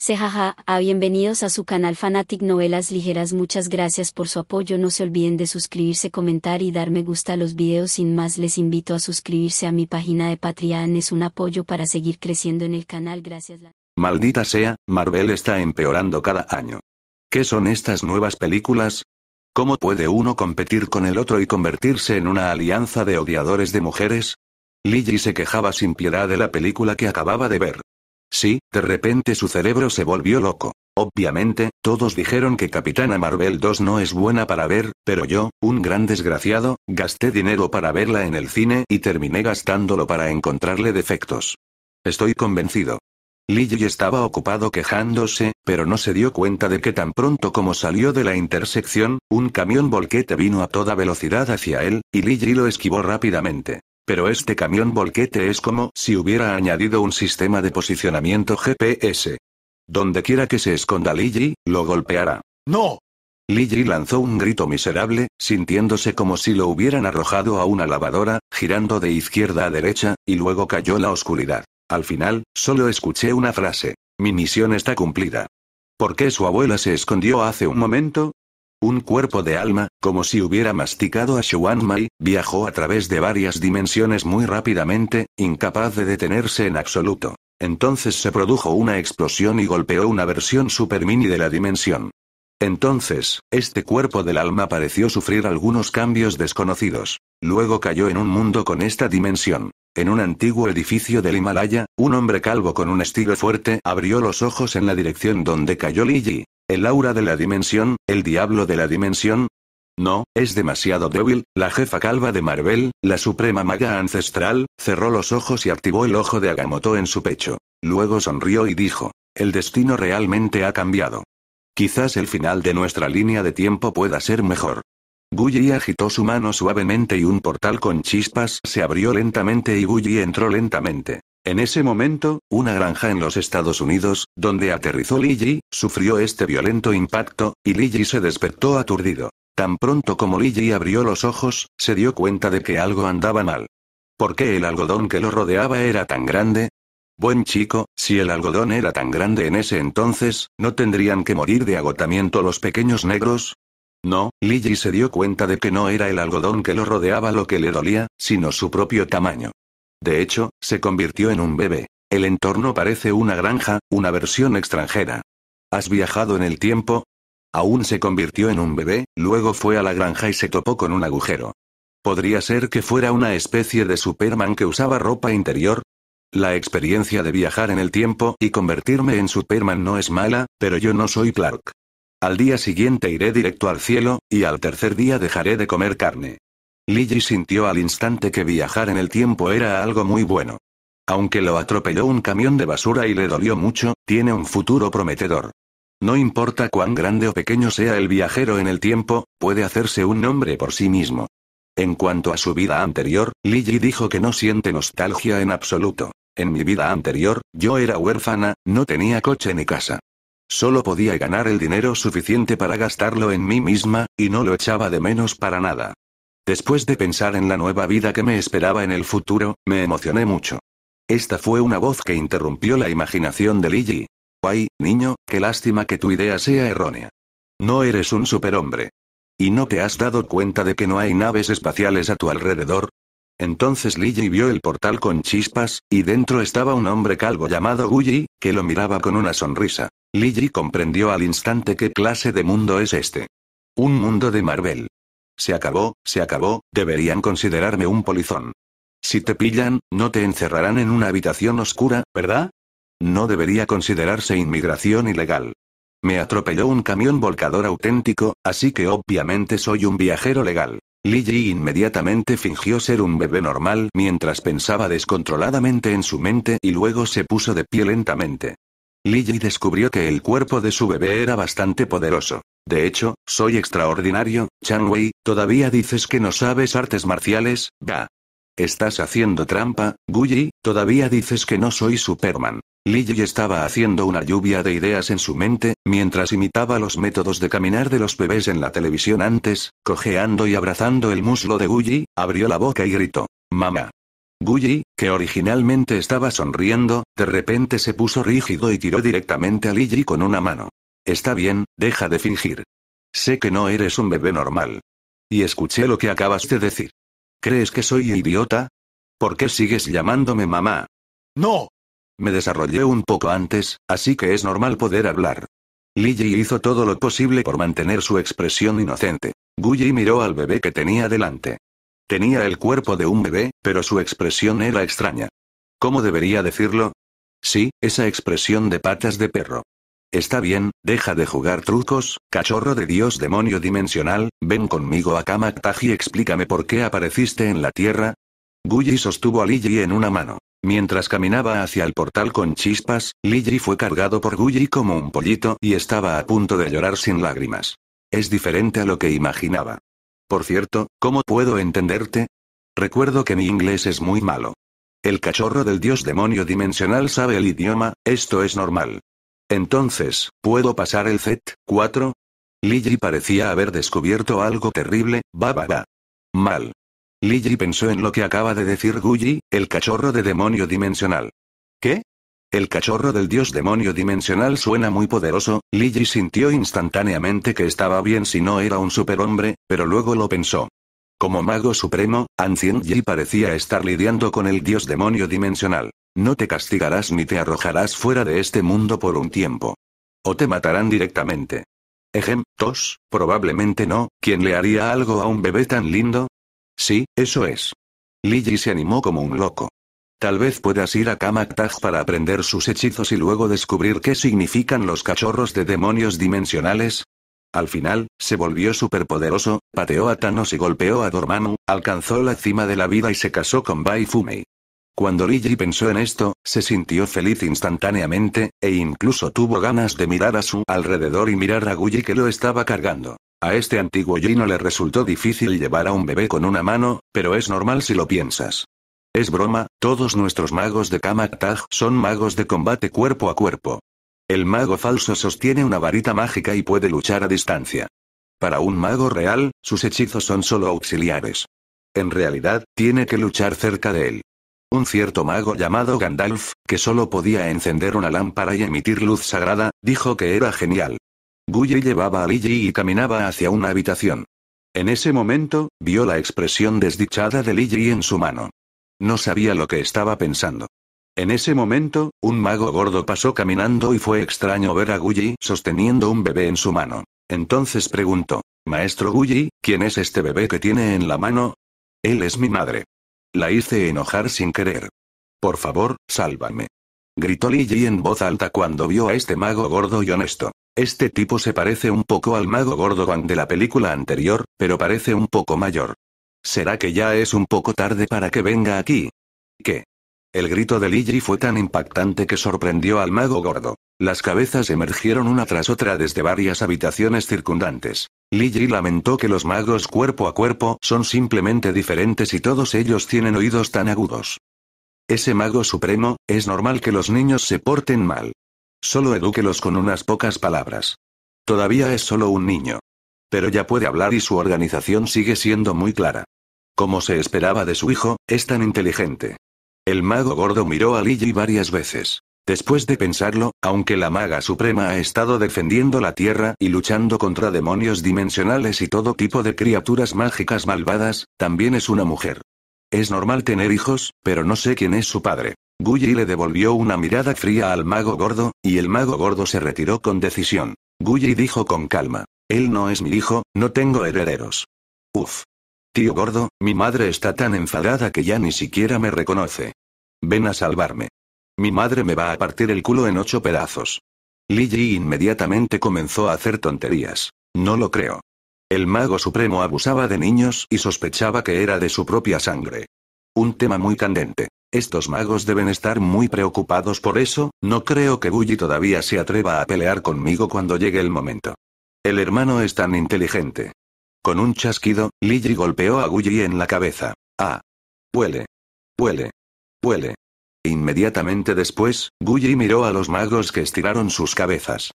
¡Seja a ah, bienvenidos a su canal Fanatic Novelas Ligeras muchas gracias por su apoyo no se olviden de suscribirse comentar y dar me gusta a los videos sin más les invito a suscribirse a mi página de Patreon es un apoyo para seguir creciendo en el canal gracias Maldita sea, Marvel está empeorando cada año. ¿Qué son estas nuevas películas? ¿Cómo puede uno competir con el otro y convertirse en una alianza de odiadores de mujeres? Ligi se quejaba sin piedad de la película que acababa de ver. Sí, de repente su cerebro se volvió loco. Obviamente, todos dijeron que Capitana Marvel 2 no es buena para ver, pero yo, un gran desgraciado, gasté dinero para verla en el cine y terminé gastándolo para encontrarle defectos. Estoy convencido. Li estaba ocupado quejándose, pero no se dio cuenta de que tan pronto como salió de la intersección, un camión volquete vino a toda velocidad hacia él, y Ligi lo esquivó rápidamente. Pero este camión volquete es como si hubiera añadido un sistema de posicionamiento GPS. Donde quiera que se esconda Liji, lo golpeará. ¡No! Liji lanzó un grito miserable, sintiéndose como si lo hubieran arrojado a una lavadora, girando de izquierda a derecha, y luego cayó la oscuridad. Al final, solo escuché una frase. Mi misión está cumplida. ¿Por qué su abuela se escondió hace un momento? Un cuerpo de alma, como si hubiera masticado a Xuan Mai, viajó a través de varias dimensiones muy rápidamente, incapaz de detenerse en absoluto. Entonces se produjo una explosión y golpeó una versión super mini de la dimensión. Entonces, este cuerpo del alma pareció sufrir algunos cambios desconocidos. Luego cayó en un mundo con esta dimensión. En un antiguo edificio del Himalaya, un hombre calvo con un estilo fuerte abrió los ojos en la dirección donde cayó Li Ji. ¿El aura de la dimensión? ¿El diablo de la dimensión? No, es demasiado débil, la jefa calva de Marvel, la suprema maga ancestral, cerró los ojos y activó el ojo de Agamotto en su pecho. Luego sonrió y dijo, el destino realmente ha cambiado. Quizás el final de nuestra línea de tiempo pueda ser mejor. Guyi agitó su mano suavemente y un portal con chispas se abrió lentamente y Guyi entró lentamente. En ese momento, una granja en los Estados Unidos, donde aterrizó Liji, sufrió este violento impacto, y Liji se despertó aturdido. Tan pronto como Liji abrió los ojos, se dio cuenta de que algo andaba mal. ¿Por qué el algodón que lo rodeaba era tan grande? Buen chico, si el algodón era tan grande en ese entonces, ¿no tendrían que morir de agotamiento los pequeños negros? No, Liji se dio cuenta de que no era el algodón que lo rodeaba lo que le dolía, sino su propio tamaño. De hecho, se convirtió en un bebé. El entorno parece una granja, una versión extranjera. ¿Has viajado en el tiempo? Aún se convirtió en un bebé, luego fue a la granja y se topó con un agujero. ¿Podría ser que fuera una especie de Superman que usaba ropa interior? La experiencia de viajar en el tiempo y convertirme en Superman no es mala, pero yo no soy Clark. Al día siguiente iré directo al cielo, y al tercer día dejaré de comer carne. Liji sintió al instante que viajar en el tiempo era algo muy bueno. Aunque lo atropelló un camión de basura y le dolió mucho, tiene un futuro prometedor. No importa cuán grande o pequeño sea el viajero en el tiempo, puede hacerse un nombre por sí mismo. En cuanto a su vida anterior, Liji dijo que no siente nostalgia en absoluto. En mi vida anterior, yo era huérfana, no tenía coche ni casa. Solo podía ganar el dinero suficiente para gastarlo en mí misma, y no lo echaba de menos para nada. Después de pensar en la nueva vida que me esperaba en el futuro, me emocioné mucho. Esta fue una voz que interrumpió la imaginación de Liji. Guay, niño, qué lástima que tu idea sea errónea. No eres un superhombre. ¿Y no te has dado cuenta de que no hay naves espaciales a tu alrededor? Entonces Liji vio el portal con chispas, y dentro estaba un hombre calvo llamado Guji, que lo miraba con una sonrisa. Liji comprendió al instante qué clase de mundo es este. Un mundo de Marvel. Se acabó, se acabó, deberían considerarme un polizón. Si te pillan, no te encerrarán en una habitación oscura, ¿verdad? No debería considerarse inmigración ilegal. Me atropelló un camión volcador auténtico, así que obviamente soy un viajero legal. Ji inmediatamente fingió ser un bebé normal mientras pensaba descontroladamente en su mente y luego se puso de pie lentamente. Ji descubrió que el cuerpo de su bebé era bastante poderoso. De hecho, soy extraordinario, Chan Wei, todavía dices que no sabes artes marciales, ga. Estás haciendo trampa, Guyi, todavía dices que no soy Superman. Lily estaba haciendo una lluvia de ideas en su mente, mientras imitaba los métodos de caminar de los bebés en la televisión antes, cojeando y abrazando el muslo de Guyi, abrió la boca y gritó. Mamá. Guyi, que originalmente estaba sonriendo, de repente se puso rígido y tiró directamente a Lily con una mano. Está bien, deja de fingir. Sé que no eres un bebé normal. Y escuché lo que acabas de decir. ¿Crees que soy idiota? ¿Por qué sigues llamándome mamá? No. Me desarrollé un poco antes, así que es normal poder hablar. Lily hizo todo lo posible por mantener su expresión inocente. Guyi miró al bebé que tenía delante. Tenía el cuerpo de un bebé, pero su expresión era extraña. ¿Cómo debería decirlo? Sí, esa expresión de patas de perro. Está bien, deja de jugar trucos, cachorro de dios demonio dimensional, ven conmigo a Kamaktaji y explícame por qué apareciste en la Tierra. Gulli sostuvo a Liji en una mano. Mientras caminaba hacia el portal con chispas, Liji fue cargado por Gulli como un pollito y estaba a punto de llorar sin lágrimas. Es diferente a lo que imaginaba. Por cierto, ¿cómo puedo entenderte? Recuerdo que mi inglés es muy malo. El cachorro del dios demonio dimensional sabe el idioma, esto es normal. Entonces, ¿puedo pasar el Z4? Liji parecía haber descubierto algo terrible, va va va. Mal. Liji pensó en lo que acaba de decir Ji, el cachorro de demonio dimensional. ¿Qué? El cachorro del dios demonio dimensional suena muy poderoso, Liji sintió instantáneamente que estaba bien si no era un superhombre, pero luego lo pensó. Como mago supremo, Ancien Ji parecía estar lidiando con el dios demonio dimensional. No te castigarás ni te arrojarás fuera de este mundo por un tiempo. O te matarán directamente. Ejemplos, probablemente no, ¿quién le haría algo a un bebé tan lindo? Sí, eso es. Liji se animó como un loco. Tal vez puedas ir a Kamaktag para aprender sus hechizos y luego descubrir qué significan los cachorros de demonios dimensionales. Al final, se volvió superpoderoso, pateó a Thanos y golpeó a Dormammu, alcanzó la cima de la vida y se casó con Bai Fumei. Cuando Riji pensó en esto, se sintió feliz instantáneamente, e incluso tuvo ganas de mirar a su alrededor y mirar a Gully que lo estaba cargando. A este antiguo Gino le resultó difícil llevar a un bebé con una mano, pero es normal si lo piensas. Es broma, todos nuestros magos de Kama son magos de combate cuerpo a cuerpo. El mago falso sostiene una varita mágica y puede luchar a distancia. Para un mago real, sus hechizos son solo auxiliares. En realidad, tiene que luchar cerca de él. Un cierto mago llamado Gandalf, que solo podía encender una lámpara y emitir luz sagrada, dijo que era genial. Guye llevaba a Lily y caminaba hacia una habitación. En ese momento, vio la expresión desdichada de Lily en su mano. No sabía lo que estaba pensando. En ese momento, un mago gordo pasó caminando y fue extraño ver a Guyi sosteniendo un bebé en su mano. Entonces preguntó, Maestro Guyi, ¿quién es este bebé que tiene en la mano? Él es mi madre. La hice enojar sin querer. Por favor, sálvame. Gritó Ji en voz alta cuando vio a este mago gordo y honesto. Este tipo se parece un poco al mago gordo de la película anterior, pero parece un poco mayor. ¿Será que ya es un poco tarde para que venga aquí? ¿Qué? El grito de Ji fue tan impactante que sorprendió al mago gordo. Las cabezas emergieron una tras otra desde varias habitaciones circundantes. Lilly lamentó que los magos cuerpo a cuerpo son simplemente diferentes y todos ellos tienen oídos tan agudos. Ese mago supremo, es normal que los niños se porten mal. Solo edúquelos con unas pocas palabras. Todavía es solo un niño. Pero ya puede hablar y su organización sigue siendo muy clara. Como se esperaba de su hijo, es tan inteligente. El mago gordo miró a Lilly varias veces. Después de pensarlo, aunque la maga suprema ha estado defendiendo la Tierra y luchando contra demonios dimensionales y todo tipo de criaturas mágicas malvadas, también es una mujer. Es normal tener hijos, pero no sé quién es su padre. Gulli le devolvió una mirada fría al mago gordo, y el mago gordo se retiró con decisión. Guy dijo con calma. Él no es mi hijo, no tengo herederos. Uf. Tío gordo, mi madre está tan enfadada que ya ni siquiera me reconoce. Ven a salvarme. Mi madre me va a partir el culo en ocho pedazos. Liji inmediatamente comenzó a hacer tonterías. No lo creo. El mago supremo abusaba de niños y sospechaba que era de su propia sangre. Un tema muy candente. Estos magos deben estar muy preocupados por eso, no creo que Bully todavía se atreva a pelear conmigo cuando llegue el momento. El hermano es tan inteligente. Con un chasquido, Liji golpeó a Gully en la cabeza. Ah. Huele. Huele. Huele. Inmediatamente después, Guy miró a los magos que estiraron sus cabezas.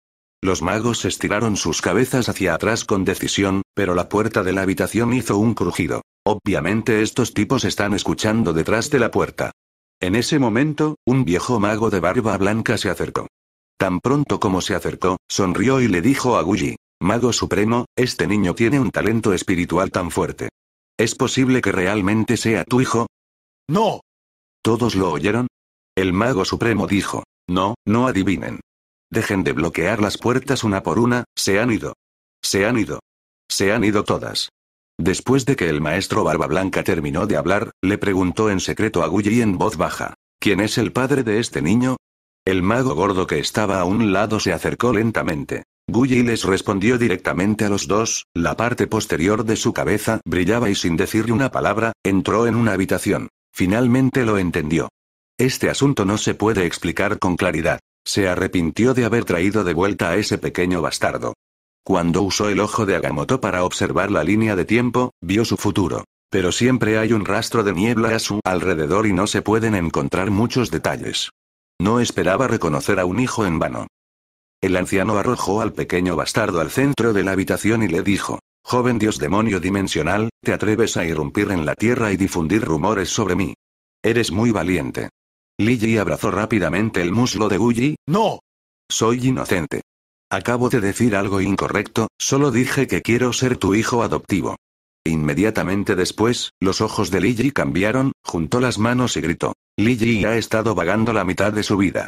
Los magos estiraron sus cabezas hacia atrás con decisión, pero la puerta de la habitación hizo un crujido. Obviamente estos tipos están escuchando detrás de la puerta. En ese momento, un viejo mago de barba blanca se acercó. Tan pronto como se acercó, sonrió y le dijo a Guy: Mago Supremo, este niño tiene un talento espiritual tan fuerte. ¿Es posible que realmente sea tu hijo? No. Todos lo oyeron, el mago supremo dijo. No, no adivinen. Dejen de bloquear las puertas una por una, se han ido. Se han ido. Se han ido todas. Después de que el maestro Barba Blanca terminó de hablar, le preguntó en secreto a Gulli en voz baja. ¿Quién es el padre de este niño? El mago gordo que estaba a un lado se acercó lentamente. Gulli les respondió directamente a los dos, la parte posterior de su cabeza brillaba y sin decirle una palabra, entró en una habitación. Finalmente lo entendió. Este asunto no se puede explicar con claridad. Se arrepintió de haber traído de vuelta a ese pequeño bastardo. Cuando usó el ojo de Agamotto para observar la línea de tiempo, vio su futuro. Pero siempre hay un rastro de niebla a su alrededor y no se pueden encontrar muchos detalles. No esperaba reconocer a un hijo en vano. El anciano arrojó al pequeño bastardo al centro de la habitación y le dijo, Joven dios demonio dimensional, te atreves a irrumpir en la tierra y difundir rumores sobre mí. Eres muy valiente. Lily abrazó rápidamente el muslo de Guji. ¡No! Soy inocente. Acabo de decir algo incorrecto, solo dije que quiero ser tu hijo adoptivo. Inmediatamente después, los ojos de Lily cambiaron, juntó las manos y gritó. Lily ha estado vagando la mitad de su vida.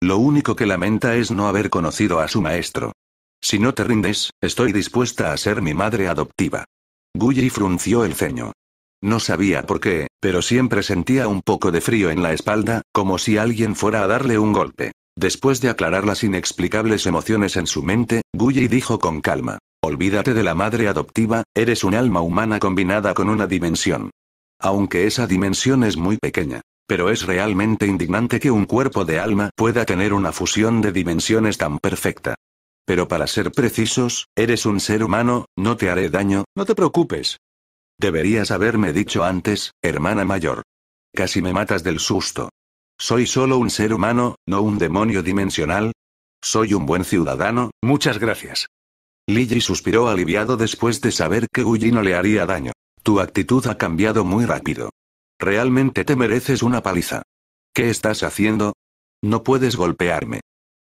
Lo único que lamenta es no haber conocido a su maestro. Si no te rindes, estoy dispuesta a ser mi madre adoptiva. Guyi frunció el ceño. No sabía por qué, pero siempre sentía un poco de frío en la espalda, como si alguien fuera a darle un golpe. Después de aclarar las inexplicables emociones en su mente, Guy dijo con calma. Olvídate de la madre adoptiva, eres un alma humana combinada con una dimensión. Aunque esa dimensión es muy pequeña. Pero es realmente indignante que un cuerpo de alma pueda tener una fusión de dimensiones tan perfecta. Pero para ser precisos, eres un ser humano, no te haré daño, no te preocupes, Deberías haberme dicho antes, hermana mayor. Casi me matas del susto. Soy solo un ser humano, no un demonio dimensional. Soy un buen ciudadano, muchas gracias. Liji suspiró aliviado después de saber que Uji no le haría daño. Tu actitud ha cambiado muy rápido. Realmente te mereces una paliza. ¿Qué estás haciendo? No puedes golpearme.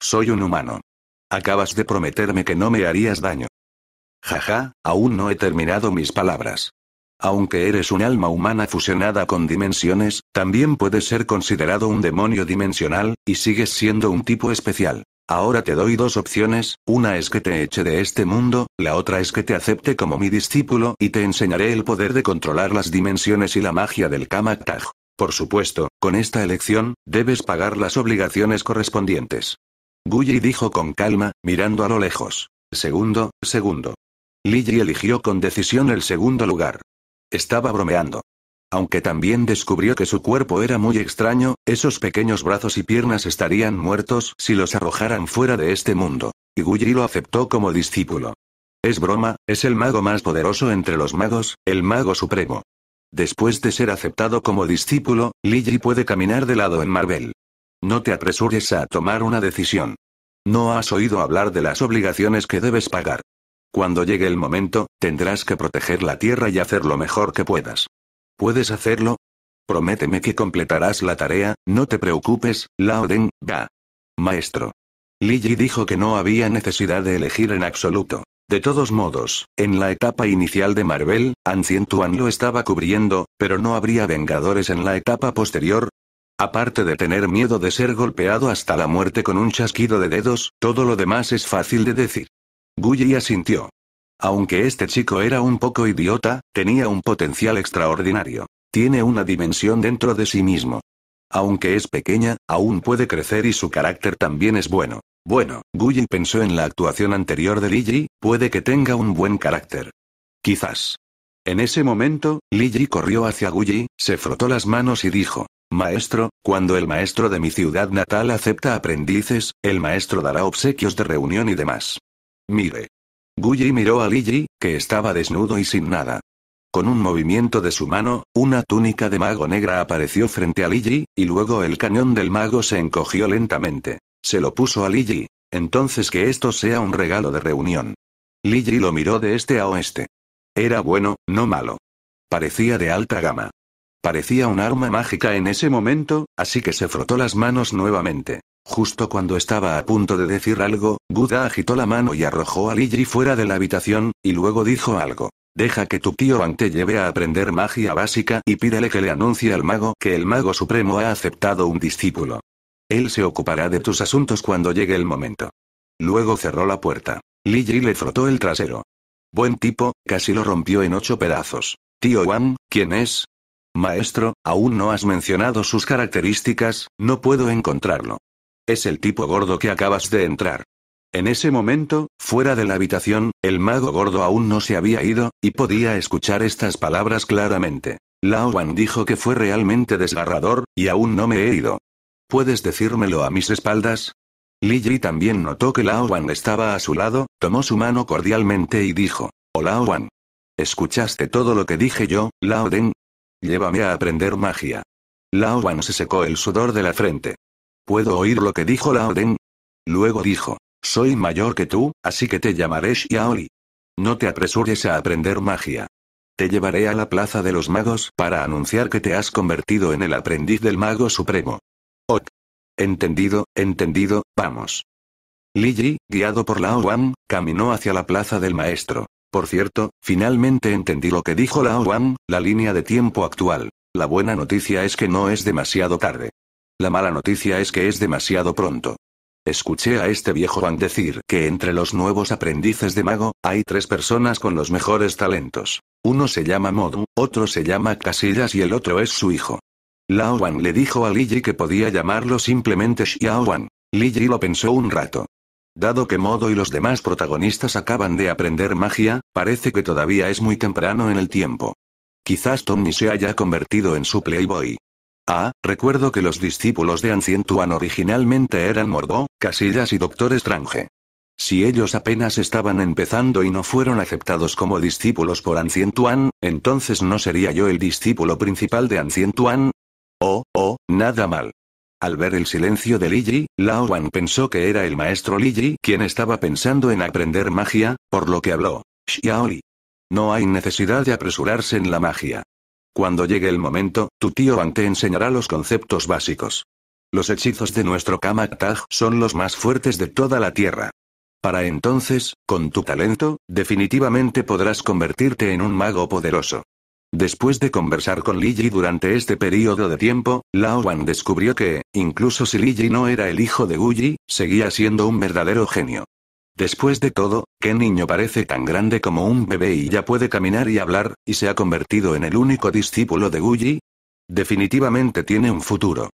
Soy un humano. Acabas de prometerme que no me harías daño. Jaja, aún no he terminado mis palabras. Aunque eres un alma humana fusionada con dimensiones, también puedes ser considerado un demonio dimensional, y sigues siendo un tipo especial. Ahora te doy dos opciones, una es que te eche de este mundo, la otra es que te acepte como mi discípulo y te enseñaré el poder de controlar las dimensiones y la magia del Kamak Por supuesto, con esta elección, debes pagar las obligaciones correspondientes. Guyi dijo con calma, mirando a lo lejos. Segundo, segundo. Yi eligió con decisión el segundo lugar. Estaba bromeando. Aunque también descubrió que su cuerpo era muy extraño, esos pequeños brazos y piernas estarían muertos si los arrojaran fuera de este mundo. Y Guyi lo aceptó como discípulo. Es broma, es el mago más poderoso entre los magos, el mago supremo. Después de ser aceptado como discípulo, Liji puede caminar de lado en Marvel. No te apresures a tomar una decisión. No has oído hablar de las obligaciones que debes pagar. Cuando llegue el momento, tendrás que proteger la tierra y hacer lo mejor que puedas. ¿Puedes hacerlo? Prométeme que completarás la tarea, no te preocupes, Laoden, Ga. Maestro. Ligi dijo que no había necesidad de elegir en absoluto. De todos modos, en la etapa inicial de Marvel, Ancient Tuan lo estaba cubriendo, pero no habría Vengadores en la etapa posterior. Aparte de tener miedo de ser golpeado hasta la muerte con un chasquido de dedos, todo lo demás es fácil de decir. Guyi asintió. Aunque este chico era un poco idiota, tenía un potencial extraordinario. Tiene una dimensión dentro de sí mismo. Aunque es pequeña, aún puede crecer y su carácter también es bueno. Bueno, Guyi pensó en la actuación anterior de Liji, puede que tenga un buen carácter. Quizás. En ese momento, Liji corrió hacia Guyi, se frotó las manos y dijo, Maestro, cuando el maestro de mi ciudad natal acepta aprendices, el maestro dará obsequios de reunión y demás. Mire. Guyi miró a Liji, que estaba desnudo y sin nada. Con un movimiento de su mano, una túnica de mago negra apareció frente a Liji, y luego el cañón del mago se encogió lentamente. Se lo puso a Liji. Entonces que esto sea un regalo de reunión. Liji lo miró de este a oeste. Era bueno, no malo. Parecía de alta gama. Parecía un arma mágica en ese momento, así que se frotó las manos nuevamente. Justo cuando estaba a punto de decir algo, Buda agitó la mano y arrojó a Liji fuera de la habitación, y luego dijo algo. Deja que tu tío Wang te lleve a aprender magia básica y pídele que le anuncie al mago que el mago supremo ha aceptado un discípulo. Él se ocupará de tus asuntos cuando llegue el momento. Luego cerró la puerta. Liji le frotó el trasero. Buen tipo, casi lo rompió en ocho pedazos. Tío Wang, ¿quién es? Maestro, aún no has mencionado sus características, no puedo encontrarlo. Es el tipo gordo que acabas de entrar. En ese momento, fuera de la habitación, el mago gordo aún no se había ido, y podía escuchar estas palabras claramente. Lao Wan dijo que fue realmente desgarrador, y aún no me he ido. ¿Puedes decírmelo a mis espaldas? Li Yi también notó que Lao Wan estaba a su lado, tomó su mano cordialmente y dijo, Hola oh, Wan. ¿Escuchaste todo lo que dije yo, Lao Den? Llévame a aprender magia. Lao Wan se secó el sudor de la frente. ¿Puedo oír lo que dijo Laoden? Luego dijo, soy mayor que tú, así que te llamaré Xiaoli. No te apresures a aprender magia. Te llevaré a la Plaza de los Magos para anunciar que te has convertido en el aprendiz del Mago Supremo. Ot. Entendido, entendido, vamos. Ji, guiado por Lao Wang, caminó hacia la Plaza del Maestro. Por cierto, finalmente entendí lo que dijo Lao Wang, la línea de tiempo actual. La buena noticia es que no es demasiado tarde. La mala noticia es que es demasiado pronto. Escuché a este viejo Juan decir que entre los nuevos aprendices de mago, hay tres personas con los mejores talentos. Uno se llama Modu, otro se llama Casillas y el otro es su hijo. Lao Wan le dijo a Li Ji que podía llamarlo simplemente Xiao Li Ji lo pensó un rato. Dado que Modo y los demás protagonistas acaban de aprender magia, parece que todavía es muy temprano en el tiempo. Quizás Tommy se haya convertido en su playboy. Ah, recuerdo que los discípulos de Ancientuan originalmente eran Mordó, Casillas y Doctor Strange. Si ellos apenas estaban empezando y no fueron aceptados como discípulos por Ancientuan, entonces no sería yo el discípulo principal de Ancientuan. Oh, oh, nada mal. Al ver el silencio de Liji, Lao Wan pensó que era el maestro Liji quien estaba pensando en aprender magia, por lo que habló. Xiaoli. No hay necesidad de apresurarse en la magia. Cuando llegue el momento, tu tío Wan te enseñará los conceptos básicos. Los hechizos de nuestro Kama son los más fuertes de toda la Tierra. Para entonces, con tu talento, definitivamente podrás convertirte en un mago poderoso. Después de conversar con Li Ji durante este periodo de tiempo, Lao Wan descubrió que, incluso si Li Ji no era el hijo de Ji, seguía siendo un verdadero genio. Después de todo, ¿qué niño parece tan grande como un bebé y ya puede caminar y hablar, y se ha convertido en el único discípulo de Guji. Definitivamente tiene un futuro.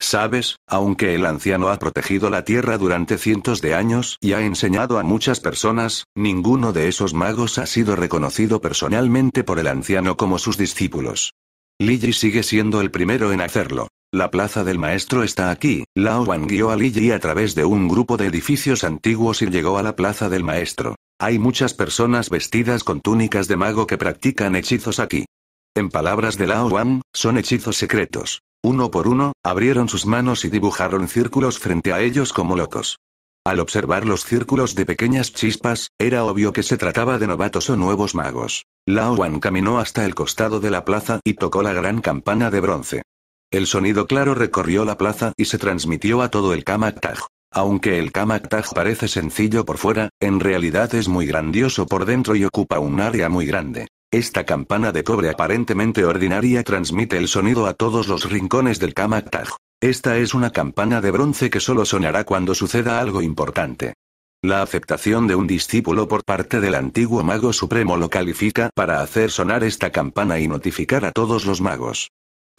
Sabes, aunque el anciano ha protegido la Tierra durante cientos de años y ha enseñado a muchas personas, ninguno de esos magos ha sido reconocido personalmente por el anciano como sus discípulos. Ji sigue siendo el primero en hacerlo. La plaza del maestro está aquí. Lao Wan guió a Li Yi a través de un grupo de edificios antiguos y llegó a la plaza del maestro. Hay muchas personas vestidas con túnicas de mago que practican hechizos aquí. En palabras de Lao Wan, son hechizos secretos. Uno por uno, abrieron sus manos y dibujaron círculos frente a ellos como locos. Al observar los círculos de pequeñas chispas, era obvio que se trataba de novatos o nuevos magos. Lao Wan caminó hasta el costado de la plaza y tocó la gran campana de bronce. El sonido claro recorrió la plaza y se transmitió a todo el Kamak Aunque el Kamaktaj parece sencillo por fuera, en realidad es muy grandioso por dentro y ocupa un área muy grande. Esta campana de cobre aparentemente ordinaria transmite el sonido a todos los rincones del Kamak Esta es una campana de bronce que solo sonará cuando suceda algo importante. La aceptación de un discípulo por parte del antiguo mago supremo lo califica para hacer sonar esta campana y notificar a todos los magos.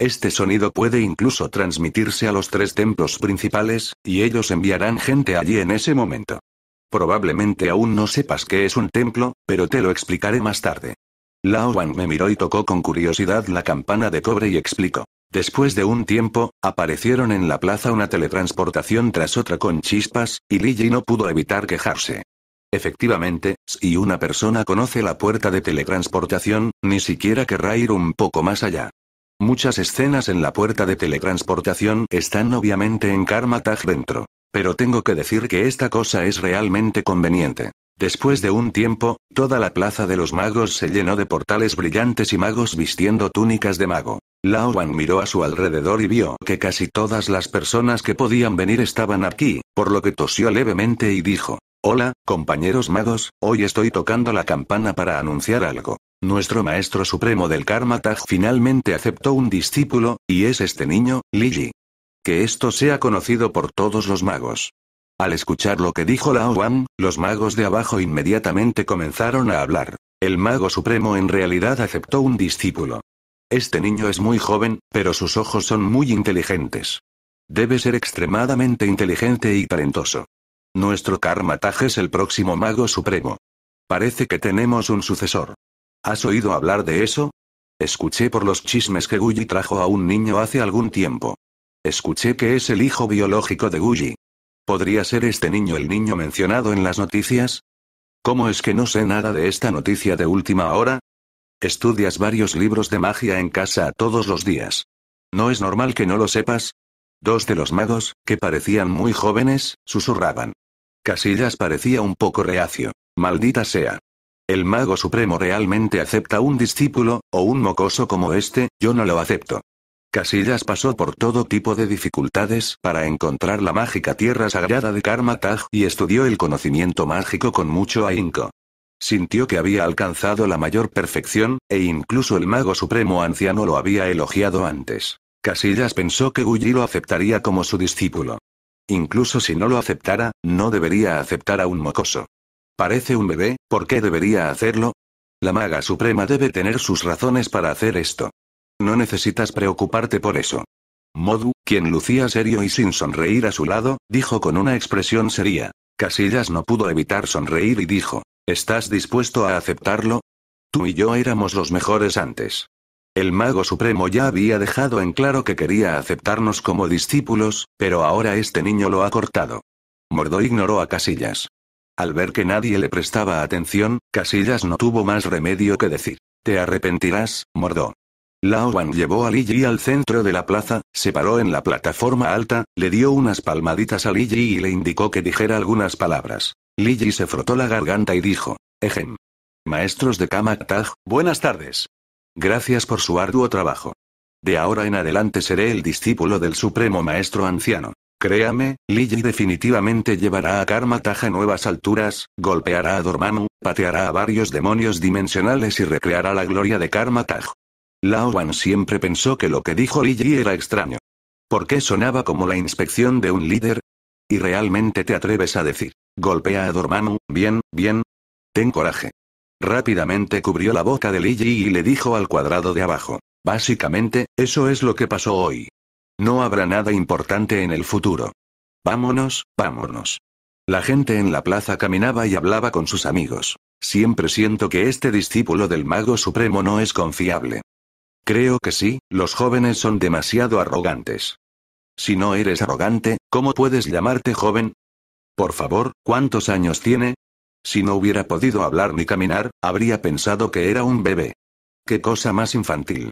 Este sonido puede incluso transmitirse a los tres templos principales, y ellos enviarán gente allí en ese momento. Probablemente aún no sepas qué es un templo, pero te lo explicaré más tarde. Lao Wang me miró y tocó con curiosidad la campana de cobre y explicó. Después de un tiempo, aparecieron en la plaza una teletransportación tras otra con chispas, y Ji no pudo evitar quejarse. Efectivamente, si una persona conoce la puerta de teletransportación, ni siquiera querrá ir un poco más allá. Muchas escenas en la puerta de teletransportación están obviamente en Karma dentro. Pero tengo que decir que esta cosa es realmente conveniente. Después de un tiempo, toda la plaza de los magos se llenó de portales brillantes y magos vistiendo túnicas de mago. Lao Wan miró a su alrededor y vio que casi todas las personas que podían venir estaban aquí, por lo que tosió levemente y dijo, Hola, compañeros magos, hoy estoy tocando la campana para anunciar algo. Nuestro maestro supremo del Karma taj finalmente aceptó un discípulo, y es este niño, Liji. Que esto sea conocido por todos los magos. Al escuchar lo que dijo Lao Wang, los magos de abajo inmediatamente comenzaron a hablar. El mago supremo en realidad aceptó un discípulo. Este niño es muy joven, pero sus ojos son muy inteligentes. Debe ser extremadamente inteligente y talentoso. Nuestro Karma Taj es el próximo mago supremo. Parece que tenemos un sucesor. ¿Has oído hablar de eso? Escuché por los chismes que Gully trajo a un niño hace algún tiempo. Escuché que es el hijo biológico de Gully. ¿Podría ser este niño el niño mencionado en las noticias? ¿Cómo es que no sé nada de esta noticia de última hora? Estudias varios libros de magia en casa todos los días. ¿No es normal que no lo sepas? Dos de los magos, que parecían muy jóvenes, susurraban. Casillas parecía un poco reacio. Maldita sea. El mago supremo realmente acepta un discípulo, o un mocoso como este, yo no lo acepto. Casillas pasó por todo tipo de dificultades para encontrar la mágica tierra sagrada de Karmataj y estudió el conocimiento mágico con mucho ahínco. Sintió que había alcanzado la mayor perfección, e incluso el mago supremo anciano lo había elogiado antes. Casillas pensó que Gulli lo aceptaría como su discípulo. Incluso si no lo aceptara, no debería aceptar a un mocoso. Parece un bebé, ¿por qué debería hacerlo? La maga suprema debe tener sus razones para hacer esto. No necesitas preocuparte por eso. Modu, quien lucía serio y sin sonreír a su lado, dijo con una expresión seria. Casillas no pudo evitar sonreír y dijo, ¿estás dispuesto a aceptarlo? Tú y yo éramos los mejores antes. El mago supremo ya había dejado en claro que quería aceptarnos como discípulos, pero ahora este niño lo ha cortado. Mordo ignoró a Casillas. Al ver que nadie le prestaba atención, Casillas no tuvo más remedio que decir. Te arrepentirás, Mordó. Lao Wan llevó a Li al centro de la plaza, se paró en la plataforma alta, le dio unas palmaditas a Li y le indicó que dijera algunas palabras. Li se frotó la garganta y dijo. Ejem. Maestros de Kama buenas tardes. Gracias por su arduo trabajo. De ahora en adelante seré el discípulo del Supremo Maestro Anciano. Créame, Lily definitivamente llevará a Karma a nuevas alturas, golpeará a Dormammu, pateará a varios demonios dimensionales y recreará la gloria de Karma Taj. Lao Wan siempre pensó que lo que dijo Lily era extraño. ¿Por qué sonaba como la inspección de un líder? ¿Y realmente te atreves a decir, golpea a Dormammu, bien, bien? Ten coraje. Rápidamente cubrió la boca de Lily y le dijo al cuadrado de abajo. Básicamente, eso es lo que pasó hoy. No habrá nada importante en el futuro. Vámonos, vámonos. La gente en la plaza caminaba y hablaba con sus amigos. Siempre siento que este discípulo del mago supremo no es confiable. Creo que sí, los jóvenes son demasiado arrogantes. Si no eres arrogante, ¿cómo puedes llamarte joven? Por favor, ¿cuántos años tiene? Si no hubiera podido hablar ni caminar, habría pensado que era un bebé. Qué cosa más infantil.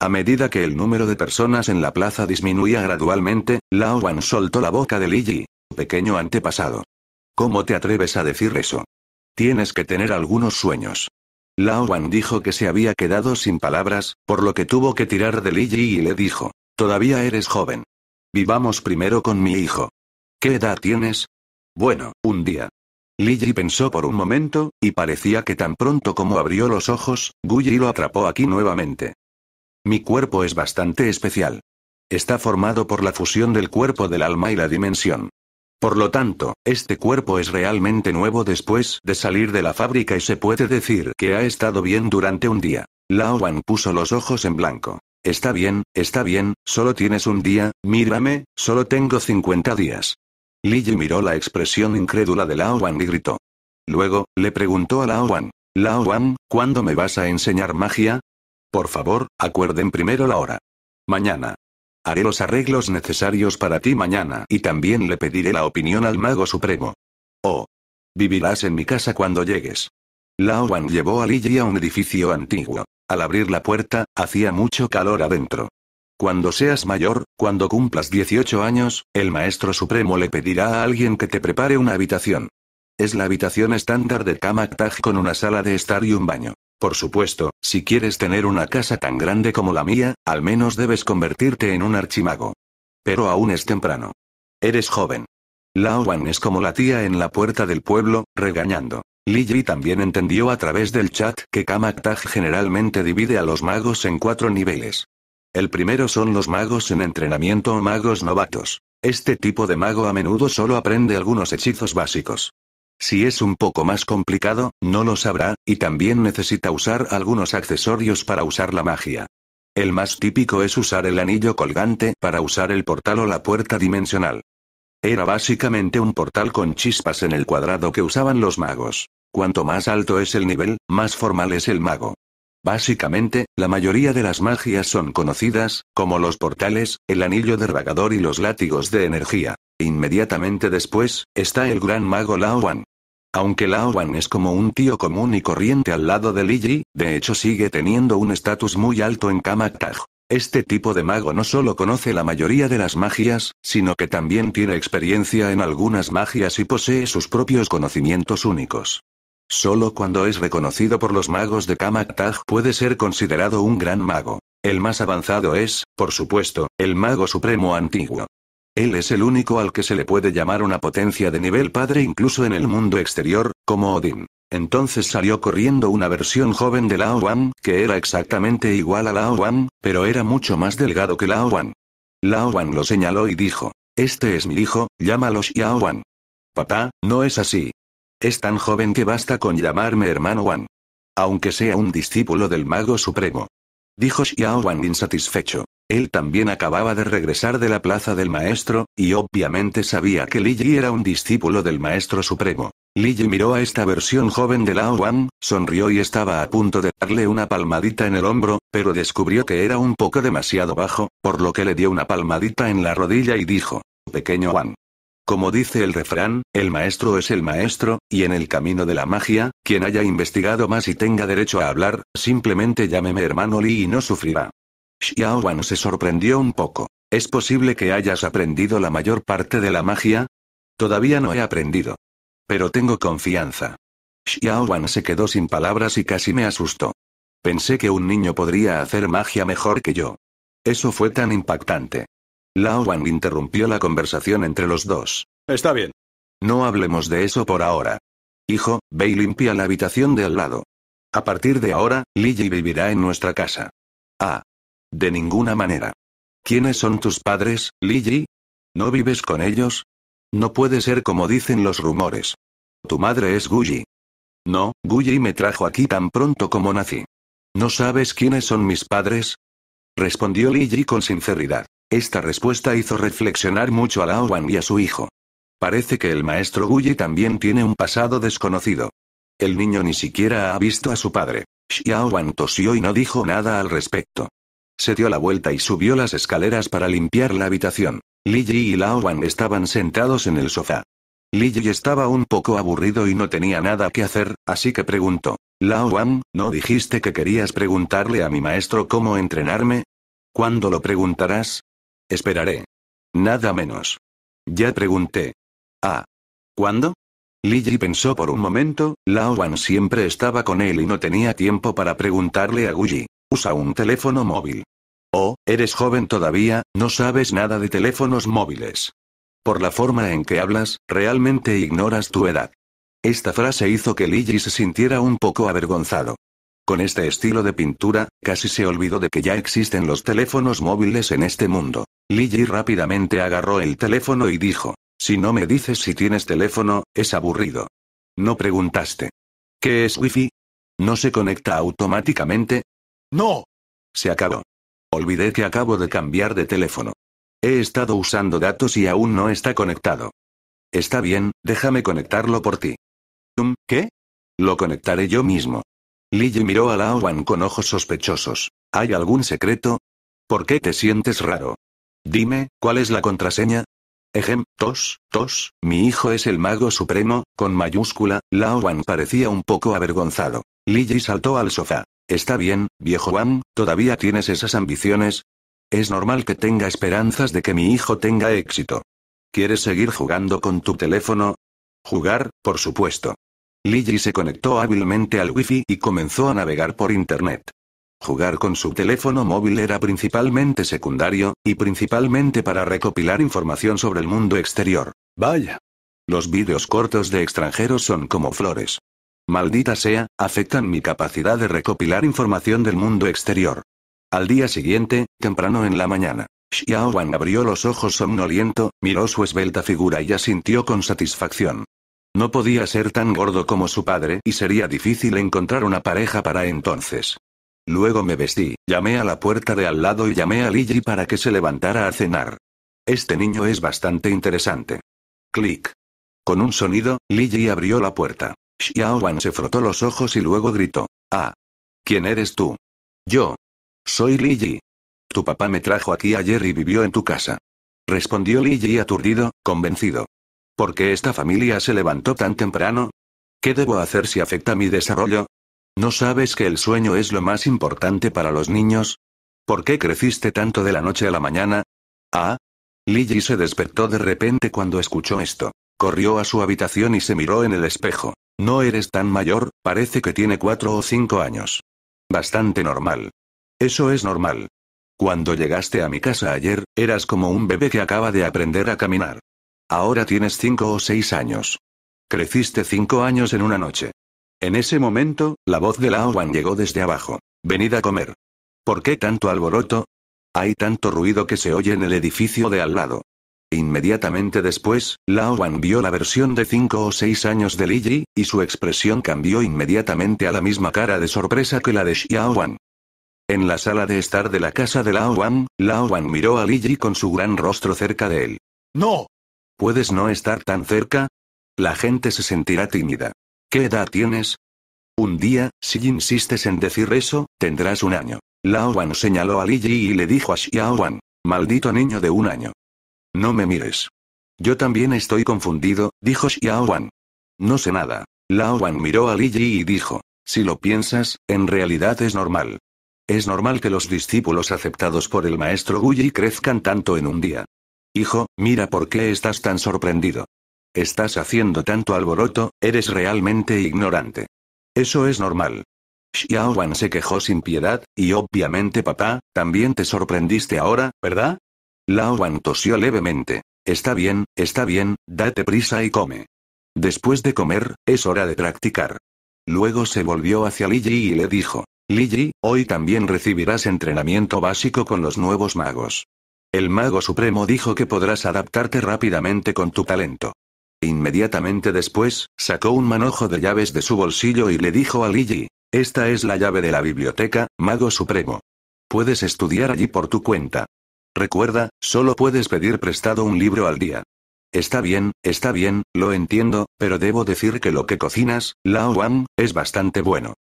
A medida que el número de personas en la plaza disminuía gradualmente, Lao Wan soltó la boca de Li Ji, pequeño antepasado. ¿Cómo te atreves a decir eso? Tienes que tener algunos sueños. Lao Wan dijo que se había quedado sin palabras, por lo que tuvo que tirar de Li Ji y le dijo, todavía eres joven. Vivamos primero con mi hijo. ¿Qué edad tienes? Bueno, un día. Li Ji pensó por un momento, y parecía que tan pronto como abrió los ojos, Yi lo atrapó aquí nuevamente. Mi cuerpo es bastante especial. Está formado por la fusión del cuerpo del alma y la dimensión. Por lo tanto, este cuerpo es realmente nuevo después de salir de la fábrica y se puede decir que ha estado bien durante un día. Lao Wan puso los ojos en blanco. Está bien, está bien, solo tienes un día, mírame, solo tengo 50 días. Li Yi miró la expresión incrédula de Lao Wan y gritó. Luego, le preguntó a Lao Wan, Lao Wan, ¿cuándo me vas a enseñar magia? Por favor, acuerden primero la hora. Mañana. Haré los arreglos necesarios para ti mañana y también le pediré la opinión al mago supremo. Oh. Vivirás en mi casa cuando llegues. Lao Wan llevó a Lily a un edificio antiguo. Al abrir la puerta, hacía mucho calor adentro. Cuando seas mayor, cuando cumplas 18 años, el maestro supremo le pedirá a alguien que te prepare una habitación. Es la habitación estándar de Taj con una sala de estar y un baño. Por supuesto, si quieres tener una casa tan grande como la mía, al menos debes convertirte en un archimago. Pero aún es temprano. Eres joven. Lao Wan es como la tía en la puerta del pueblo, regañando. Li Yi también entendió a través del chat que Kamaktag generalmente divide a los magos en cuatro niveles. El primero son los magos en entrenamiento o magos novatos. Este tipo de mago a menudo solo aprende algunos hechizos básicos. Si es un poco más complicado, no lo sabrá, y también necesita usar algunos accesorios para usar la magia. El más típico es usar el anillo colgante para usar el portal o la puerta dimensional. Era básicamente un portal con chispas en el cuadrado que usaban los magos. Cuanto más alto es el nivel, más formal es el mago. Básicamente, la mayoría de las magias son conocidas, como los portales, el anillo derragador y los látigos de energía. Inmediatamente después, está el gran mago Lao Wan. Aunque Lao Wan es como un tío común y corriente al lado de Li Ji, de hecho sigue teniendo un estatus muy alto en Kamak Este tipo de mago no solo conoce la mayoría de las magias, sino que también tiene experiencia en algunas magias y posee sus propios conocimientos únicos. Solo cuando es reconocido por los magos de Kamak puede ser considerado un gran mago. El más avanzado es, por supuesto, el mago supremo antiguo. Él es el único al que se le puede llamar una potencia de nivel padre incluso en el mundo exterior, como Odin. Entonces salió corriendo una versión joven de Lao Wan, que era exactamente igual a Lao Wan, pero era mucho más delgado que Lao Wan. Lao Wan lo señaló y dijo, Este es mi hijo, llámalo Xiao Wan. Papá, no es así. Es tan joven que basta con llamarme hermano Wan. Aunque sea un discípulo del mago supremo. Dijo Xiao Wan insatisfecho. Él también acababa de regresar de la plaza del maestro, y obviamente sabía que Li Yi era un discípulo del maestro supremo. Li Yi miró a esta versión joven de Lao Wang, sonrió y estaba a punto de darle una palmadita en el hombro, pero descubrió que era un poco demasiado bajo, por lo que le dio una palmadita en la rodilla y dijo, pequeño Wang. Como dice el refrán, el maestro es el maestro, y en el camino de la magia, quien haya investigado más y tenga derecho a hablar, simplemente llámeme hermano Li y no sufrirá. Xiao Wan se sorprendió un poco. ¿Es posible que hayas aprendido la mayor parte de la magia? Todavía no he aprendido. Pero tengo confianza. Xiao Wan se quedó sin palabras y casi me asustó. Pensé que un niño podría hacer magia mejor que yo. Eso fue tan impactante. Lao Wan interrumpió la conversación entre los dos. Está bien. No hablemos de eso por ahora. Hijo, ve y limpia la habitación de al lado. A partir de ahora, Li Ji vivirá en nuestra casa. Ah, de ninguna manera. ¿Quiénes son tus padres, Li Ji? ¿No vives con ellos? No puede ser como dicen los rumores. Tu madre es Ji. No, Ji me trajo aquí tan pronto como nací. ¿No sabes quiénes son mis padres? Respondió Li Ji con sinceridad. Esta respuesta hizo reflexionar mucho a Lao Wan y a su hijo. Parece que el maestro Ji también tiene un pasado desconocido. El niño ni siquiera ha visto a su padre. Xiao Wan tosió y no dijo nada al respecto. Se dio la vuelta y subió las escaleras para limpiar la habitación. Li Ji y Lao Wan estaban sentados en el sofá. Li Ji estaba un poco aburrido y no tenía nada que hacer, así que preguntó. Lao Wan, ¿no dijiste que querías preguntarle a mi maestro cómo entrenarme? ¿Cuándo lo preguntarás? Esperaré. Nada menos. Ya pregunté. Ah. ¿Cuándo? Li Ji pensó por un momento, Lao Wan siempre estaba con él y no tenía tiempo para preguntarle a Ji. Usa un teléfono móvil. Oh, eres joven todavía, no sabes nada de teléfonos móviles. Por la forma en que hablas, realmente ignoras tu edad. Esta frase hizo que Liji se sintiera un poco avergonzado. Con este estilo de pintura, casi se olvidó de que ya existen los teléfonos móviles en este mundo. Liji rápidamente agarró el teléfono y dijo, si no me dices si tienes teléfono, es aburrido. No preguntaste. ¿Qué es Wi-Fi? ¿No se conecta automáticamente? No. Se acabó. Olvidé que acabo de cambiar de teléfono. He estado usando datos y aún no está conectado. Está bien, déjame conectarlo por ti. ¿Qué? Lo conectaré yo mismo. Li miró a Wan con ojos sospechosos. ¿Hay algún secreto? ¿Por qué te sientes raro? Dime, ¿cuál es la contraseña? Ejem, tos, tos, mi hijo es el mago supremo, con mayúscula, Wan parecía un poco avergonzado. Ji saltó al sofá. Está bien, viejo Juan, todavía tienes esas ambiciones. Es normal que tenga esperanzas de que mi hijo tenga éxito. ¿Quieres seguir jugando con tu teléfono? Jugar, por supuesto. Liji se conectó hábilmente al wifi y comenzó a navegar por internet. Jugar con su teléfono móvil era principalmente secundario, y principalmente para recopilar información sobre el mundo exterior. Vaya. Los vídeos cortos de extranjeros son como flores maldita sea, afectan mi capacidad de recopilar información del mundo exterior. Al día siguiente, temprano en la mañana, Xiao Wan abrió los ojos somnoliento, miró su esbelta figura y asintió con satisfacción. No podía ser tan gordo como su padre y sería difícil encontrar una pareja para entonces. Luego me vestí, llamé a la puerta de al lado y llamé a Ji para que se levantara a cenar. Este niño es bastante interesante. Clic. Con un sonido, Ji abrió la puerta. Xiao Wan se frotó los ojos y luego gritó. Ah. ¿Quién eres tú? Yo. Soy Li Tu papá me trajo aquí ayer y vivió en tu casa. Respondió Li aturdido, convencido. ¿Por qué esta familia se levantó tan temprano? ¿Qué debo hacer si afecta mi desarrollo? ¿No sabes que el sueño es lo más importante para los niños? ¿Por qué creciste tanto de la noche a la mañana? Ah. Li se despertó de repente cuando escuchó esto. Corrió a su habitación y se miró en el espejo. No eres tan mayor, parece que tiene cuatro o cinco años. Bastante normal. Eso es normal. Cuando llegaste a mi casa ayer, eras como un bebé que acaba de aprender a caminar. Ahora tienes cinco o seis años. Creciste cinco años en una noche. En ese momento, la voz de Lao Wan llegó desde abajo. Venid a comer. ¿Por qué tanto alboroto? Hay tanto ruido que se oye en el edificio de al lado. Inmediatamente después, Lao Wan vio la versión de 5 o 6 años de Li Ji, y su expresión cambió inmediatamente a la misma cara de sorpresa que la de Xiao Wan. En la sala de estar de la casa de Lao Wan, Lao Wan miró a Li Ji con su gran rostro cerca de él. ¡No! ¿Puedes no estar tan cerca? La gente se sentirá tímida. ¿Qué edad tienes? Un día, si insistes en decir eso, tendrás un año. Lao Wan señaló a Li Ji y le dijo a Xiao Wan. Maldito niño de un año. No me mires. Yo también estoy confundido, dijo Wan. No sé nada. Wan miró a Li Yi y dijo, si lo piensas, en realidad es normal. Es normal que los discípulos aceptados por el maestro Guyi crezcan tanto en un día. Hijo, mira por qué estás tan sorprendido. Estás haciendo tanto alboroto, eres realmente ignorante. Eso es normal. Wan se quejó sin piedad, y obviamente papá, también te sorprendiste ahora, ¿verdad? Lao Wan tosió levemente. Está bien, está bien, date prisa y come. Después de comer, es hora de practicar. Luego se volvió hacia Li Ji y le dijo, Li Ji, hoy también recibirás entrenamiento básico con los nuevos magos. El mago supremo dijo que podrás adaptarte rápidamente con tu talento. Inmediatamente después, sacó un manojo de llaves de su bolsillo y le dijo a Li Ji. esta es la llave de la biblioteca, mago supremo. Puedes estudiar allí por tu cuenta. Recuerda, solo puedes pedir prestado un libro al día. Está bien, está bien, lo entiendo, pero debo decir que lo que cocinas, Lao Wan, es bastante bueno.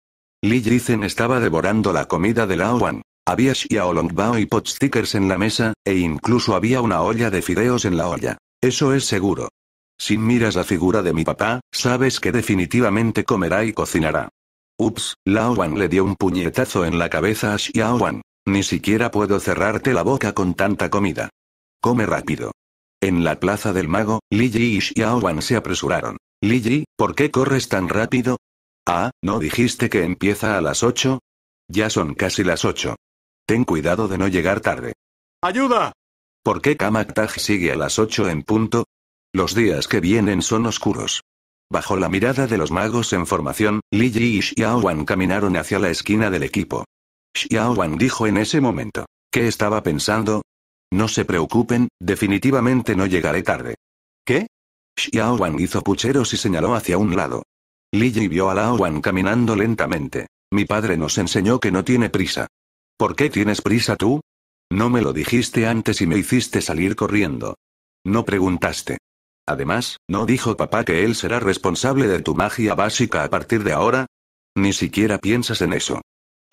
Li Yizen estaba devorando la comida de Lao Wan. Había xiaolongbao y potstickers en la mesa, e incluso había una olla de fideos en la olla. Eso es seguro. Sin miras la figura de mi papá, sabes que definitivamente comerá y cocinará. Ups, Lao Wan le dio un puñetazo en la cabeza a Xiao Wan. Ni siquiera puedo cerrarte la boca con tanta comida. Come rápido. En la plaza del mago, Li Ji y Wan se apresuraron. Li Ji, ¿por qué corres tan rápido? Ah, ¿no dijiste que empieza a las 8? Ya son casi las ocho. Ten cuidado de no llegar tarde. ¡Ayuda! ¿Por qué Kamaktaj sigue a las ocho en punto? Los días que vienen son oscuros. Bajo la mirada de los magos en formación, Li Ji y Wan caminaron hacia la esquina del equipo. Xiao dijo en ese momento. ¿Qué estaba pensando? No se preocupen, definitivamente no llegaré tarde. ¿Qué? Xiao Wan hizo pucheros y señaló hacia un lado. Li Ji vio a Lao Wan caminando lentamente. Mi padre nos enseñó que no tiene prisa. ¿Por qué tienes prisa tú? No me lo dijiste antes y me hiciste salir corriendo. No preguntaste. Además, ¿no dijo papá que él será responsable de tu magia básica a partir de ahora? Ni siquiera piensas en eso.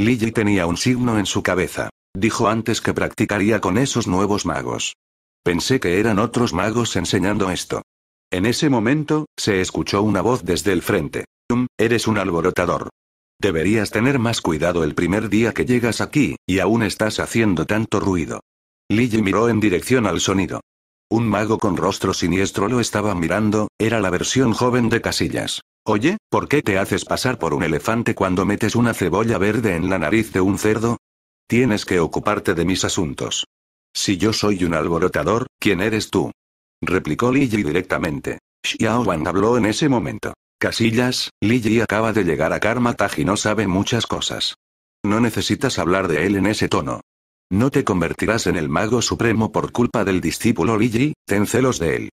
Lilly tenía un signo en su cabeza. Dijo antes que practicaría con esos nuevos magos. Pensé que eran otros magos enseñando esto. En ese momento, se escuchó una voz desde el frente. eres un alborotador. Deberías tener más cuidado el primer día que llegas aquí, y aún estás haciendo tanto ruido. Lilly miró en dirección al sonido. Un mago con rostro siniestro lo estaba mirando, era la versión joven de Casillas. Oye, ¿por qué te haces pasar por un elefante cuando metes una cebolla verde en la nariz de un cerdo? Tienes que ocuparte de mis asuntos. Si yo soy un alborotador, ¿quién eres tú? replicó Li Yi directamente. Xiao Wan habló en ese momento. Casillas, Ligi acaba de llegar a Karma Taj y no sabe muchas cosas. No necesitas hablar de él en ese tono. No te convertirás en el mago supremo por culpa del discípulo Ligi, ten celos de él.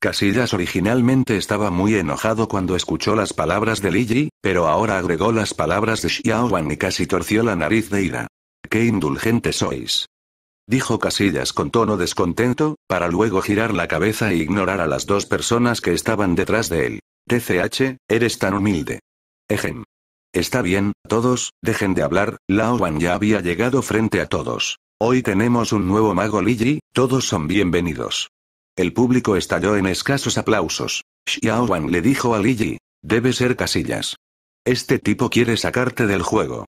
Casillas originalmente estaba muy enojado cuando escuchó las palabras de yi pero ahora agregó las palabras de Xiao Wan y casi torció la nariz de ira. ¡Qué indulgente sois! Dijo Casillas con tono descontento, para luego girar la cabeza e ignorar a las dos personas que estaban detrás de él. TCH, eres tan humilde. Ejem. Está bien, todos, dejen de hablar, Lao Wan ya había llegado frente a todos. Hoy tenemos un nuevo mago Ji, todos son bienvenidos. El público estalló en escasos aplausos. Xiao Wan le dijo a Ji, Debe ser Casillas. Este tipo quiere sacarte del juego.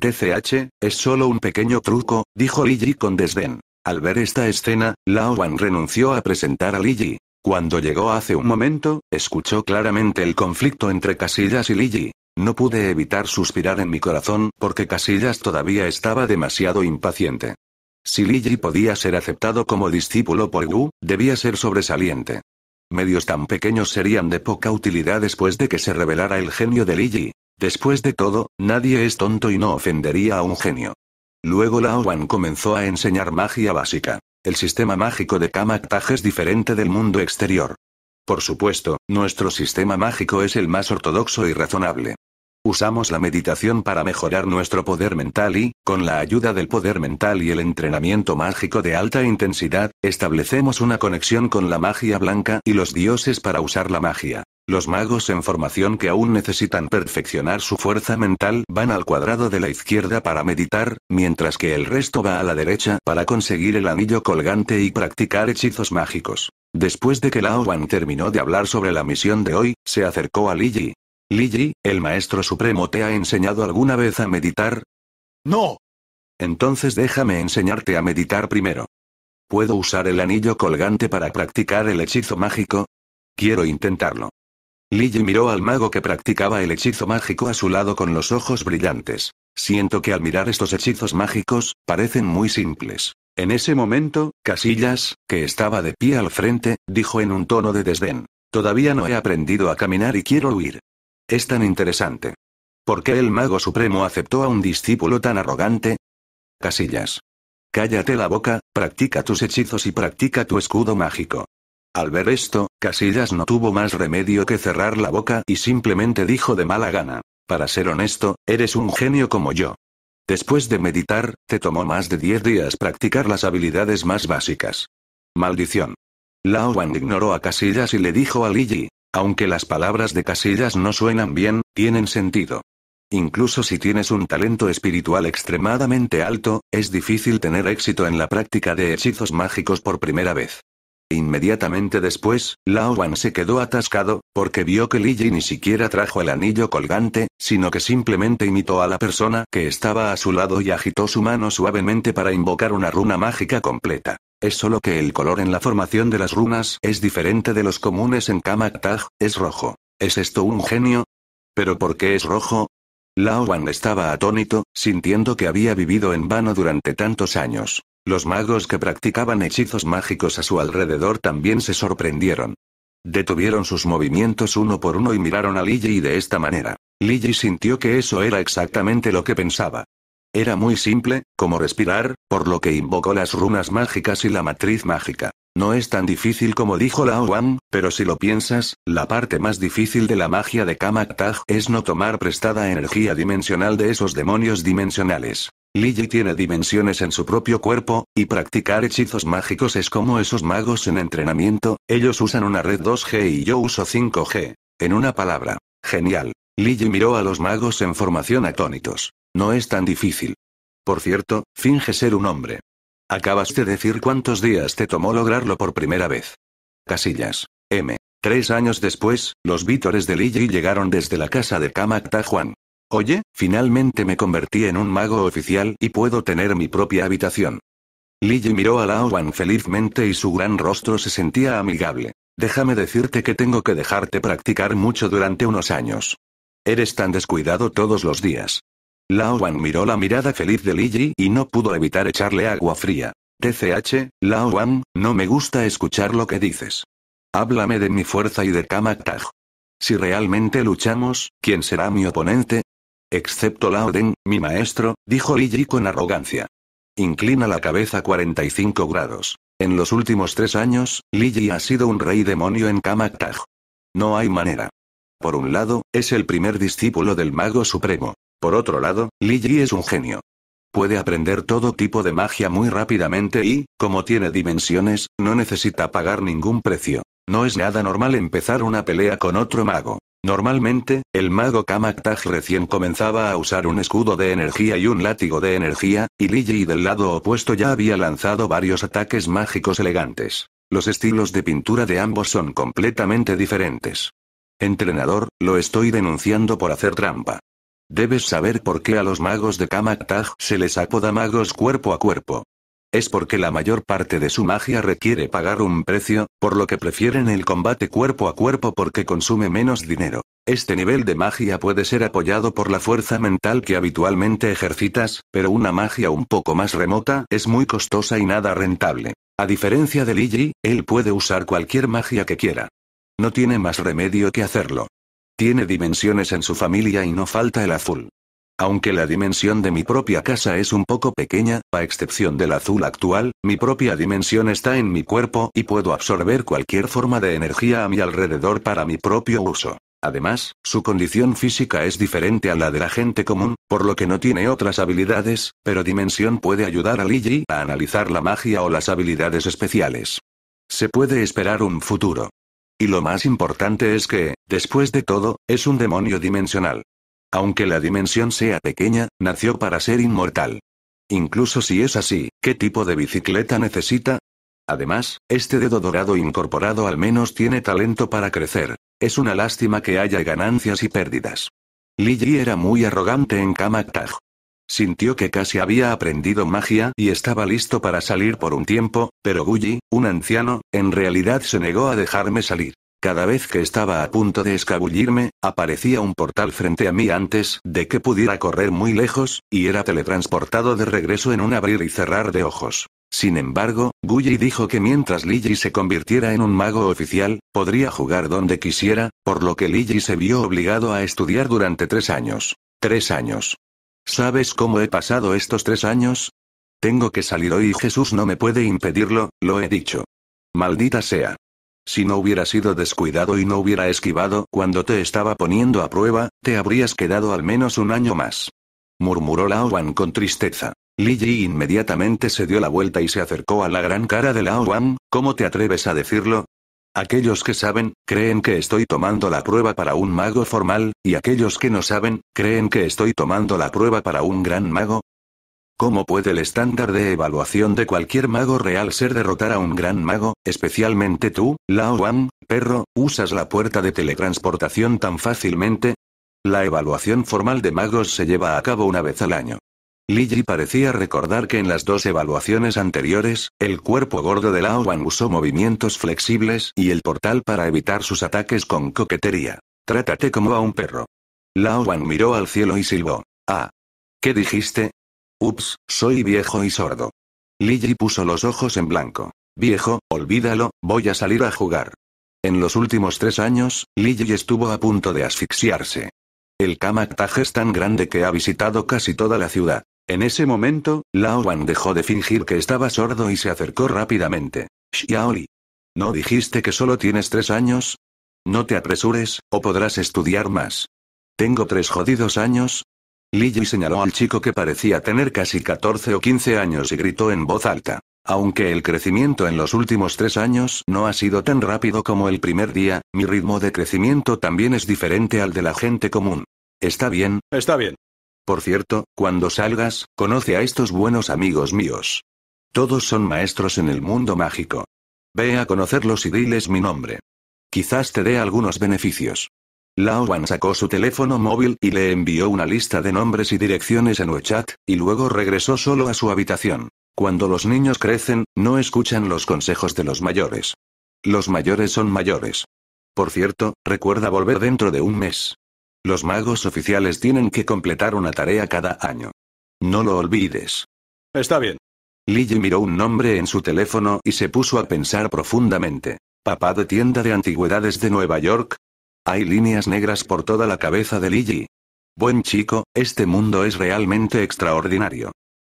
TCH, es solo un pequeño truco, dijo Ji con desdén. Al ver esta escena, Lao Wan renunció a presentar a Ji. Cuando llegó hace un momento, escuchó claramente el conflicto entre Casillas y Ji. No pude evitar suspirar en mi corazón, porque Casillas todavía estaba demasiado impaciente. Si Ligi podía ser aceptado como discípulo por Wu, debía ser sobresaliente. Medios tan pequeños serían de poca utilidad después de que se revelara el genio de Ligi. Después de todo, nadie es tonto y no ofendería a un genio. Luego Lao Wan comenzó a enseñar magia básica. El sistema mágico de Kamaktaj es diferente del mundo exterior. Por supuesto, nuestro sistema mágico es el más ortodoxo y razonable. Usamos la meditación para mejorar nuestro poder mental y, con la ayuda del poder mental y el entrenamiento mágico de alta intensidad, establecemos una conexión con la magia blanca y los dioses para usar la magia. Los magos en formación que aún necesitan perfeccionar su fuerza mental van al cuadrado de la izquierda para meditar, mientras que el resto va a la derecha para conseguir el anillo colgante y practicar hechizos mágicos. Después de que Lao Wan terminó de hablar sobre la misión de hoy, se acercó a Li Yi. Liji, ¿el Maestro Supremo te ha enseñado alguna vez a meditar? No. Entonces déjame enseñarte a meditar primero. ¿Puedo usar el anillo colgante para practicar el hechizo mágico? Quiero intentarlo. Liji miró al mago que practicaba el hechizo mágico a su lado con los ojos brillantes. Siento que al mirar estos hechizos mágicos, parecen muy simples. En ese momento, Casillas, que estaba de pie al frente, dijo en un tono de desdén. Todavía no he aprendido a caminar y quiero huir. Es tan interesante. ¿Por qué el mago supremo aceptó a un discípulo tan arrogante? Casillas. Cállate la boca, practica tus hechizos y practica tu escudo mágico. Al ver esto, Casillas no tuvo más remedio que cerrar la boca y simplemente dijo de mala gana. Para ser honesto, eres un genio como yo. Después de meditar, te tomó más de 10 días practicar las habilidades más básicas. Maldición. Lao Wang ignoró a Casillas y le dijo a Yi. Aunque las palabras de Casillas no suenan bien, tienen sentido. Incluso si tienes un talento espiritual extremadamente alto, es difícil tener éxito en la práctica de hechizos mágicos por primera vez. Inmediatamente después, Lao Wan se quedó atascado, porque vio que Li Ji ni siquiera trajo el anillo colgante, sino que simplemente imitó a la persona que estaba a su lado y agitó su mano suavemente para invocar una runa mágica completa. Es solo que el color en la formación de las runas es diferente de los comunes en Kamak-Tag, es rojo. ¿Es esto un genio? ¿Pero por qué es rojo? Lao Wang estaba atónito, sintiendo que había vivido en vano durante tantos años. Los magos que practicaban hechizos mágicos a su alrededor también se sorprendieron. Detuvieron sus movimientos uno por uno y miraron a Ji de esta manera. Ji sintió que eso era exactamente lo que pensaba. Era muy simple, como respirar, por lo que invocó las runas mágicas y la matriz mágica. No es tan difícil como dijo Lao Wang, pero si lo piensas, la parte más difícil de la magia de Kamak es no tomar prestada energía dimensional de esos demonios dimensionales. Ji tiene dimensiones en su propio cuerpo, y practicar hechizos mágicos es como esos magos en entrenamiento, ellos usan una red 2G y yo uso 5G. En una palabra. Genial. Ji miró a los magos en formación atónitos. No es tan difícil. Por cierto, finge ser un hombre. Acabas de decir cuántos días te tomó lograrlo por primera vez. Casillas. M. Tres años después, los vítores de Ligi llegaron desde la casa de Kamakta Juan. Oye, finalmente me convertí en un mago oficial y puedo tener mi propia habitación. Ligi miró a Lao Wan felizmente y su gran rostro se sentía amigable. Déjame decirte que tengo que dejarte practicar mucho durante unos años. Eres tan descuidado todos los días. Lao Wan miró la mirada feliz de Li Ji y no pudo evitar echarle agua fría. TCH, Lao Wan, no me gusta escuchar lo que dices. Háblame de mi fuerza y de Kamaktag. Si realmente luchamos, ¿quién será mi oponente? Excepto Lao Deng, mi maestro, dijo Li Ji con arrogancia. Inclina la cabeza 45 grados. En los últimos tres años, Li Ji ha sido un rey demonio en Kamaktag. No hay manera. Por un lado, es el primer discípulo del mago supremo. Por otro lado, Yi es un genio. Puede aprender todo tipo de magia muy rápidamente y, como tiene dimensiones, no necesita pagar ningún precio. No es nada normal empezar una pelea con otro mago. Normalmente, el mago Kamaktaj recién comenzaba a usar un escudo de energía y un látigo de energía, y Yi del lado opuesto ya había lanzado varios ataques mágicos elegantes. Los estilos de pintura de ambos son completamente diferentes. Entrenador, lo estoy denunciando por hacer trampa. Debes saber por qué a los magos de Kamak se les apoda magos cuerpo a cuerpo. Es porque la mayor parte de su magia requiere pagar un precio, por lo que prefieren el combate cuerpo a cuerpo porque consume menos dinero. Este nivel de magia puede ser apoyado por la fuerza mental que habitualmente ejercitas, pero una magia un poco más remota es muy costosa y nada rentable. A diferencia de Ligi, él puede usar cualquier magia que quiera. No tiene más remedio que hacerlo. Tiene dimensiones en su familia y no falta el azul. Aunque la dimensión de mi propia casa es un poco pequeña, a excepción del azul actual, mi propia dimensión está en mi cuerpo y puedo absorber cualquier forma de energía a mi alrededor para mi propio uso. Además, su condición física es diferente a la de la gente común, por lo que no tiene otras habilidades, pero Dimensión puede ayudar a Ligi a analizar la magia o las habilidades especiales. Se puede esperar un futuro. Y lo más importante es que, después de todo, es un demonio dimensional. Aunque la dimensión sea pequeña, nació para ser inmortal. Incluso si es así, ¿qué tipo de bicicleta necesita? Además, este dedo dorado incorporado al menos tiene talento para crecer. Es una lástima que haya ganancias y pérdidas. Li Yi era muy arrogante en Kamaktaj. Sintió que casi había aprendido magia y estaba listo para salir por un tiempo, pero Gully, un anciano, en realidad se negó a dejarme salir. Cada vez que estaba a punto de escabullirme, aparecía un portal frente a mí antes de que pudiera correr muy lejos, y era teletransportado de regreso en un abrir y cerrar de ojos. Sin embargo, Gully dijo que mientras Liji se convirtiera en un mago oficial, podría jugar donde quisiera, por lo que Liji se vio obligado a estudiar durante tres años. Tres años. ¿Sabes cómo he pasado estos tres años? Tengo que salir hoy y Jesús no me puede impedirlo, lo he dicho. Maldita sea. Si no hubiera sido descuidado y no hubiera esquivado cuando te estaba poniendo a prueba, te habrías quedado al menos un año más. Murmuró Lao wan con tristeza. Li Ji inmediatamente se dio la vuelta y se acercó a la gran cara de Lao wan. ¿cómo te atreves a decirlo? Aquellos que saben, creen que estoy tomando la prueba para un mago formal, y aquellos que no saben, creen que estoy tomando la prueba para un gran mago. ¿Cómo puede el estándar de evaluación de cualquier mago real ser derrotar a un gran mago, especialmente tú, Lao Wang, perro, usas la puerta de teletransportación tan fácilmente? La evaluación formal de magos se lleva a cabo una vez al año. Liji parecía recordar que en las dos evaluaciones anteriores, el cuerpo gordo de Lao Wan usó movimientos flexibles y el portal para evitar sus ataques con coquetería. Trátate como a un perro. Lao Wan miró al cielo y silbó. Ah. ¿Qué dijiste? Ups, soy viejo y sordo. Liji puso los ojos en blanco. Viejo, olvídalo, voy a salir a jugar. En los últimos tres años, Liji estuvo a punto de asfixiarse. El Kamaktaj es tan grande que ha visitado casi toda la ciudad. En ese momento, Lao Wan dejó de fingir que estaba sordo y se acercó rápidamente. Xiaoli. ¿No dijiste que solo tienes tres años? No te apresures, o podrás estudiar más. Tengo tres jodidos años. Li Yi señaló al chico que parecía tener casi 14 o 15 años y gritó en voz alta. Aunque el crecimiento en los últimos tres años no ha sido tan rápido como el primer día, mi ritmo de crecimiento también es diferente al de la gente común. Está bien. Está bien. Por cierto, cuando salgas, conoce a estos buenos amigos míos. Todos son maestros en el mundo mágico. Ve a conocerlos y diles mi nombre. Quizás te dé algunos beneficios. Lao Wan sacó su teléfono móvil y le envió una lista de nombres y direcciones en chat y luego regresó solo a su habitación. Cuando los niños crecen, no escuchan los consejos de los mayores. Los mayores son mayores. Por cierto, recuerda volver dentro de un mes. Los magos oficiales tienen que completar una tarea cada año. No lo olvides. Está bien. Lee miró un nombre en su teléfono y se puso a pensar profundamente. ¿Papá de tienda de antigüedades de Nueva York? Hay líneas negras por toda la cabeza de Lee. Buen chico, este mundo es realmente extraordinario.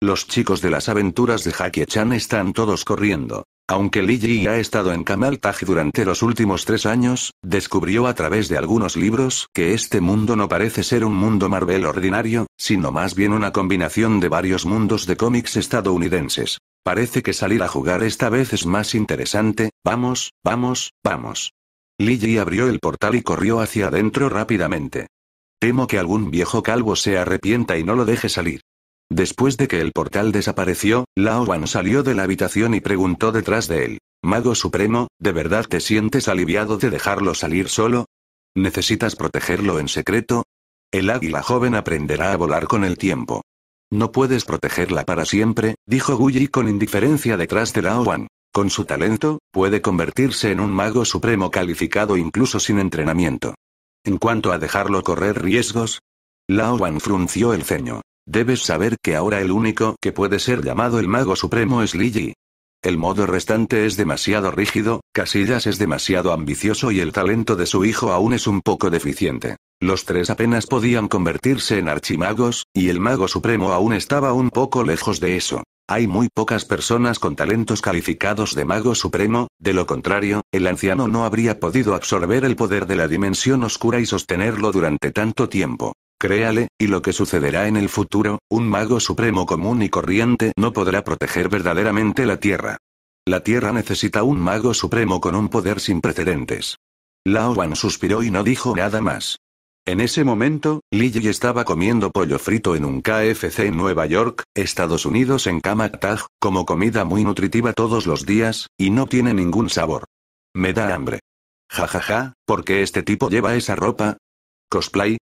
Los chicos de las aventuras de Jackie Chan están todos corriendo. Aunque Liji ha estado en Kamal Taj durante los últimos tres años, descubrió a través de algunos libros que este mundo no parece ser un mundo Marvel ordinario, sino más bien una combinación de varios mundos de cómics estadounidenses. Parece que salir a jugar esta vez es más interesante, vamos, vamos, vamos. Liji abrió el portal y corrió hacia adentro rápidamente. Temo que algún viejo calvo se arrepienta y no lo deje salir. Después de que el portal desapareció, Lao Wan salió de la habitación y preguntó detrás de él. Mago Supremo, ¿de verdad te sientes aliviado de dejarlo salir solo? ¿Necesitas protegerlo en secreto? El águila joven aprenderá a volar con el tiempo. No puedes protegerla para siempre, dijo Guyi con indiferencia detrás de Lao Wan. Con su talento, puede convertirse en un mago supremo calificado incluso sin entrenamiento. En cuanto a dejarlo correr riesgos, Lao Wan frunció el ceño. Debes saber que ahora el único que puede ser llamado el mago supremo es Ligi. El modo restante es demasiado rígido, Casillas es demasiado ambicioso y el talento de su hijo aún es un poco deficiente. Los tres apenas podían convertirse en archimagos, y el mago supremo aún estaba un poco lejos de eso. Hay muy pocas personas con talentos calificados de mago supremo, de lo contrario, el anciano no habría podido absorber el poder de la dimensión oscura y sostenerlo durante tanto tiempo. Créale, y lo que sucederá en el futuro, un mago supremo común y corriente no podrá proteger verdaderamente la Tierra. La Tierra necesita un mago supremo con un poder sin precedentes. Lao Wan suspiró y no dijo nada más. En ese momento, Ji estaba comiendo pollo frito en un KFC en Nueva York, Estados Unidos en tag, como comida muy nutritiva todos los días, y no tiene ningún sabor. Me da hambre. Ja ja ja, ¿por qué este tipo lleva esa ropa? ¿Cosplay?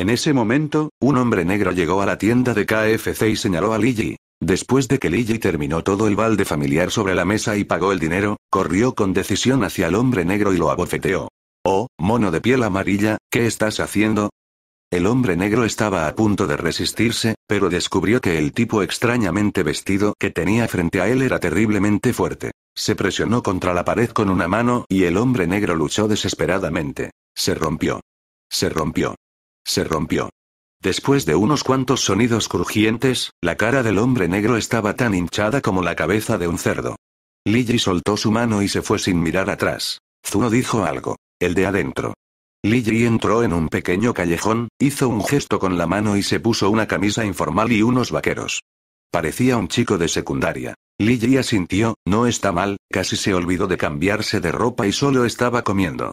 En ese momento, un hombre negro llegó a la tienda de KFC y señaló a Liji. Después de que Liji terminó todo el balde familiar sobre la mesa y pagó el dinero, corrió con decisión hacia el hombre negro y lo abofeteó. Oh, mono de piel amarilla, ¿qué estás haciendo? El hombre negro estaba a punto de resistirse, pero descubrió que el tipo extrañamente vestido que tenía frente a él era terriblemente fuerte. Se presionó contra la pared con una mano y el hombre negro luchó desesperadamente. Se rompió. Se rompió. Se rompió. Después de unos cuantos sonidos crujientes, la cara del hombre negro estaba tan hinchada como la cabeza de un cerdo. Liji soltó su mano y se fue sin mirar atrás. Zuno dijo algo. El de adentro. Liji entró en un pequeño callejón, hizo un gesto con la mano y se puso una camisa informal y unos vaqueros. Parecía un chico de secundaria. Liji asintió, no está mal, casi se olvidó de cambiarse de ropa y solo estaba comiendo.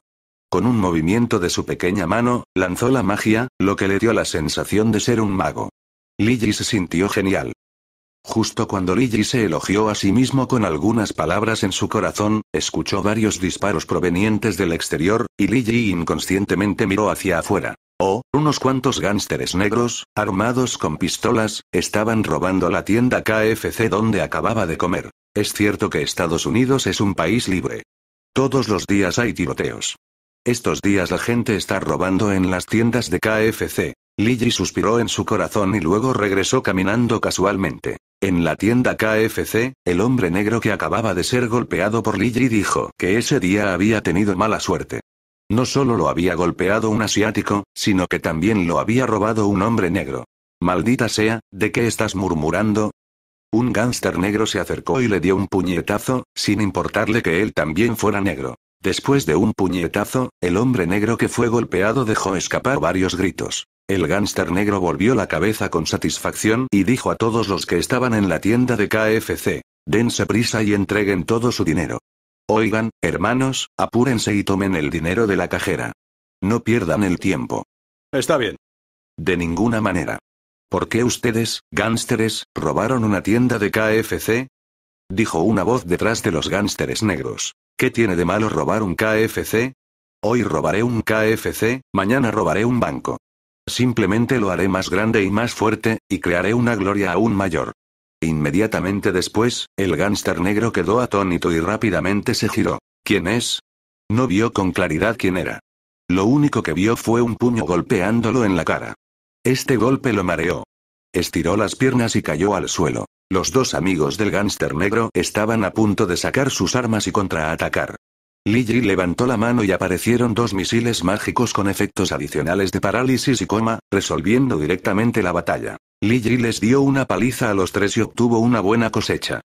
Con un movimiento de su pequeña mano, lanzó la magia, lo que le dio la sensación de ser un mago. Liji se sintió genial. Justo cuando Liji se elogió a sí mismo con algunas palabras en su corazón, escuchó varios disparos provenientes del exterior, y Liji inconscientemente miró hacia afuera. Oh, unos cuantos gánsteres negros, armados con pistolas, estaban robando la tienda KFC donde acababa de comer. Es cierto que Estados Unidos es un país libre. Todos los días hay tiroteos. Estos días la gente está robando en las tiendas de KFC. Lily suspiró en su corazón y luego regresó caminando casualmente. En la tienda KFC, el hombre negro que acababa de ser golpeado por Lily dijo que ese día había tenido mala suerte. No solo lo había golpeado un asiático, sino que también lo había robado un hombre negro. Maldita sea, ¿de qué estás murmurando? Un gánster negro se acercó y le dio un puñetazo, sin importarle que él también fuera negro. Después de un puñetazo, el hombre negro que fue golpeado dejó escapar varios gritos. El gánster negro volvió la cabeza con satisfacción y dijo a todos los que estaban en la tienda de KFC, dense prisa y entreguen todo su dinero. Oigan, hermanos, apúrense y tomen el dinero de la cajera. No pierdan el tiempo. Está bien. De ninguna manera. ¿Por qué ustedes, gánsteres, robaron una tienda de KFC? Dijo una voz detrás de los gánsteres negros. ¿Qué tiene de malo robar un KFC? Hoy robaré un KFC, mañana robaré un banco. Simplemente lo haré más grande y más fuerte, y crearé una gloria aún mayor. Inmediatamente después, el gánster negro quedó atónito y rápidamente se giró. ¿Quién es? No vio con claridad quién era. Lo único que vio fue un puño golpeándolo en la cara. Este golpe lo mareó. Estiró las piernas y cayó al suelo. Los dos amigos del gánster negro estaban a punto de sacar sus armas y contraatacar. Ji levantó la mano y aparecieron dos misiles mágicos con efectos adicionales de parálisis y coma, resolviendo directamente la batalla. Ji les dio una paliza a los tres y obtuvo una buena cosecha.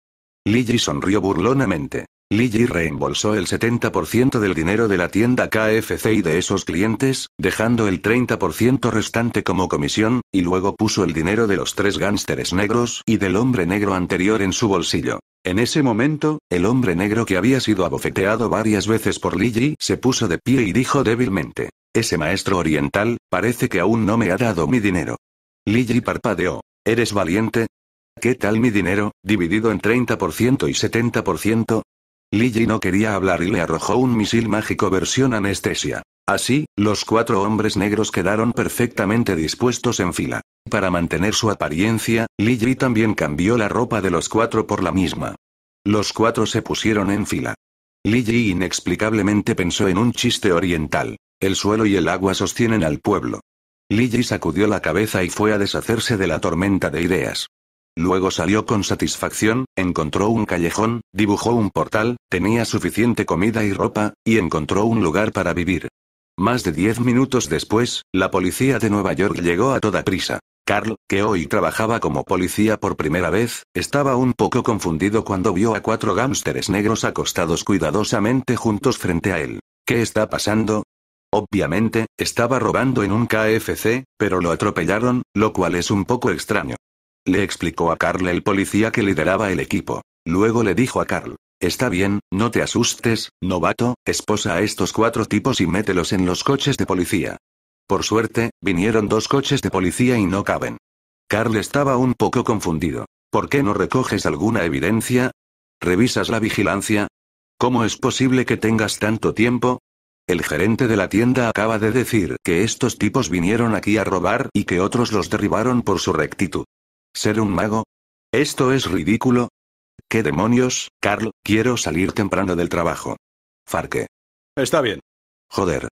Ji sonrió burlonamente. Ji reembolsó el 70% del dinero de la tienda KFC y de esos clientes, dejando el 30% restante como comisión, y luego puso el dinero de los tres gánsteres negros y del hombre negro anterior en su bolsillo. En ese momento, el hombre negro que había sido abofeteado varias veces por Ji se puso de pie y dijo débilmente, Ese maestro oriental, parece que aún no me ha dado mi dinero. Ji parpadeó. ¿Eres valiente? ¿Qué tal mi dinero, dividido en 30% y 70%? Ji no quería hablar y le arrojó un misil mágico versión anestesia. Así, los cuatro hombres negros quedaron perfectamente dispuestos en fila. Para mantener su apariencia, Li Ji también cambió la ropa de los cuatro por la misma. Los cuatro se pusieron en fila. Li Ji inexplicablemente pensó en un chiste oriental. El suelo y el agua sostienen al pueblo. Ji sacudió la cabeza y fue a deshacerse de la tormenta de ideas. Luego salió con satisfacción, encontró un callejón, dibujó un portal, tenía suficiente comida y ropa, y encontró un lugar para vivir. Más de diez minutos después, la policía de Nueva York llegó a toda prisa. Carl, que hoy trabajaba como policía por primera vez, estaba un poco confundido cuando vio a cuatro gángsteres negros acostados cuidadosamente juntos frente a él. ¿Qué está pasando? Obviamente, estaba robando en un KFC, pero lo atropellaron, lo cual es un poco extraño. Le explicó a Carl el policía que lideraba el equipo. Luego le dijo a Carl. Está bien, no te asustes, novato, esposa a estos cuatro tipos y mételos en los coches de policía. Por suerte, vinieron dos coches de policía y no caben. Carl estaba un poco confundido. ¿Por qué no recoges alguna evidencia? ¿Revisas la vigilancia? ¿Cómo es posible que tengas tanto tiempo? El gerente de la tienda acaba de decir que estos tipos vinieron aquí a robar y que otros los derribaron por su rectitud. ¿Ser un mago? Esto es ridículo. ¿Qué demonios, Carl? Quiero salir temprano del trabajo. Farque. Está bien. Joder.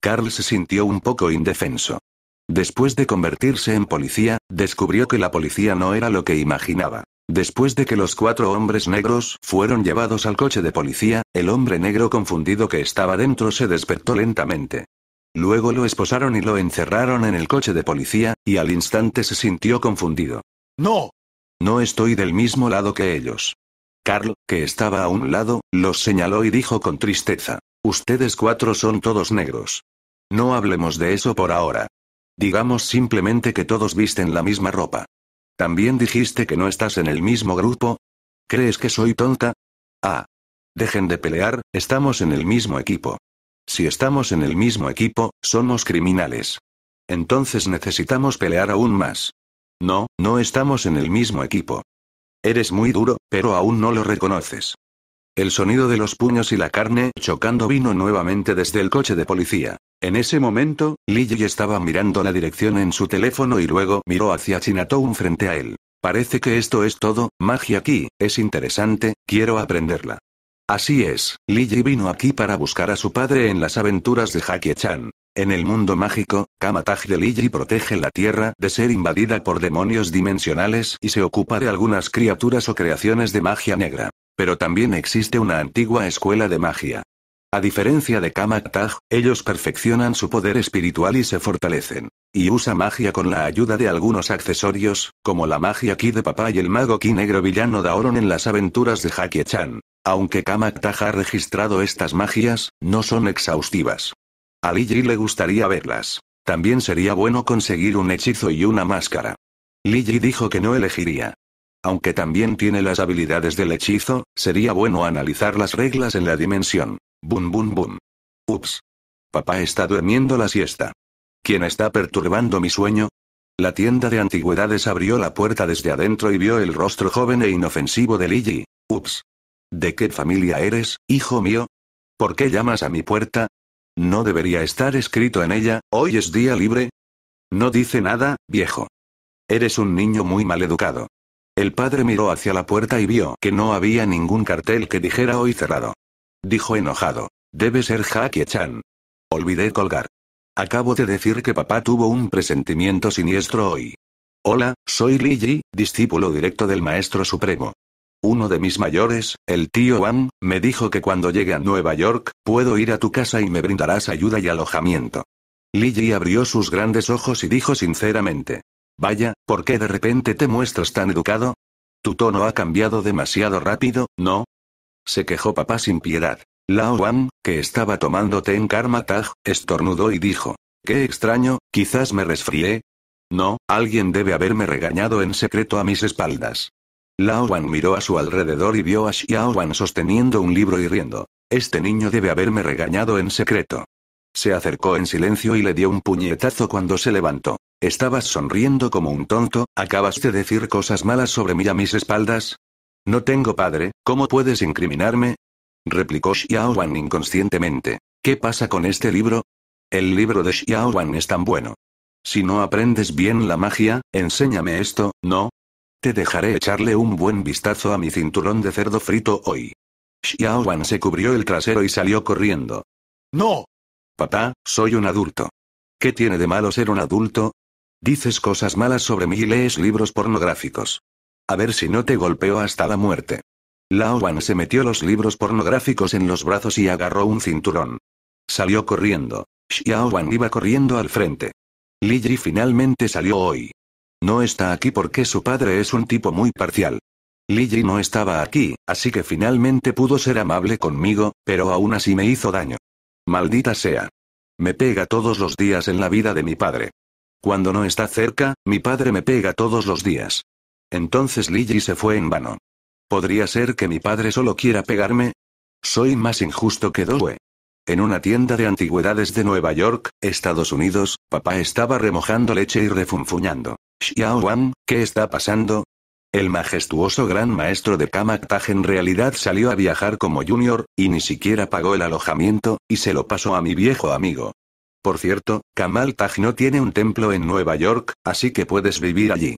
Carl se sintió un poco indefenso. Después de convertirse en policía, descubrió que la policía no era lo que imaginaba. Después de que los cuatro hombres negros fueron llevados al coche de policía, el hombre negro confundido que estaba dentro se despertó lentamente. Luego lo esposaron y lo encerraron en el coche de policía, y al instante se sintió confundido. No. No estoy del mismo lado que ellos. Carl, que estaba a un lado, los señaló y dijo con tristeza. Ustedes cuatro son todos negros. No hablemos de eso por ahora. Digamos simplemente que todos visten la misma ropa. ¿También dijiste que no estás en el mismo grupo? ¿Crees que soy tonta? Ah. Dejen de pelear, estamos en el mismo equipo. Si estamos en el mismo equipo, somos criminales. Entonces necesitamos pelear aún más. No, no estamos en el mismo equipo. Eres muy duro, pero aún no lo reconoces. El sonido de los puños y la carne chocando vino nuevamente desde el coche de policía. En ese momento, Lily estaba mirando la dirección en su teléfono y luego miró hacia Chinatown frente a él. Parece que esto es todo, magia aquí, es interesante, quiero aprenderla. Así es, Lily vino aquí para buscar a su padre en las aventuras de Jackie Chan. En el mundo mágico, Kamataj de Liji protege la Tierra de ser invadida por demonios dimensionales y se ocupa de algunas criaturas o creaciones de magia negra. Pero también existe una antigua escuela de magia. A diferencia de Kamataj, ellos perfeccionan su poder espiritual y se fortalecen. Y usa magia con la ayuda de algunos accesorios, como la magia Ki de papá y el mago Ki negro villano Daoron en las aventuras de Jackie Chan. Aunque Kamataj ha registrado estas magias, no son exhaustivas. A le gustaría verlas. También sería bueno conseguir un hechizo y una máscara. Liji dijo que no elegiría. Aunque también tiene las habilidades del hechizo, sería bueno analizar las reglas en la dimensión. Bum bum bum. Ups. Papá está durmiendo la siesta. ¿Quién está perturbando mi sueño? La tienda de antigüedades abrió la puerta desde adentro y vio el rostro joven e inofensivo de Liji. Ups. ¿De qué familia eres, hijo mío? ¿Por qué llamas a mi puerta? No debería estar escrito en ella, hoy es día libre. No dice nada, viejo. Eres un niño muy mal educado. El padre miró hacia la puerta y vio que no había ningún cartel que dijera hoy cerrado. Dijo enojado. Debe ser Jackie-chan. Olvidé colgar. Acabo de decir que papá tuvo un presentimiento siniestro hoy. Hola, soy Li Ji, discípulo directo del Maestro Supremo. Uno de mis mayores, el tío Wang, me dijo que cuando llegue a Nueva York, puedo ir a tu casa y me brindarás ayuda y alojamiento. Li Li abrió sus grandes ojos y dijo sinceramente. Vaya, ¿por qué de repente te muestras tan educado? Tu tono ha cambiado demasiado rápido, ¿no? Se quejó papá sin piedad. Lao Wan, que estaba tomando té en Karma Tag, estornudó y dijo. Qué extraño, quizás me resfrié. No, alguien debe haberme regañado en secreto a mis espaldas. Lao Wan miró a su alrededor y vio a Xiao Wan sosteniendo un libro y riendo. Este niño debe haberme regañado en secreto. Se acercó en silencio y le dio un puñetazo cuando se levantó. Estabas sonriendo como un tonto, acabas de decir cosas malas sobre mí a mis espaldas. No tengo padre, ¿cómo puedes incriminarme? replicó Xiao Wan inconscientemente. ¿Qué pasa con este libro? El libro de Xiao Wan es tan bueno. Si no aprendes bien la magia, enséñame esto, ¿no? Te dejaré echarle un buen vistazo a mi cinturón de cerdo frito hoy. Wan se cubrió el trasero y salió corriendo. ¡No! Papá, soy un adulto. ¿Qué tiene de malo ser un adulto? Dices cosas malas sobre mí y lees libros pornográficos. A ver si no te golpeo hasta la muerte. Lao Wan se metió los libros pornográficos en los brazos y agarró un cinturón. Salió corriendo. Xiao Wan iba corriendo al frente. Li Ji finalmente salió hoy. No está aquí porque su padre es un tipo muy parcial. Liji no estaba aquí, así que finalmente pudo ser amable conmigo, pero aún así me hizo daño. Maldita sea. Me pega todos los días en la vida de mi padre. Cuando no está cerca, mi padre me pega todos los días. Entonces Liji se fue en vano. ¿Podría ser que mi padre solo quiera pegarme? Soy más injusto que Doe. En una tienda de antigüedades de Nueva York, Estados Unidos, papá estaba remojando leche y refunfuñando. Xiao Wang, ¿qué está pasando? El majestuoso gran maestro de Kamak Taj en realidad salió a viajar como junior, y ni siquiera pagó el alojamiento, y se lo pasó a mi viejo amigo. Por cierto, Kamal Taj no tiene un templo en Nueva York, así que puedes vivir allí.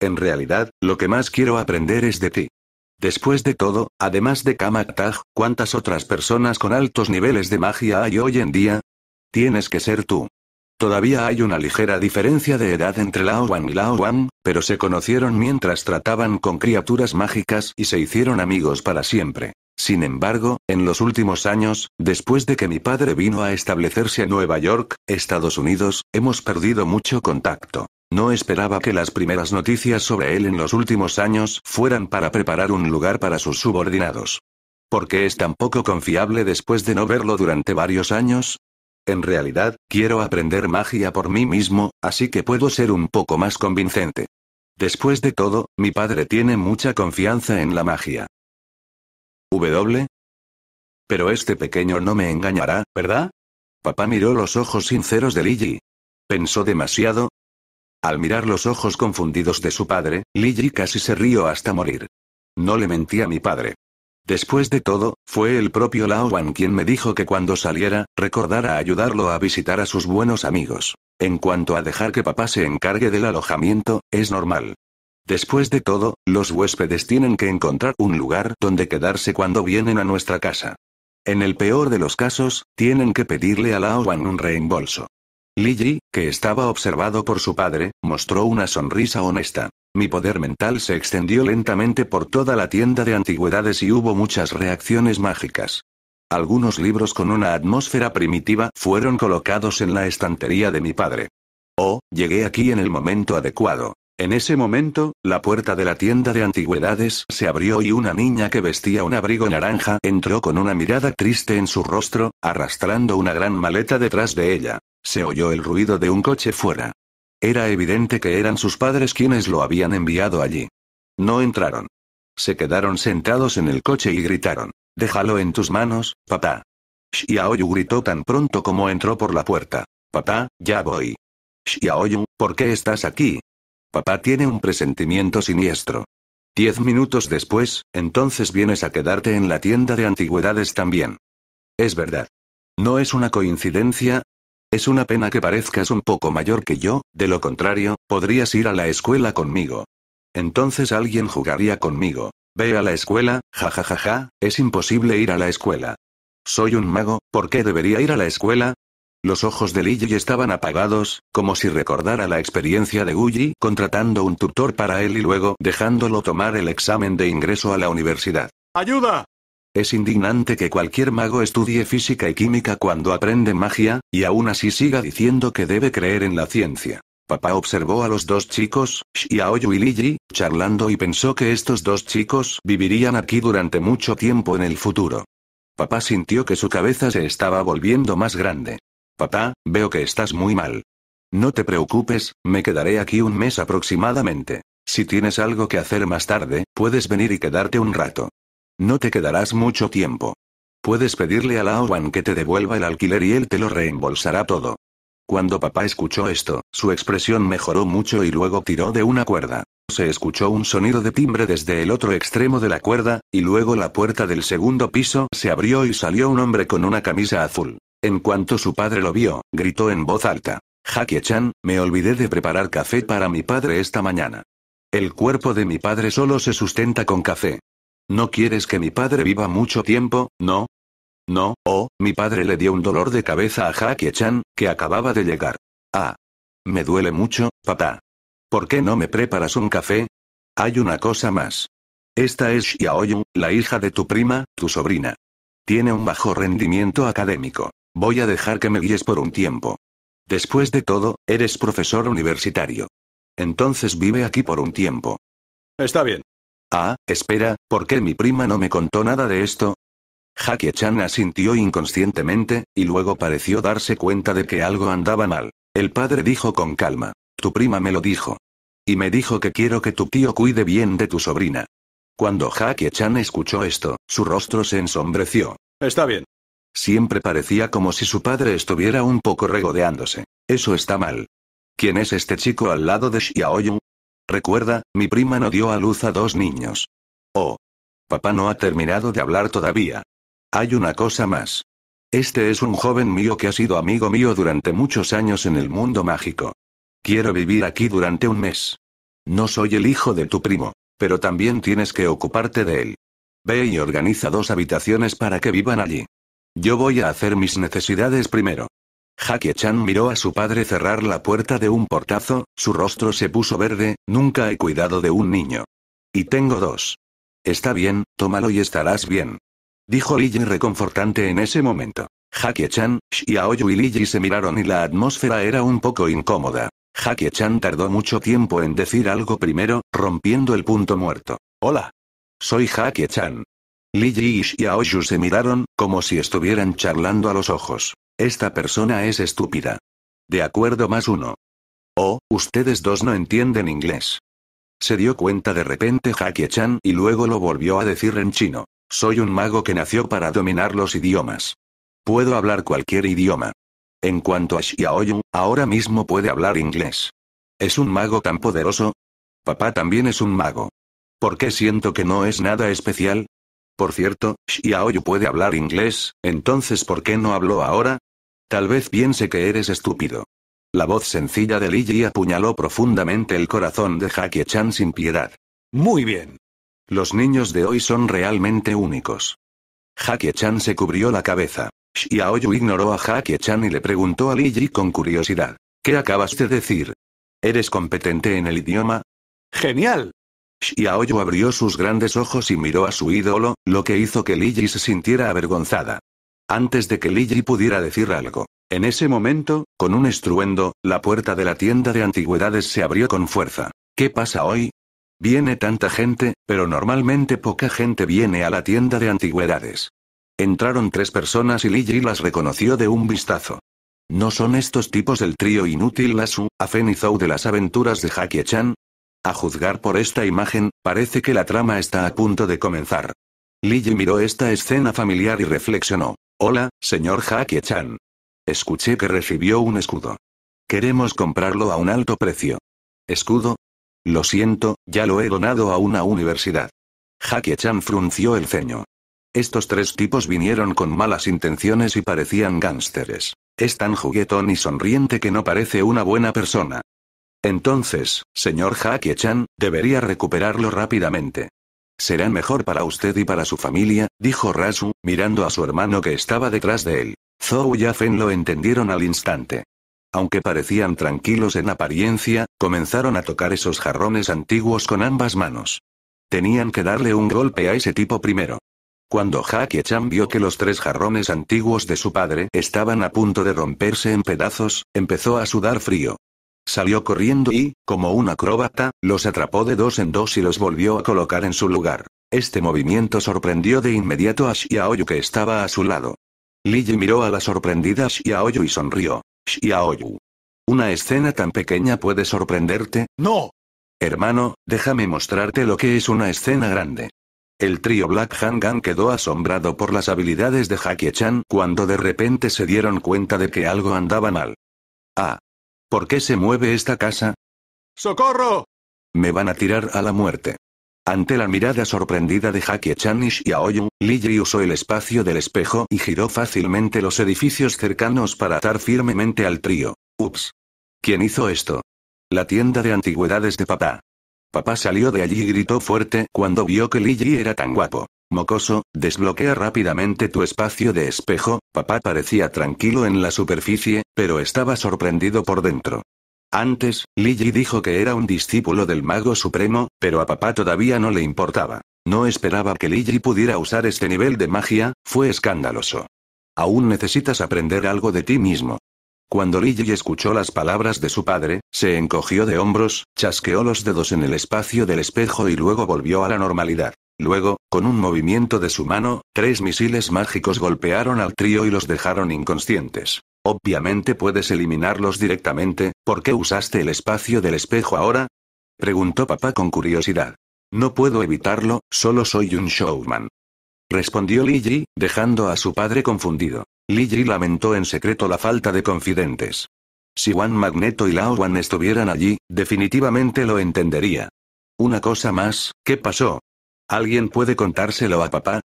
En realidad, lo que más quiero aprender es de ti. Después de todo, además de Kamak tag ¿cuántas otras personas con altos niveles de magia hay hoy en día? Tienes que ser tú. Todavía hay una ligera diferencia de edad entre Lao Wan y Lao Wan, pero se conocieron mientras trataban con criaturas mágicas y se hicieron amigos para siempre. Sin embargo, en los últimos años, después de que mi padre vino a establecerse en Nueva York, Estados Unidos, hemos perdido mucho contacto. No esperaba que las primeras noticias sobre él en los últimos años fueran para preparar un lugar para sus subordinados. ¿Por qué es tan poco confiable después de no verlo durante varios años? En realidad, quiero aprender magia por mí mismo, así que puedo ser un poco más convincente. Después de todo, mi padre tiene mucha confianza en la magia. W. Pero este pequeño no me engañará, ¿verdad? Papá miró los ojos sinceros de Lily. ¿Pensó demasiado? Al mirar los ojos confundidos de su padre, Li Ji casi se rió hasta morir. No le mentí a mi padre. Después de todo, fue el propio Wan quien me dijo que cuando saliera, recordara ayudarlo a visitar a sus buenos amigos. En cuanto a dejar que papá se encargue del alojamiento, es normal. Después de todo, los huéspedes tienen que encontrar un lugar donde quedarse cuando vienen a nuestra casa. En el peor de los casos, tienen que pedirle a Lao Wan un reembolso. Li que estaba observado por su padre, mostró una sonrisa honesta. Mi poder mental se extendió lentamente por toda la tienda de antigüedades y hubo muchas reacciones mágicas. Algunos libros con una atmósfera primitiva fueron colocados en la estantería de mi padre. Oh, llegué aquí en el momento adecuado. En ese momento, la puerta de la tienda de antigüedades se abrió y una niña que vestía un abrigo naranja entró con una mirada triste en su rostro, arrastrando una gran maleta detrás de ella. Se oyó el ruido de un coche fuera. Era evidente que eran sus padres quienes lo habían enviado allí. No entraron. Se quedaron sentados en el coche y gritaron, Déjalo en tus manos, papá. Shiaoyu gritó tan pronto como entró por la puerta. Papá, ya voy. Xiaoyu, ¿por qué estás aquí? Papá tiene un presentimiento siniestro. Diez minutos después, entonces vienes a quedarte en la tienda de antigüedades también. Es verdad. No es una coincidencia, es una pena que parezcas un poco mayor que yo, de lo contrario, podrías ir a la escuela conmigo. Entonces alguien jugaría conmigo. Ve a la escuela, jajajaja, es imposible ir a la escuela. Soy un mago, ¿por qué debería ir a la escuela? Los ojos de Lily estaban apagados, como si recordara la experiencia de Guji contratando un tutor para él y luego dejándolo tomar el examen de ingreso a la universidad. ¡Ayuda! Es indignante que cualquier mago estudie física y química cuando aprende magia, y aún así siga diciendo que debe creer en la ciencia. Papá observó a los dos chicos, Xiaoyu y Liji, charlando y pensó que estos dos chicos vivirían aquí durante mucho tiempo en el futuro. Papá sintió que su cabeza se estaba volviendo más grande. Papá, veo que estás muy mal. No te preocupes, me quedaré aquí un mes aproximadamente. Si tienes algo que hacer más tarde, puedes venir y quedarte un rato. No te quedarás mucho tiempo. Puedes pedirle a Lao Wan que te devuelva el alquiler y él te lo reembolsará todo. Cuando papá escuchó esto, su expresión mejoró mucho y luego tiró de una cuerda. Se escuchó un sonido de timbre desde el otro extremo de la cuerda, y luego la puerta del segundo piso se abrió y salió un hombre con una camisa azul. En cuanto su padre lo vio, gritó en voz alta. "Jackie chan me olvidé de preparar café para mi padre esta mañana. El cuerpo de mi padre solo se sustenta con café. ¿No quieres que mi padre viva mucho tiempo, no? No, oh, mi padre le dio un dolor de cabeza a Jackie-chan, que acababa de llegar. Ah. Me duele mucho, papá. ¿Por qué no me preparas un café? Hay una cosa más. Esta es Xiaoyu, la hija de tu prima, tu sobrina. Tiene un bajo rendimiento académico. Voy a dejar que me guíes por un tiempo. Después de todo, eres profesor universitario. Entonces vive aquí por un tiempo. Está bien. Ah, espera, ¿por qué mi prima no me contó nada de esto? Jackie-chan asintió inconscientemente, y luego pareció darse cuenta de que algo andaba mal. El padre dijo con calma. Tu prima me lo dijo. Y me dijo que quiero que tu tío cuide bien de tu sobrina. Cuando Jackie-chan escuchó esto, su rostro se ensombreció. Está bien. Siempre parecía como si su padre estuviera un poco regodeándose. Eso está mal. ¿Quién es este chico al lado de Xiaoyun? Recuerda, mi prima no dio a luz a dos niños. Oh. Papá no ha terminado de hablar todavía. Hay una cosa más. Este es un joven mío que ha sido amigo mío durante muchos años en el mundo mágico. Quiero vivir aquí durante un mes. No soy el hijo de tu primo, pero también tienes que ocuparte de él. Ve y organiza dos habitaciones para que vivan allí. Yo voy a hacer mis necesidades primero hakie Chan miró a su padre cerrar la puerta de un portazo, su rostro se puso verde, nunca he cuidado de un niño. Y tengo dos. Está bien, tómalo y estarás bien. Dijo Liji reconfortante en ese momento. hakie Chan, Xiaoyu y Liji se miraron y la atmósfera era un poco incómoda. hakie Chan tardó mucho tiempo en decir algo primero, rompiendo el punto muerto. Hola. Soy hakie Chan. Lily y Xiaoyu se miraron, como si estuvieran charlando a los ojos. Esta persona es estúpida. De acuerdo más uno. Oh, ustedes dos no entienden inglés. Se dio cuenta de repente Jackie Chan y luego lo volvió a decir en chino. Soy un mago que nació para dominar los idiomas. Puedo hablar cualquier idioma. En cuanto a Xiaoyu, ahora mismo puede hablar inglés. ¿Es un mago tan poderoso? Papá también es un mago. ¿Por qué siento que no es nada especial? Por cierto, Xiaoyu puede hablar inglés, entonces ¿por qué no habló ahora? Tal vez piense que eres estúpido. La voz sencilla de Ji apuñaló profundamente el corazón de Jackie Chan sin piedad. Muy bien. Los niños de hoy son realmente únicos. Jackie Chan se cubrió la cabeza. Xiaoyu ignoró a Jackie Chan y le preguntó a Ji con curiosidad. ¿Qué acabas de decir? ¿Eres competente en el idioma? ¡Genial! Xiaoyu abrió sus grandes ojos y miró a su ídolo, lo que hizo que Ji se sintiera avergonzada. Antes de que Ji pudiera decir algo. En ese momento, con un estruendo, la puerta de la tienda de antigüedades se abrió con fuerza. ¿Qué pasa hoy? Viene tanta gente, pero normalmente poca gente viene a la tienda de antigüedades. Entraron tres personas y Ji las reconoció de un vistazo. ¿No son estos tipos del trío inútil Lasu, Afen y Zou de las aventuras de Jackie Chan? A juzgar por esta imagen, parece que la trama está a punto de comenzar. Ji miró esta escena familiar y reflexionó. Hola, señor Jackie-chan. Escuché que recibió un escudo. Queremos comprarlo a un alto precio. ¿Escudo? Lo siento, ya lo he donado a una universidad. Jackie-chan frunció el ceño. Estos tres tipos vinieron con malas intenciones y parecían gánsteres. Es tan juguetón y sonriente que no parece una buena persona. Entonces, señor Jackie-chan, debería recuperarlo rápidamente. Será mejor para usted y para su familia, dijo Rasu, mirando a su hermano que estaba detrás de él. Zhou y Afen lo entendieron al instante. Aunque parecían tranquilos en apariencia, comenzaron a tocar esos jarrones antiguos con ambas manos. Tenían que darle un golpe a ese tipo primero. Cuando Jackie Chan vio que los tres jarrones antiguos de su padre estaban a punto de romperse en pedazos, empezó a sudar frío. Salió corriendo y, como un acróbata, los atrapó de dos en dos y los volvió a colocar en su lugar. Este movimiento sorprendió de inmediato a Xiaoyu que estaba a su lado. Lily miró a la sorprendida Xiaoyu y sonrió. Xiaoyu. Una escena tan pequeña puede sorprenderte, ¿no? Hermano, déjame mostrarte lo que es una escena grande. El trío Black Hangan quedó asombrado por las habilidades de Jackie Chan cuando de repente se dieron cuenta de que algo andaba mal. Ah, ¿Por qué se mueve esta casa? ¡Socorro! Me van a tirar a la muerte. Ante la mirada sorprendida de Haki, Chanish y Aoyun, Liji usó el espacio del espejo y giró fácilmente los edificios cercanos para atar firmemente al trío. Ups. ¿Quién hizo esto? La tienda de antigüedades de papá. Papá salió de allí y gritó fuerte cuando vio que Liji era tan guapo. Mocoso, desbloquea rápidamente tu espacio de espejo, papá parecía tranquilo en la superficie, pero estaba sorprendido por dentro. Antes, Lily dijo que era un discípulo del mago supremo, pero a papá todavía no le importaba. No esperaba que Lily pudiera usar este nivel de magia, fue escandaloso. Aún necesitas aprender algo de ti mismo. Cuando Lily escuchó las palabras de su padre, se encogió de hombros, chasqueó los dedos en el espacio del espejo y luego volvió a la normalidad. Luego, con un movimiento de su mano, tres misiles mágicos golpearon al trío y los dejaron inconscientes. Obviamente puedes eliminarlos directamente, ¿por qué usaste el espacio del espejo ahora? Preguntó papá con curiosidad. No puedo evitarlo, solo soy un showman. Respondió Li Ji, dejando a su padre confundido. Li Ji lamentó en secreto la falta de confidentes. Si Juan Magneto y Lao Wan estuvieran allí, definitivamente lo entendería. Una cosa más, ¿qué pasó? ¿Alguien puede contárselo a papá?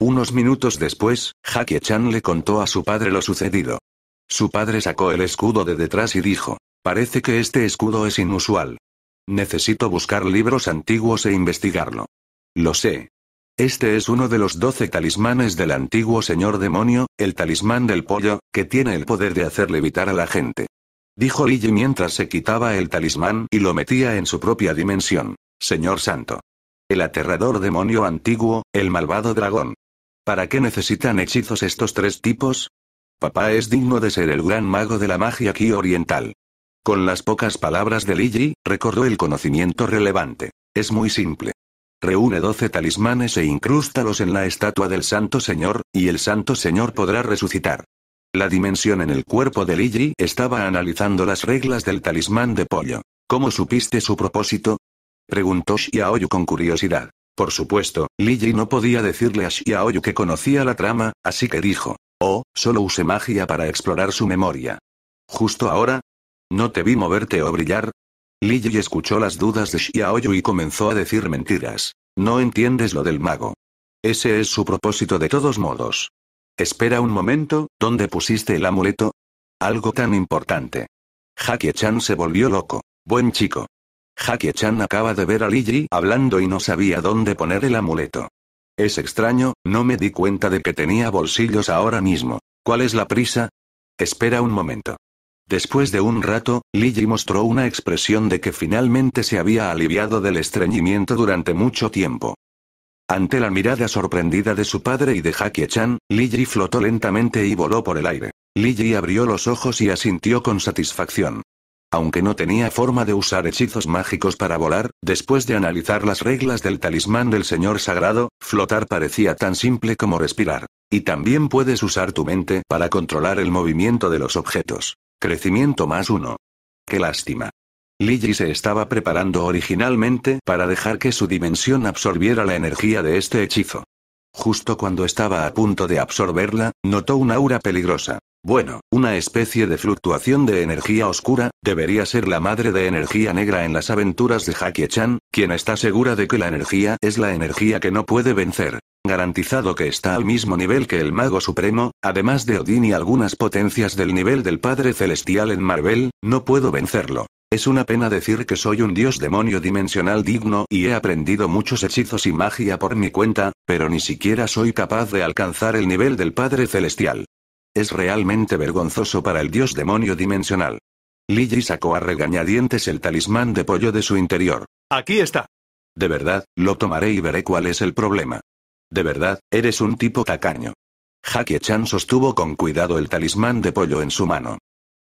Unos minutos después, Jackie Chan le contó a su padre lo sucedido. Su padre sacó el escudo de detrás y dijo, parece que este escudo es inusual. Necesito buscar libros antiguos e investigarlo. Lo sé. Este es uno de los doce talismanes del antiguo señor demonio, el talismán del pollo, que tiene el poder de hacer levitar a la gente. Dijo Li mientras se quitaba el talismán y lo metía en su propia dimensión. Señor Santo el aterrador demonio antiguo, el malvado dragón. ¿Para qué necesitan hechizos estos tres tipos? Papá es digno de ser el gran mago de la magia aquí oriental. Con las pocas palabras de Ligi, recordó el conocimiento relevante. Es muy simple. Reúne 12 talismanes e incrústalos en la estatua del Santo Señor, y el Santo Señor podrá resucitar. La dimensión en el cuerpo de Ligi estaba analizando las reglas del talismán de pollo. ¿Cómo supiste su propósito? Preguntó Xiaoyu con curiosidad. Por supuesto, Li no podía decirle a Xiaoyu que conocía la trama, así que dijo, oh, solo usé magia para explorar su memoria. ¿Justo ahora? ¿No te vi moverte o brillar? Li Yi escuchó las dudas de Xiaoyu y comenzó a decir mentiras. No entiendes lo del mago. Ese es su propósito de todos modos. Espera un momento, ¿dónde pusiste el amuleto? Algo tan importante. Jackie Chan se volvió loco. Buen chico. Jackie-chan acaba de ver a Liji hablando y no sabía dónde poner el amuleto. Es extraño, no me di cuenta de que tenía bolsillos ahora mismo. ¿Cuál es la prisa? Espera un momento. Después de un rato, Liji mostró una expresión de que finalmente se había aliviado del estreñimiento durante mucho tiempo. Ante la mirada sorprendida de su padre y de Jackie-chan, Liji flotó lentamente y voló por el aire. Liji abrió los ojos y asintió con satisfacción aunque no tenía forma de usar hechizos mágicos para volar, después de analizar las reglas del talismán del Señor Sagrado, flotar parecía tan simple como respirar. Y también puedes usar tu mente para controlar el movimiento de los objetos. Crecimiento más uno. Qué lástima. Liji se estaba preparando originalmente para dejar que su dimensión absorbiera la energía de este hechizo. Justo cuando estaba a punto de absorberla, notó una aura peligrosa. Bueno, una especie de fluctuación de energía oscura, debería ser la madre de energía negra en las aventuras de Jackie Chan, quien está segura de que la energía es la energía que no puede vencer. Garantizado que está al mismo nivel que el Mago Supremo, además de Odin y algunas potencias del nivel del Padre Celestial en Marvel, no puedo vencerlo. Es una pena decir que soy un dios demonio dimensional digno y he aprendido muchos hechizos y magia por mi cuenta, pero ni siquiera soy capaz de alcanzar el nivel del Padre Celestial. Es realmente vergonzoso para el dios demonio dimensional. Liji sacó a regañadientes el talismán de pollo de su interior. Aquí está. De verdad, lo tomaré y veré cuál es el problema. De verdad, eres un tipo tacaño. Jackie Chan sostuvo con cuidado el talismán de pollo en su mano.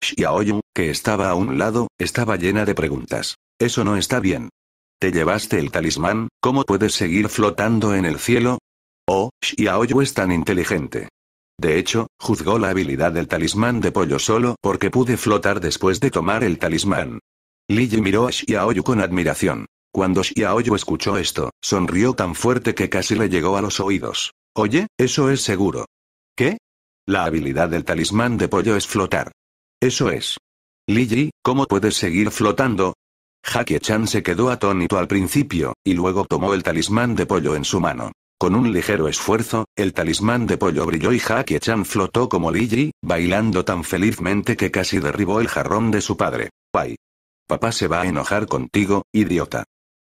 Xiaoyu, que estaba a un lado, estaba llena de preguntas. Eso no está bien. Te llevaste el talismán, ¿cómo puedes seguir flotando en el cielo? Oh, Xiaoyu es tan inteligente. De hecho, juzgó la habilidad del talismán de pollo solo porque pude flotar después de tomar el talismán. Liji miró a Xiaoyu con admiración. Cuando Xiaoyu escuchó esto, sonrió tan fuerte que casi le llegó a los oídos. Oye, eso es seguro. ¿Qué? La habilidad del talismán de pollo es flotar. Eso es. Liji, ¿cómo puedes seguir flotando? Jackie Chan se quedó atónito al principio, y luego tomó el talismán de pollo en su mano. Con un ligero esfuerzo, el talismán de pollo brilló y haki Chan flotó como Liji, bailando tan felizmente que casi derribó el jarrón de su padre. Pai. Papá se va a enojar contigo, idiota.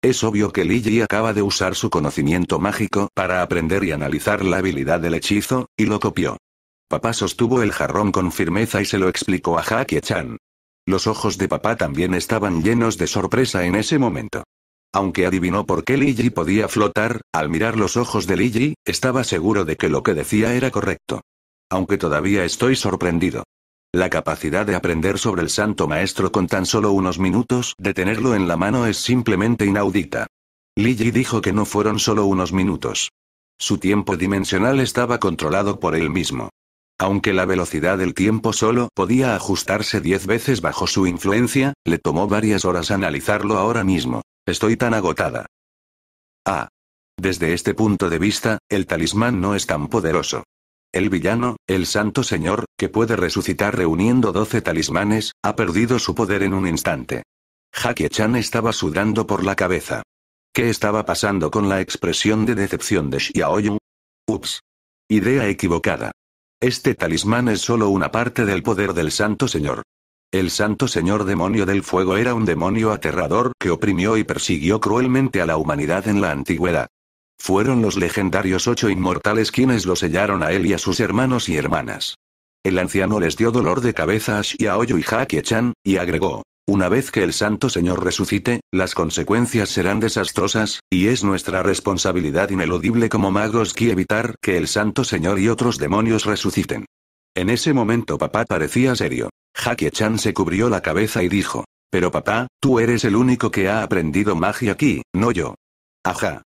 Es obvio que Liji acaba de usar su conocimiento mágico para aprender y analizar la habilidad del hechizo, y lo copió. Papá sostuvo el jarrón con firmeza y se lo explicó a haki Chan. Los ojos de papá también estaban llenos de sorpresa en ese momento. Aunque adivinó por qué Liji podía flotar, al mirar los ojos de Liji, estaba seguro de que lo que decía era correcto. Aunque todavía estoy sorprendido. La capacidad de aprender sobre el Santo Maestro con tan solo unos minutos de tenerlo en la mano es simplemente inaudita. Liji dijo que no fueron solo unos minutos. Su tiempo dimensional estaba controlado por él mismo. Aunque la velocidad del tiempo solo podía ajustarse diez veces bajo su influencia, le tomó varias horas analizarlo ahora mismo. Estoy tan agotada. Ah. Desde este punto de vista, el talismán no es tan poderoso. El villano, el santo señor, que puede resucitar reuniendo doce talismanes, ha perdido su poder en un instante. Jackie-chan estaba sudando por la cabeza. ¿Qué estaba pasando con la expresión de decepción de Xiaoyu? Ups. Idea equivocada. Este talismán es solo una parte del poder del santo señor. El santo señor demonio del fuego era un demonio aterrador que oprimió y persiguió cruelmente a la humanidad en la antigüedad. Fueron los legendarios ocho inmortales quienes lo sellaron a él y a sus hermanos y hermanas. El anciano les dio dolor de cabeza a Xiaoyu y Hakie chan y agregó, una vez que el Santo Señor resucite, las consecuencias serán desastrosas, y es nuestra responsabilidad ineludible como magos que evitar que el Santo Señor y otros demonios resuciten. En ese momento papá parecía serio. Jackie Chan se cubrió la cabeza y dijo. Pero papá, tú eres el único que ha aprendido magia aquí, no yo. Ajá.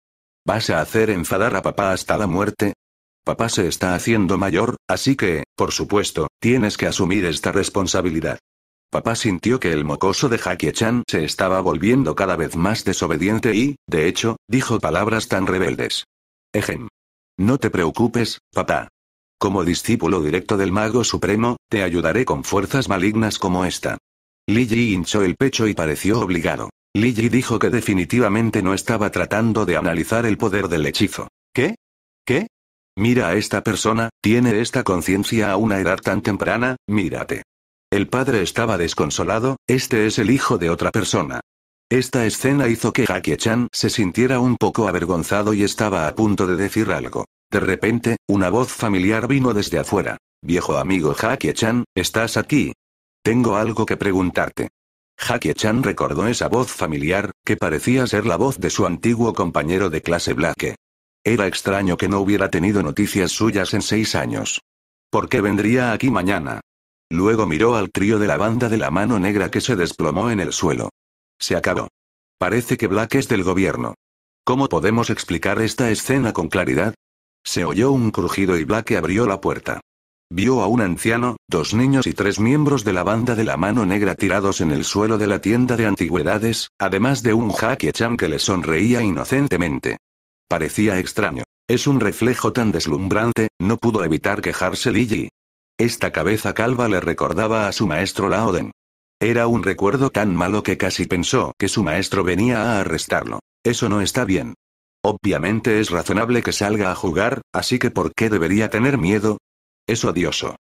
¿Vas a hacer enfadar a papá hasta la muerte? Papá se está haciendo mayor, así que, por supuesto, tienes que asumir esta responsabilidad. Papá sintió que el mocoso de Jackie-chan se estaba volviendo cada vez más desobediente y, de hecho, dijo palabras tan rebeldes. Ejem. No te preocupes, papá. Como discípulo directo del mago supremo, te ayudaré con fuerzas malignas como esta. Li Yi hinchó el pecho y pareció obligado. Li Yi dijo que definitivamente no estaba tratando de analizar el poder del hechizo. ¿Qué? ¿Qué? Mira a esta persona, tiene esta conciencia a una edad tan temprana, mírate. El padre estaba desconsolado, este es el hijo de otra persona. Esta escena hizo que Hakie-chan se sintiera un poco avergonzado y estaba a punto de decir algo. De repente, una voz familiar vino desde afuera. Viejo amigo Jackie-chan, ¿estás aquí? Tengo algo que preguntarte. Jackie-chan recordó esa voz familiar, que parecía ser la voz de su antiguo compañero de clase Blake. Era extraño que no hubiera tenido noticias suyas en seis años. ¿Por qué vendría aquí mañana? Luego miró al trío de la banda de la mano negra que se desplomó en el suelo. Se acabó. Parece que Black es del gobierno. ¿Cómo podemos explicar esta escena con claridad? Se oyó un crujido y Black abrió la puerta. Vio a un anciano, dos niños y tres miembros de la banda de la mano negra tirados en el suelo de la tienda de antigüedades, además de un Jackie Chan que le sonreía inocentemente. Parecía extraño. Es un reflejo tan deslumbrante, no pudo evitar quejarse Lily. Esta cabeza calva le recordaba a su maestro Laoden. Era un recuerdo tan malo que casi pensó que su maestro venía a arrestarlo. Eso no está bien. Obviamente es razonable que salga a jugar, así que ¿por qué debería tener miedo? Es odioso.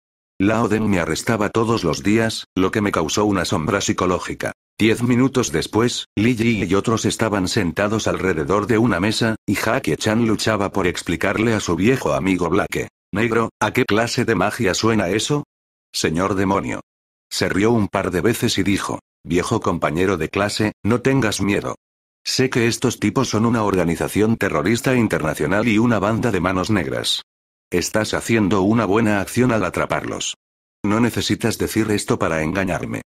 Laoden me arrestaba todos los días, lo que me causó una sombra psicológica. Diez minutos después, Li Ji y otros estaban sentados alrededor de una mesa, y haki Chan luchaba por explicarle a su viejo amigo Black. Negro, ¿a qué clase de magia suena eso? Señor demonio. Se rió un par de veces y dijo, viejo compañero de clase, no tengas miedo. Sé que estos tipos son una organización terrorista internacional y una banda de manos negras. Estás haciendo una buena acción al atraparlos. No necesitas decir esto para engañarme.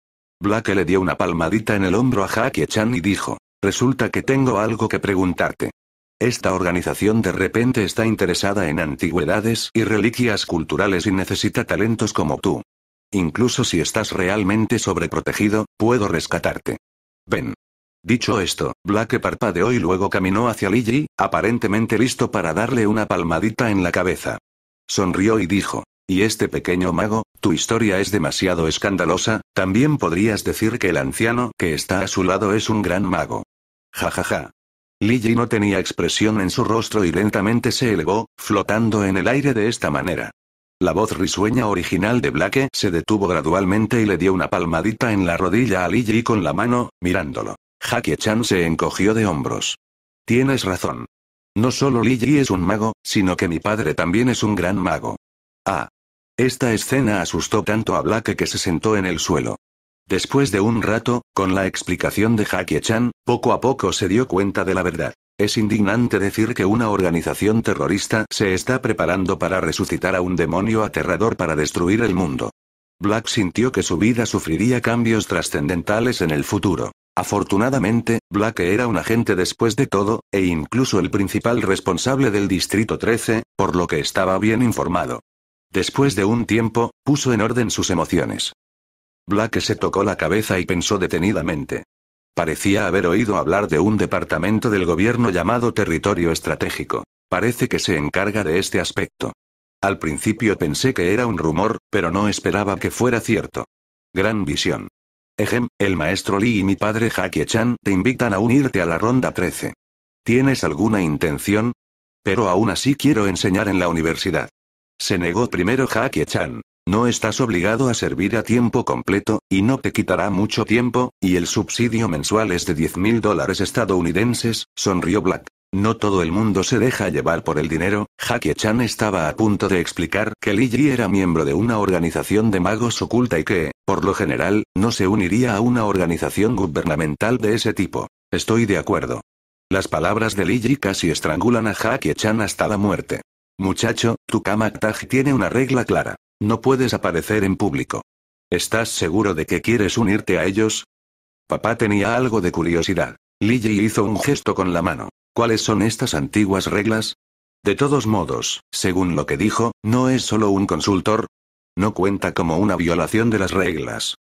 Black le dio una palmadita en el hombro a Jackie Chan y dijo, resulta que tengo algo que preguntarte. Esta organización de repente está interesada en antigüedades y reliquias culturales y necesita talentos como tú. Incluso si estás realmente sobreprotegido, puedo rescatarte. Ven. Dicho esto, Blake parpadeó y luego caminó hacia Lily, aparentemente listo para darle una palmadita en la cabeza. Sonrió y dijo, ¿y este pequeño mago? Tu historia es demasiado escandalosa, también podrías decir que el anciano que está a su lado es un gran mago. Ja ja ja. no tenía expresión en su rostro y lentamente se elevó, flotando en el aire de esta manera. La voz risueña original de Blake se detuvo gradualmente y le dio una palmadita en la rodilla a Lily con la mano, mirándolo. Jackie Chan se encogió de hombros. Tienes razón. No solo Li es un mago, sino que mi padre también es un gran mago. Ah. Esta escena asustó tanto a Black que se sentó en el suelo. Después de un rato, con la explicación de Jackie Chan, poco a poco se dio cuenta de la verdad. Es indignante decir que una organización terrorista se está preparando para resucitar a un demonio aterrador para destruir el mundo. Black sintió que su vida sufriría cambios trascendentales en el futuro. Afortunadamente, black era un agente después de todo, e incluso el principal responsable del Distrito 13, por lo que estaba bien informado. Después de un tiempo, puso en orden sus emociones. black se tocó la cabeza y pensó detenidamente. Parecía haber oído hablar de un departamento del gobierno llamado Territorio Estratégico. Parece que se encarga de este aspecto. Al principio pensé que era un rumor, pero no esperaba que fuera cierto. Gran visión. Ejem, el maestro Lee y mi padre Jackie Chan te invitan a unirte a la ronda 13. ¿Tienes alguna intención? Pero aún así quiero enseñar en la universidad. Se negó primero Jackie Chan. No estás obligado a servir a tiempo completo, y no te quitará mucho tiempo, y el subsidio mensual es de 10 mil dólares estadounidenses, sonrió Black. No todo el mundo se deja llevar por el dinero, Jackie Chan estaba a punto de explicar que Yi era miembro de una organización de magos oculta y que, por lo general, no se uniría a una organización gubernamental de ese tipo. Estoy de acuerdo. Las palabras de Liji casi estrangulan a Jackie-chan hasta la muerte. Muchacho, tu Kamaktaj tiene una regla clara. No puedes aparecer en público. ¿Estás seguro de que quieres unirte a ellos? Papá tenía algo de curiosidad. Liji hizo un gesto con la mano. ¿Cuáles son estas antiguas reglas? De todos modos, según lo que dijo, no es solo un consultor, no cuenta como una violación de las reglas.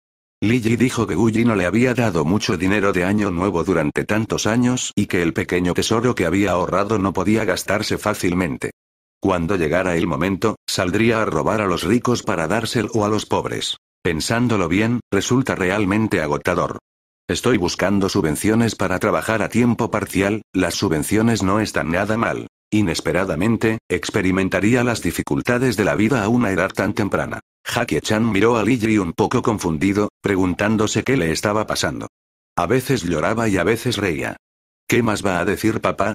Liji dijo que Guji no le había dado mucho dinero de año nuevo durante tantos años y que el pequeño tesoro que había ahorrado no podía gastarse fácilmente. Cuando llegara el momento, saldría a robar a los ricos para dárselo a los pobres. Pensándolo bien, resulta realmente agotador. Estoy buscando subvenciones para trabajar a tiempo parcial, las subvenciones no están nada mal. Inesperadamente, experimentaría las dificultades de la vida a una edad tan temprana. Jackie Chan miró a Ji un poco confundido, preguntándose qué le estaba pasando. A veces lloraba y a veces reía. ¿Qué más va a decir papá?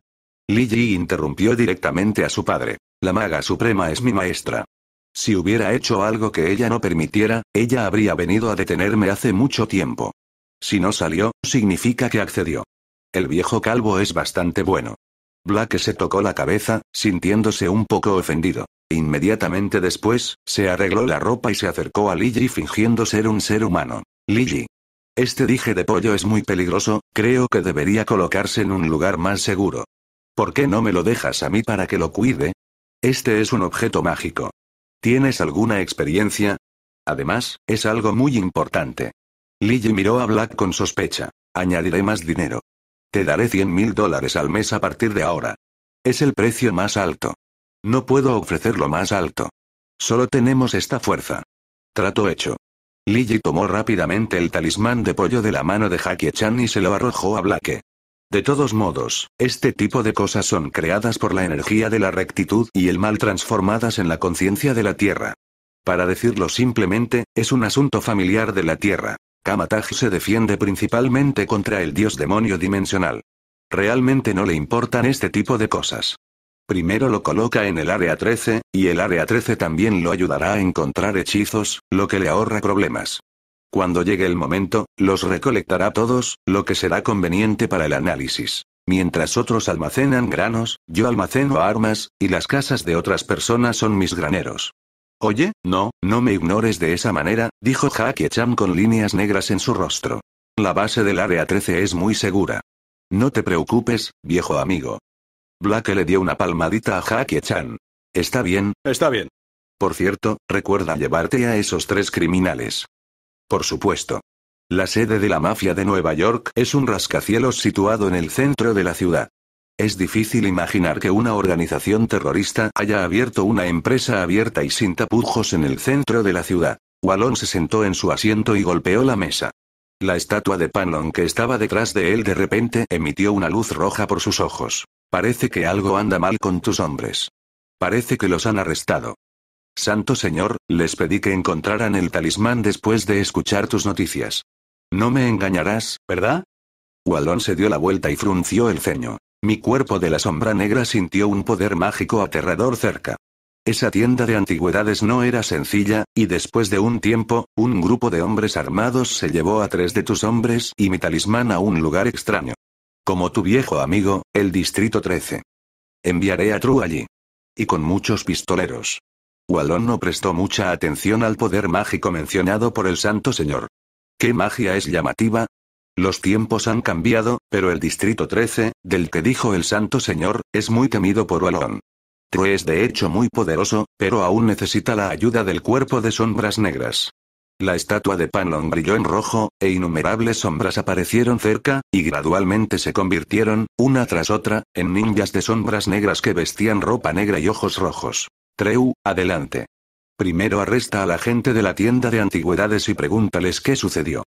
Ji interrumpió directamente a su padre. La maga suprema es mi maestra. Si hubiera hecho algo que ella no permitiera, ella habría venido a detenerme hace mucho tiempo. Si no salió, significa que accedió. El viejo calvo es bastante bueno. Black se tocó la cabeza, sintiéndose un poco ofendido. Inmediatamente después, se arregló la ropa y se acercó a Lily fingiendo ser un ser humano. Liji. Este dije de pollo es muy peligroso, creo que debería colocarse en un lugar más seguro. ¿Por qué no me lo dejas a mí para que lo cuide? Este es un objeto mágico. ¿Tienes alguna experiencia? Además, es algo muy importante. Lily miró a Black con sospecha. Añadiré más dinero. Te daré 100 mil dólares al mes a partir de ahora. Es el precio más alto. No puedo ofrecerlo más alto. Solo tenemos esta fuerza. Trato hecho. Liji tomó rápidamente el talismán de pollo de la mano de Jackie Chan y se lo arrojó a Blake. De todos modos, este tipo de cosas son creadas por la energía de la rectitud y el mal transformadas en la conciencia de la Tierra. Para decirlo simplemente, es un asunto familiar de la Tierra. Kamataj se defiende principalmente contra el dios demonio dimensional. Realmente no le importan este tipo de cosas. Primero lo coloca en el área 13, y el área 13 también lo ayudará a encontrar hechizos, lo que le ahorra problemas. Cuando llegue el momento, los recolectará todos, lo que será conveniente para el análisis. Mientras otros almacenan granos, yo almaceno armas, y las casas de otras personas son mis graneros. Oye, no, no me ignores de esa manera, dijo Jackie chan con líneas negras en su rostro. La base del área 13 es muy segura. No te preocupes, viejo amigo. Black le dio una palmadita a Jackie Chan. Está bien. Está bien. Por cierto, recuerda llevarte a esos tres criminales. Por supuesto. La sede de la mafia de Nueva York es un rascacielos situado en el centro de la ciudad. Es difícil imaginar que una organización terrorista haya abierto una empresa abierta y sin tapujos en el centro de la ciudad. Wallon se sentó en su asiento y golpeó la mesa. La estatua de Panon que estaba detrás de él de repente emitió una luz roja por sus ojos. Parece que algo anda mal con tus hombres. Parece que los han arrestado. Santo Señor, les pedí que encontraran el talismán después de escuchar tus noticias. No me engañarás, ¿verdad? Wallon se dio la vuelta y frunció el ceño. Mi cuerpo de la sombra negra sintió un poder mágico aterrador cerca. Esa tienda de antigüedades no era sencilla, y después de un tiempo, un grupo de hombres armados se llevó a tres de tus hombres y mi talismán a un lugar extraño. Como tu viejo amigo, el Distrito 13. Enviaré a True allí. Y con muchos pistoleros. Wallon no prestó mucha atención al poder mágico mencionado por el Santo Señor. ¿Qué magia es llamativa? Los tiempos han cambiado, pero el Distrito 13, del que dijo el Santo Señor, es muy temido por Walon. True es de hecho muy poderoso, pero aún necesita la ayuda del cuerpo de sombras negras. La estatua de Panlon brilló en rojo, e innumerables sombras aparecieron cerca, y gradualmente se convirtieron, una tras otra, en ninjas de sombras negras que vestían ropa negra y ojos rojos. Treu, adelante. Primero arresta a la gente de la tienda de antigüedades y pregúntales qué sucedió.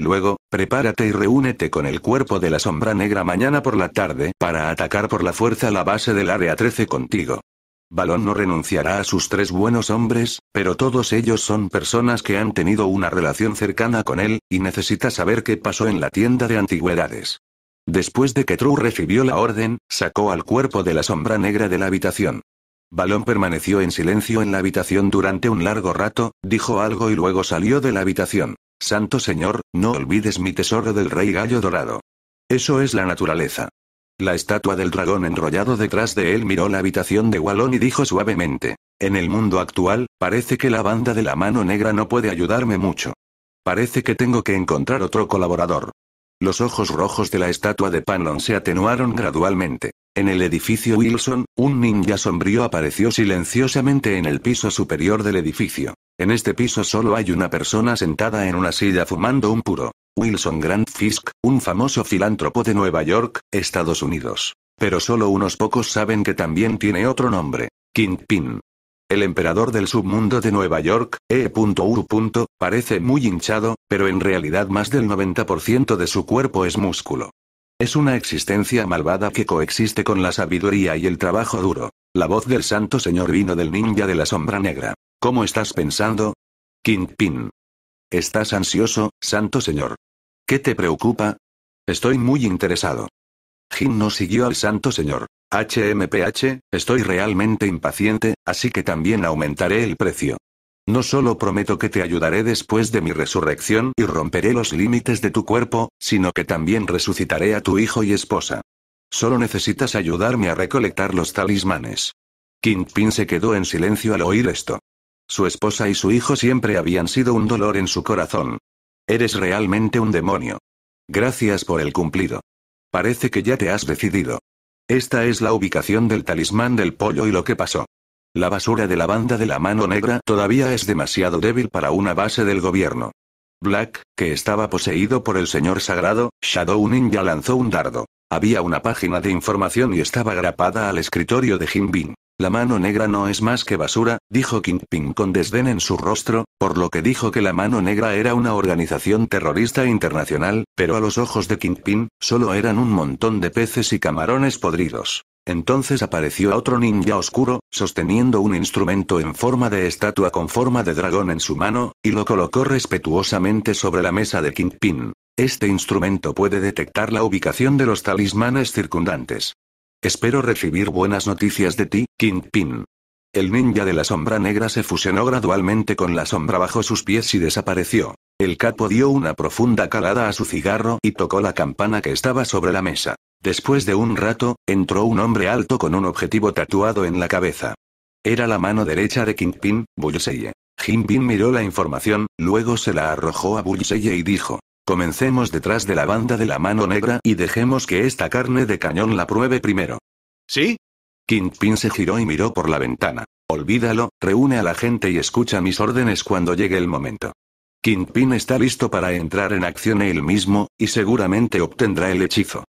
Luego, prepárate y reúnete con el cuerpo de la sombra negra mañana por la tarde para atacar por la fuerza la base del área 13 contigo. Balón no renunciará a sus tres buenos hombres, pero todos ellos son personas que han tenido una relación cercana con él, y necesita saber qué pasó en la tienda de antigüedades. Después de que True recibió la orden, sacó al cuerpo de la sombra negra de la habitación. Balón permaneció en silencio en la habitación durante un largo rato, dijo algo y luego salió de la habitación. Santo Señor, no olvides mi tesoro del rey gallo dorado. Eso es la naturaleza. La estatua del dragón enrollado detrás de él miró la habitación de Walón y dijo suavemente, En el mundo actual, parece que la banda de la mano negra no puede ayudarme mucho. Parece que tengo que encontrar otro colaborador. Los ojos rojos de la estatua de Panlon se atenuaron gradualmente. En el edificio Wilson, un ninja sombrío apareció silenciosamente en el piso superior del edificio. En este piso solo hay una persona sentada en una silla fumando un puro. Wilson Grant Fisk, un famoso filántropo de Nueva York, Estados Unidos. Pero solo unos pocos saben que también tiene otro nombre. Kingpin. El emperador del submundo de Nueva York, E.U. parece muy hinchado, pero en realidad más del 90% de su cuerpo es músculo. Es una existencia malvada que coexiste con la sabiduría y el trabajo duro. La voz del santo señor vino del ninja de la sombra negra. ¿Cómo estás pensando? Kingpin. Estás ansioso, santo señor. ¿Qué te preocupa? Estoy muy interesado. Jin no siguió al santo señor. HMPH, estoy realmente impaciente, así que también aumentaré el precio. No solo prometo que te ayudaré después de mi resurrección y romperé los límites de tu cuerpo, sino que también resucitaré a tu hijo y esposa. Solo necesitas ayudarme a recolectar los talismanes. Kingpin se quedó en silencio al oír esto. Su esposa y su hijo siempre habían sido un dolor en su corazón. Eres realmente un demonio. Gracias por el cumplido. Parece que ya te has decidido. Esta es la ubicación del talismán del pollo y lo que pasó. La basura de la banda de la mano negra todavía es demasiado débil para una base del gobierno. Black, que estaba poseído por el señor sagrado, Shadow Ninja lanzó un dardo. Había una página de información y estaba grapada al escritorio de Jinbin. La mano negra no es más que basura, dijo Kingpin con desdén en su rostro, por lo que dijo que la mano negra era una organización terrorista internacional, pero a los ojos de Kingpin, solo eran un montón de peces y camarones podridos. Entonces apareció otro ninja oscuro, sosteniendo un instrumento en forma de estatua con forma de dragón en su mano, y lo colocó respetuosamente sobre la mesa de Kingpin. Este instrumento puede detectar la ubicación de los talismanes circundantes. Espero recibir buenas noticias de ti, Kingpin. El ninja de la sombra negra se fusionó gradualmente con la sombra bajo sus pies y desapareció. El capo dio una profunda calada a su cigarro y tocó la campana que estaba sobre la mesa. Después de un rato, entró un hombre alto con un objetivo tatuado en la cabeza. Era la mano derecha de Kingpin, Bullseye. Jinpin miró la información, luego se la arrojó a Bullseye y dijo, Comencemos detrás de la banda de la mano negra y dejemos que esta carne de cañón la pruebe primero. ¿Sí? Kingpin se giró y miró por la ventana. Olvídalo, reúne a la gente y escucha mis órdenes cuando llegue el momento. Kingpin está listo para entrar en acción él mismo, y seguramente obtendrá el hechizo.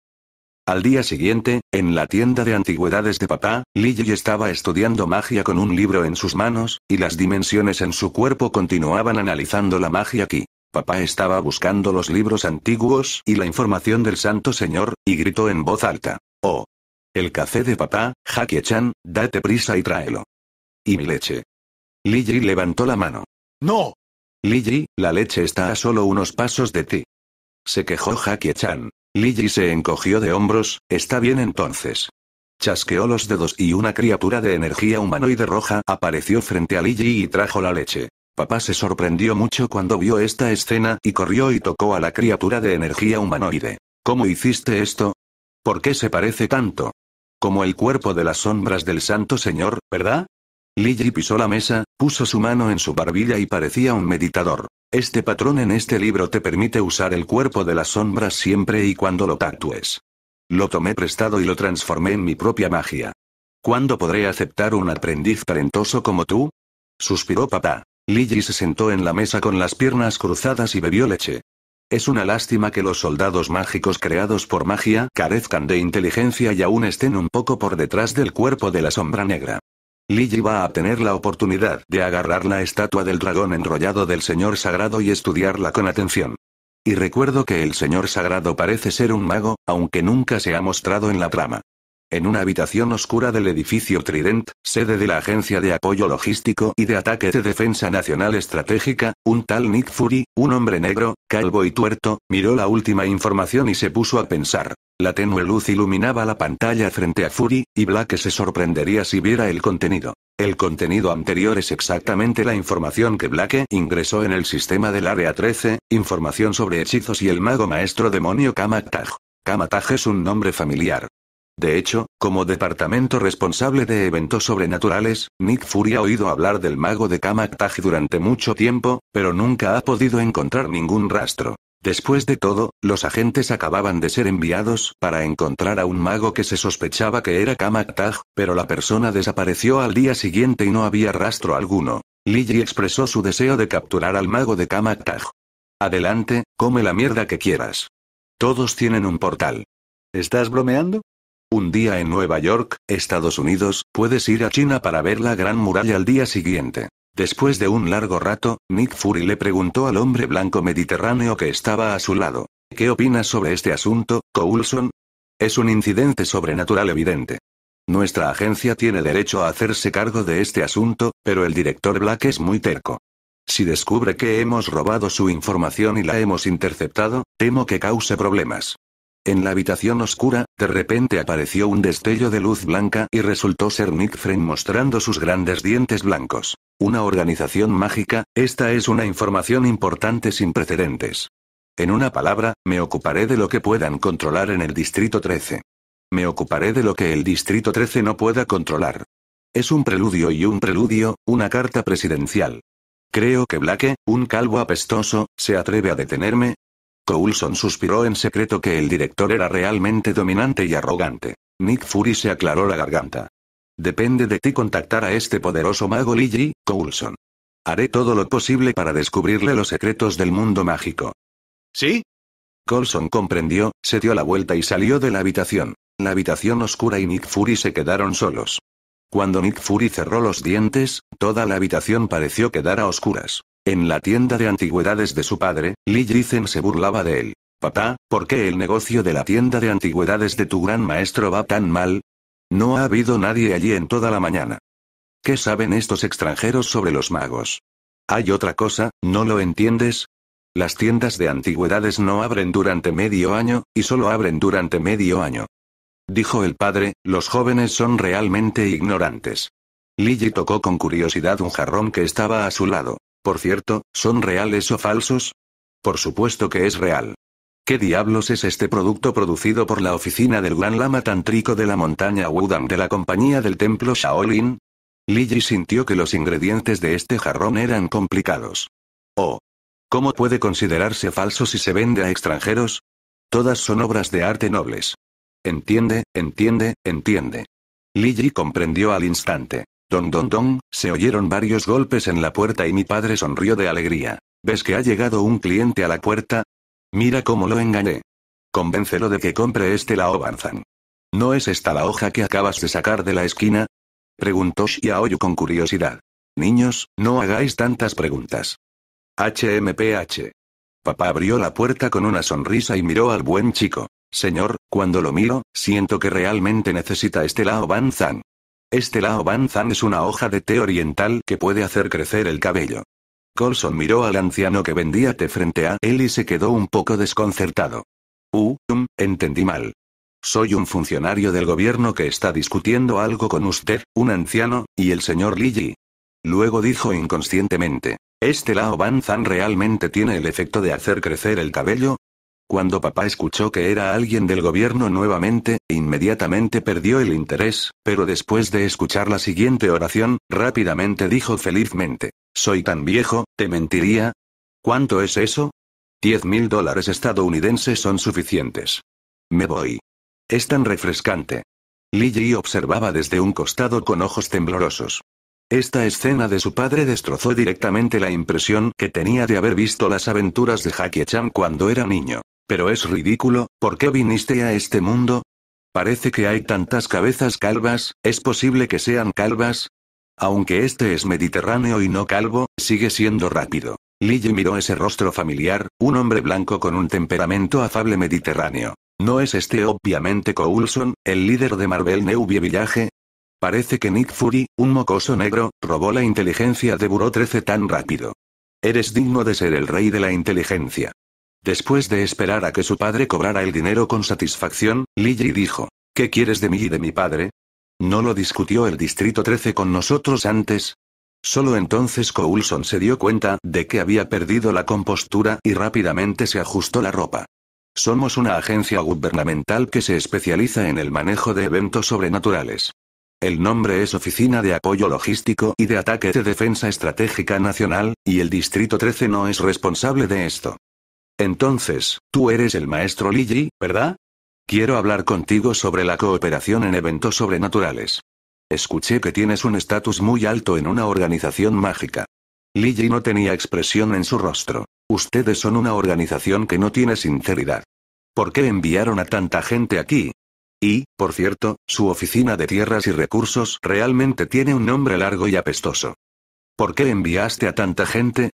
Al día siguiente, en la tienda de antigüedades de papá, Lily estaba estudiando magia con un libro en sus manos, y las dimensiones en su cuerpo continuaban analizando la magia aquí papá estaba buscando los libros antiguos y la información del Santo Señor, y gritó en voz alta. Oh. El café de papá, Jackie-chan, date prisa y tráelo. Y mi leche. Ji levantó la mano. No. Ji, la leche está a solo unos pasos de ti. Se quejó Jackie-chan. Ji se encogió de hombros, está bien entonces. Chasqueó los dedos y una criatura de energía humanoide roja apareció frente a Ji y trajo la leche. Papá se sorprendió mucho cuando vio esta escena y corrió y tocó a la criatura de energía humanoide. ¿Cómo hiciste esto? ¿Por qué se parece tanto? Como el cuerpo de las sombras del Santo Señor, ¿verdad? Liji pisó la mesa, puso su mano en su barbilla y parecía un meditador. Este patrón en este libro te permite usar el cuerpo de las sombras siempre y cuando lo tactúes. Lo tomé prestado y lo transformé en mi propia magia. ¿Cuándo podré aceptar un aprendiz talentoso como tú? Suspiró papá. Lily se sentó en la mesa con las piernas cruzadas y bebió leche. Es una lástima que los soldados mágicos creados por magia carezcan de inteligencia y aún estén un poco por detrás del cuerpo de la sombra negra. Lily va a tener la oportunidad de agarrar la estatua del dragón enrollado del Señor Sagrado y estudiarla con atención. Y recuerdo que el Señor Sagrado parece ser un mago, aunque nunca se ha mostrado en la trama. En una habitación oscura del edificio Trident, sede de la Agencia de Apoyo Logístico y de Ataque de Defensa Nacional Estratégica, un tal Nick Fury, un hombre negro, calvo y tuerto, miró la última información y se puso a pensar. La tenue luz iluminaba la pantalla frente a Fury, y Black se sorprendería si viera el contenido. El contenido anterior es exactamente la información que Black ingresó en el sistema del Área 13, información sobre hechizos y el mago maestro demonio Kamataj. Kamataj es un nombre familiar. De hecho, como departamento responsable de eventos sobrenaturales, Nick Fury ha oído hablar del mago de Kamaktaj durante mucho tiempo, pero nunca ha podido encontrar ningún rastro. Después de todo, los agentes acababan de ser enviados para encontrar a un mago que se sospechaba que era Kamaktaj, pero la persona desapareció al día siguiente y no había rastro alguno. Lily expresó su deseo de capturar al mago de Kamaktaj. Adelante, come la mierda que quieras. Todos tienen un portal. ¿Estás bromeando? Un día en Nueva York, Estados Unidos, puedes ir a China para ver la Gran Muralla al día siguiente. Después de un largo rato, Nick Fury le preguntó al hombre blanco mediterráneo que estaba a su lado. ¿Qué opinas sobre este asunto, Coulson? Es un incidente sobrenatural evidente. Nuestra agencia tiene derecho a hacerse cargo de este asunto, pero el director Black es muy terco. Si descubre que hemos robado su información y la hemos interceptado, temo que cause problemas. En la habitación oscura, de repente apareció un destello de luz blanca y resultó ser Nick Fren mostrando sus grandes dientes blancos. Una organización mágica, esta es una información importante sin precedentes. En una palabra, me ocuparé de lo que puedan controlar en el Distrito 13. Me ocuparé de lo que el Distrito 13 no pueda controlar. Es un preludio y un preludio, una carta presidencial. Creo que Blake, un calvo apestoso, se atreve a detenerme, Coulson suspiró en secreto que el director era realmente dominante y arrogante. Nick Fury se aclaró la garganta. Depende de ti contactar a este poderoso mago Liji, Coulson. Haré todo lo posible para descubrirle los secretos del mundo mágico. ¿Sí? Coulson comprendió, se dio la vuelta y salió de la habitación. La habitación oscura y Nick Fury se quedaron solos. Cuando Nick Fury cerró los dientes, toda la habitación pareció quedar a oscuras. En la tienda de antigüedades de su padre, Lee se burlaba de él. Papá, ¿por qué el negocio de la tienda de antigüedades de tu gran maestro va tan mal? No ha habido nadie allí en toda la mañana. ¿Qué saben estos extranjeros sobre los magos? Hay otra cosa, ¿no lo entiendes? Las tiendas de antigüedades no abren durante medio año, y solo abren durante medio año. Dijo el padre, los jóvenes son realmente ignorantes. Lily tocó con curiosidad un jarrón que estaba a su lado. Por cierto, ¿son reales o falsos? Por supuesto que es real. ¿Qué diablos es este producto producido por la oficina del Gran Lama Tántrico de la montaña Wudang de la compañía del templo Shaolin? Ji sintió que los ingredientes de este jarrón eran complicados. Oh. ¿Cómo puede considerarse falso si se vende a extranjeros? Todas son obras de arte nobles. Entiende, entiende, entiende. Ji comprendió al instante. Don don don, se oyeron varios golpes en la puerta y mi padre sonrió de alegría. ¿Ves que ha llegado un cliente a la puerta? Mira cómo lo engañé. Convéncelo de que compre este laobanzan. ¿No es esta la hoja que acabas de sacar de la esquina? Preguntó Shiaoyu con curiosidad. Niños, no hagáis tantas preguntas. HMPH. Papá abrió la puerta con una sonrisa y miró al buen chico. Señor, cuando lo miro, siento que realmente necesita este Lao este Lao Ban es una hoja de té oriental que puede hacer crecer el cabello. Colson miró al anciano que vendía té frente a él y se quedó un poco desconcertado. Uh, entendí mal. Soy un funcionario del gobierno que está discutiendo algo con usted, un anciano, y el señor Li. Luego dijo inconscientemente. Este Lao Ban realmente tiene el efecto de hacer crecer el cabello, cuando papá escuchó que era alguien del gobierno nuevamente, inmediatamente perdió el interés, pero después de escuchar la siguiente oración, rápidamente dijo felizmente, Soy tan viejo, te mentiría. ¿Cuánto es eso? Diez mil dólares estadounidenses son suficientes. Me voy. Es tan refrescante. Lily observaba desde un costado con ojos temblorosos. Esta escena de su padre destrozó directamente la impresión que tenía de haber visto las aventuras de Jackie Chan cuando era niño. Pero es ridículo, ¿por qué viniste a este mundo? Parece que hay tantas cabezas calvas, ¿es posible que sean calvas? Aunque este es mediterráneo y no calvo, sigue siendo rápido. Lille miró ese rostro familiar, un hombre blanco con un temperamento afable mediterráneo. ¿No es este obviamente Coulson, el líder de Marvel Newbie Village? Parece que Nick Fury, un mocoso negro, robó la inteligencia de Buró 13 tan rápido. Eres digno de ser el rey de la inteligencia. Después de esperar a que su padre cobrara el dinero con satisfacción, Lilly dijo, ¿qué quieres de mí y de mi padre? ¿No lo discutió el Distrito 13 con nosotros antes? Solo entonces Coulson se dio cuenta de que había perdido la compostura y rápidamente se ajustó la ropa. Somos una agencia gubernamental que se especializa en el manejo de eventos sobrenaturales. El nombre es Oficina de Apoyo Logístico y de Ataque de Defensa Estratégica Nacional, y el Distrito 13 no es responsable de esto. Entonces, tú eres el maestro Ji, ¿verdad? Quiero hablar contigo sobre la cooperación en eventos sobrenaturales. Escuché que tienes un estatus muy alto en una organización mágica. Ji no tenía expresión en su rostro. Ustedes son una organización que no tiene sinceridad. ¿Por qué enviaron a tanta gente aquí? Y, por cierto, su oficina de tierras y recursos realmente tiene un nombre largo y apestoso. ¿Por qué enviaste a tanta gente?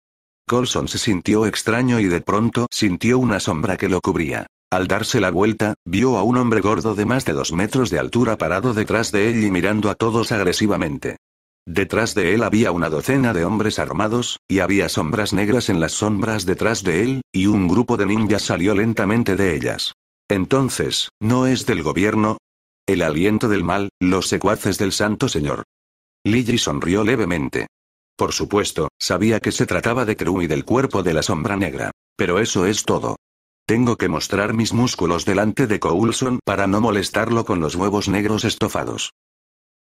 Colson se sintió extraño y de pronto sintió una sombra que lo cubría. Al darse la vuelta, vio a un hombre gordo de más de dos metros de altura parado detrás de él y mirando a todos agresivamente. Detrás de él había una docena de hombres armados, y había sombras negras en las sombras detrás de él, y un grupo de ninjas salió lentamente de ellas. Entonces, ¿no es del gobierno? El aliento del mal, los secuaces del Santo Señor. Ligi sonrió levemente. Por supuesto, sabía que se trataba de Crew y del cuerpo de la sombra negra. Pero eso es todo. Tengo que mostrar mis músculos delante de Coulson para no molestarlo con los huevos negros estofados.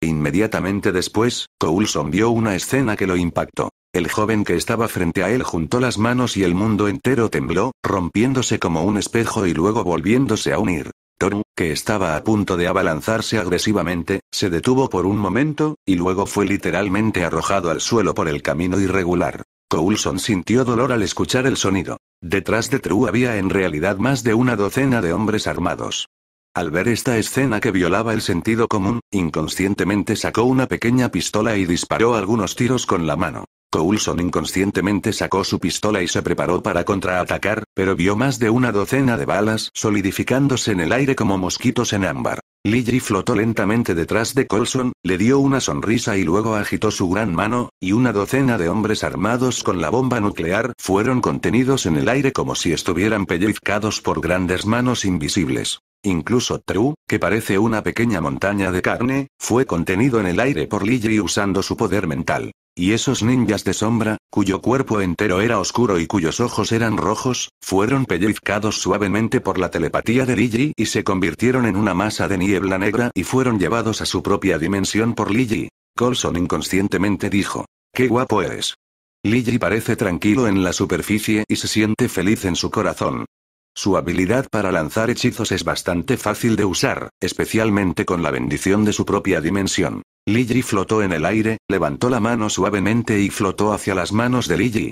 Inmediatamente después, Coulson vio una escena que lo impactó. El joven que estaba frente a él juntó las manos y el mundo entero tembló, rompiéndose como un espejo y luego volviéndose a unir. Toru, que estaba a punto de abalanzarse agresivamente, se detuvo por un momento, y luego fue literalmente arrojado al suelo por el camino irregular. Coulson sintió dolor al escuchar el sonido. Detrás de True había en realidad más de una docena de hombres armados. Al ver esta escena que violaba el sentido común, inconscientemente sacó una pequeña pistola y disparó algunos tiros con la mano. Coulson inconscientemente sacó su pistola y se preparó para contraatacar, pero vio más de una docena de balas solidificándose en el aire como mosquitos en ámbar. Li flotó lentamente detrás de Coulson, le dio una sonrisa y luego agitó su gran mano, y una docena de hombres armados con la bomba nuclear fueron contenidos en el aire como si estuvieran pellizcados por grandes manos invisibles. Incluso True, que parece una pequeña montaña de carne, fue contenido en el aire por Li usando su poder mental. Y esos ninjas de sombra, cuyo cuerpo entero era oscuro y cuyos ojos eran rojos, fueron pellizcados suavemente por la telepatía de Liji y se convirtieron en una masa de niebla negra y fueron llevados a su propia dimensión por Liji. Colson inconscientemente dijo. ¡Qué guapo eres! Liji parece tranquilo en la superficie y se siente feliz en su corazón. Su habilidad para lanzar hechizos es bastante fácil de usar, especialmente con la bendición de su propia dimensión. Ligi flotó en el aire, levantó la mano suavemente y flotó hacia las manos de Ligi.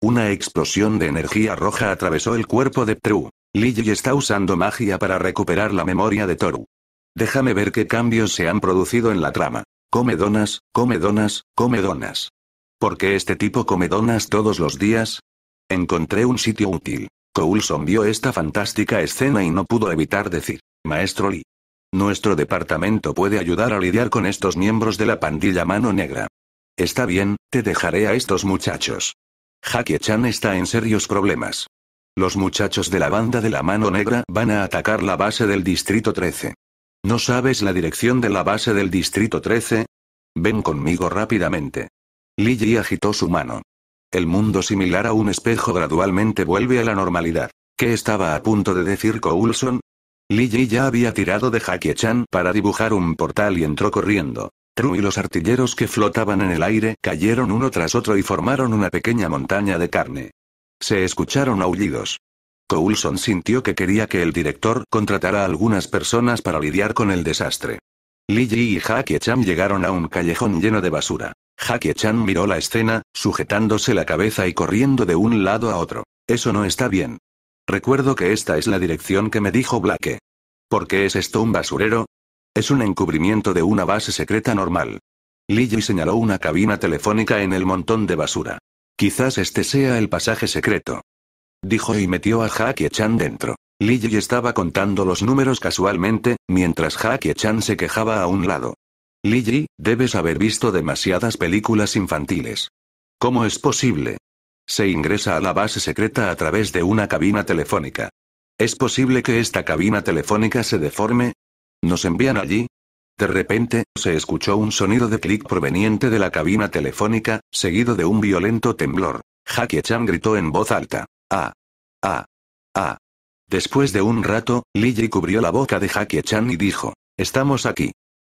Una explosión de energía roja atravesó el cuerpo de Tru. Ligi está usando magia para recuperar la memoria de Toru. Déjame ver qué cambios se han producido en la trama. Come donas, come donas, come donas. ¿Por qué este tipo come donas todos los días? Encontré un sitio útil. Coulson vio esta fantástica escena y no pudo evitar decir, Maestro Lee. Nuestro departamento puede ayudar a lidiar con estos miembros de la pandilla mano negra. Está bien, te dejaré a estos muchachos. Jackie-chan está en serios problemas. Los muchachos de la banda de la mano negra van a atacar la base del Distrito 13. ¿No sabes la dirección de la base del Distrito 13? Ven conmigo rápidamente. y agitó su mano. El mundo similar a un espejo gradualmente vuelve a la normalidad. ¿Qué estaba a punto de decir Coulson? Ji ya había tirado de Jackie Chan para dibujar un portal y entró corriendo. True y los artilleros que flotaban en el aire cayeron uno tras otro y formaron una pequeña montaña de carne. Se escucharon aullidos. Coulson sintió que quería que el director contratara a algunas personas para lidiar con el desastre. Ji y Jackie Chan llegaron a un callejón lleno de basura. Jackie Chan miró la escena, sujetándose la cabeza y corriendo de un lado a otro. Eso no está bien. Recuerdo que esta es la dirección que me dijo Blake. ¿Por qué es esto un basurero? Es un encubrimiento de una base secreta normal. Lily señaló una cabina telefónica en el montón de basura. Quizás este sea el pasaje secreto. Dijo y metió a Jackie Chan dentro. Lily estaba contando los números casualmente, mientras Jackie Chan se quejaba a un lado. Lily, debes haber visto demasiadas películas infantiles. ¿Cómo es posible? Se ingresa a la base secreta a través de una cabina telefónica. ¿Es posible que esta cabina telefónica se deforme? ¿Nos envían allí? De repente, se escuchó un sonido de clic proveniente de la cabina telefónica, seguido de un violento temblor. Jackie Chan gritó en voz alta. ¡Ah! ¡Ah! ¡Ah! Después de un rato, Lily cubrió la boca de Jackie Chan y dijo, Estamos aquí.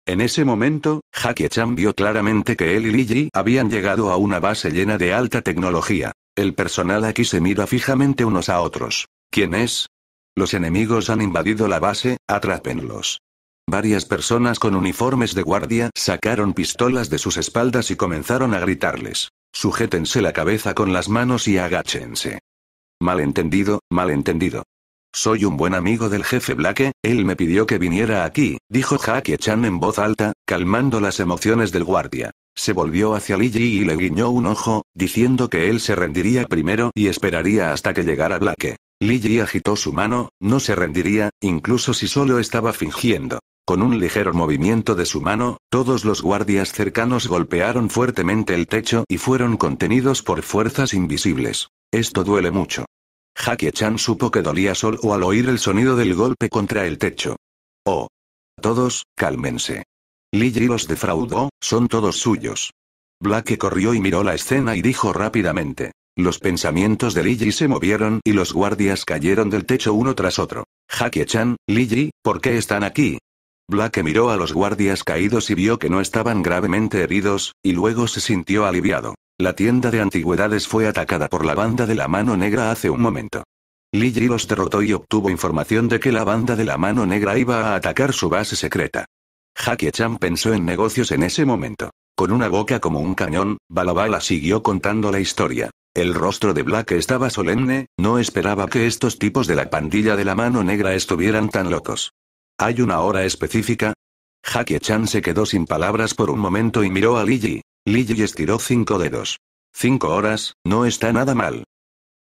En ese momento, Jackie-chan vio claramente que él y Liji habían llegado a una base llena de alta tecnología. El personal aquí se mira fijamente unos a otros. ¿Quién es? Los enemigos han invadido la base, atrápenlos. Varias personas con uniformes de guardia sacaron pistolas de sus espaldas y comenzaron a gritarles. Sujétense la cabeza con las manos y agáchense. Malentendido, malentendido. Soy un buen amigo del jefe Blake, él me pidió que viniera aquí, dijo Jackie-chan en voz alta, calmando las emociones del guardia. Se volvió hacia Ji y le guiñó un ojo, diciendo que él se rendiría primero y esperaría hasta que llegara Blake. Ji agitó su mano, no se rendiría, incluso si solo estaba fingiendo. Con un ligero movimiento de su mano, todos los guardias cercanos golpearon fuertemente el techo y fueron contenidos por fuerzas invisibles. Esto duele mucho. Jackie Chan supo que dolía sol o al oír el sonido del golpe contra el techo. Oh. Todos, cálmense. Liji los defraudó, son todos suyos. Black corrió y miró la escena y dijo rápidamente. Los pensamientos de Liji se movieron y los guardias cayeron del techo uno tras otro. Jackie-chan, Liji, ¿por qué están aquí? Black miró a los guardias caídos y vio que no estaban gravemente heridos, y luego se sintió aliviado. La tienda de antigüedades fue atacada por la banda de la mano negra hace un momento. Lilly los derrotó y obtuvo información de que la banda de la mano negra iba a atacar su base secreta. Jackie Chan pensó en negocios en ese momento. Con una boca como un cañón, Balabala siguió contando la historia. El rostro de Black estaba solemne, no esperaba que estos tipos de la pandilla de la mano negra estuvieran tan locos. ¿Hay una hora específica? Jackie Chan se quedó sin palabras por un momento y miró a Ji, Lily estiró cinco dedos. Cinco horas, no está nada mal.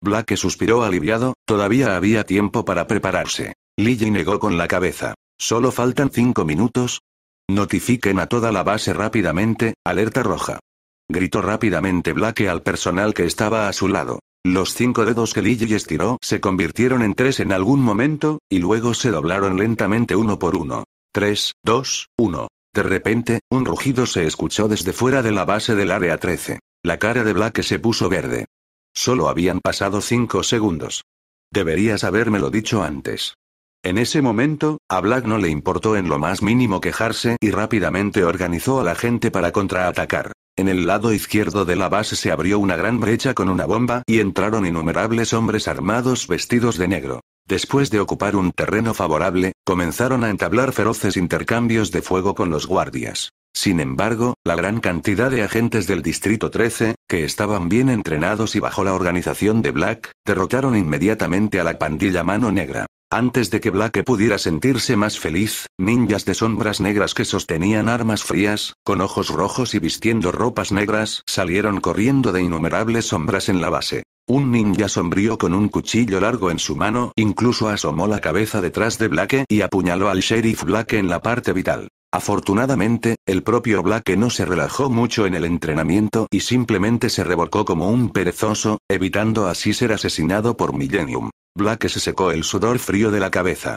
Black suspiró aliviado, todavía había tiempo para prepararse. Lily negó con la cabeza. Solo faltan cinco minutos. Notifiquen a toda la base rápidamente, alerta roja. Gritó rápidamente Black al personal que estaba a su lado. Los cinco dedos que Lily estiró se convirtieron en tres en algún momento, y luego se doblaron lentamente uno por uno. Tres, dos, uno. De repente, un rugido se escuchó desde fuera de la base del área 13. La cara de Black se puso verde. Solo habían pasado cinco segundos. Deberías habérmelo dicho antes. En ese momento, a Black no le importó en lo más mínimo quejarse y rápidamente organizó a la gente para contraatacar. En el lado izquierdo de la base se abrió una gran brecha con una bomba y entraron innumerables hombres armados vestidos de negro. Después de ocupar un terreno favorable, comenzaron a entablar feroces intercambios de fuego con los guardias. Sin embargo, la gran cantidad de agentes del Distrito 13, que estaban bien entrenados y bajo la organización de Black, derrotaron inmediatamente a la pandilla Mano Negra. Antes de que Black pudiera sentirse más feliz, ninjas de sombras negras que sostenían armas frías, con ojos rojos y vistiendo ropas negras, salieron corriendo de innumerables sombras en la base. Un ninja sombrío con un cuchillo largo en su mano, incluso asomó la cabeza detrás de Blake y apuñaló al sheriff Black en la parte vital. Afortunadamente, el propio Black no se relajó mucho en el entrenamiento y simplemente se revolcó como un perezoso, evitando así ser asesinado por Millennium. Blake se secó el sudor frío de la cabeza.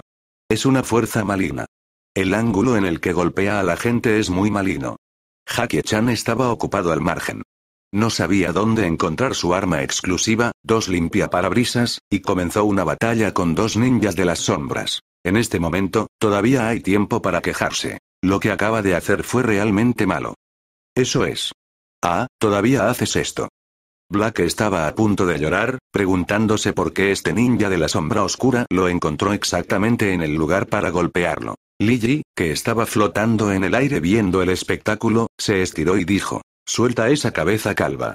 Es una fuerza maligna. El ángulo en el que golpea a la gente es muy maligno. Jackie Chan estaba ocupado al margen. No sabía dónde encontrar su arma exclusiva, dos limpiaparabrisas, y comenzó una batalla con dos ninjas de las sombras. En este momento, todavía hay tiempo para quejarse. Lo que acaba de hacer fue realmente malo. Eso es. Ah, todavía haces esto. Black estaba a punto de llorar, preguntándose por qué este ninja de la sombra oscura lo encontró exactamente en el lugar para golpearlo. Lily, que estaba flotando en el aire viendo el espectáculo, se estiró y dijo, Suelta esa cabeza calva.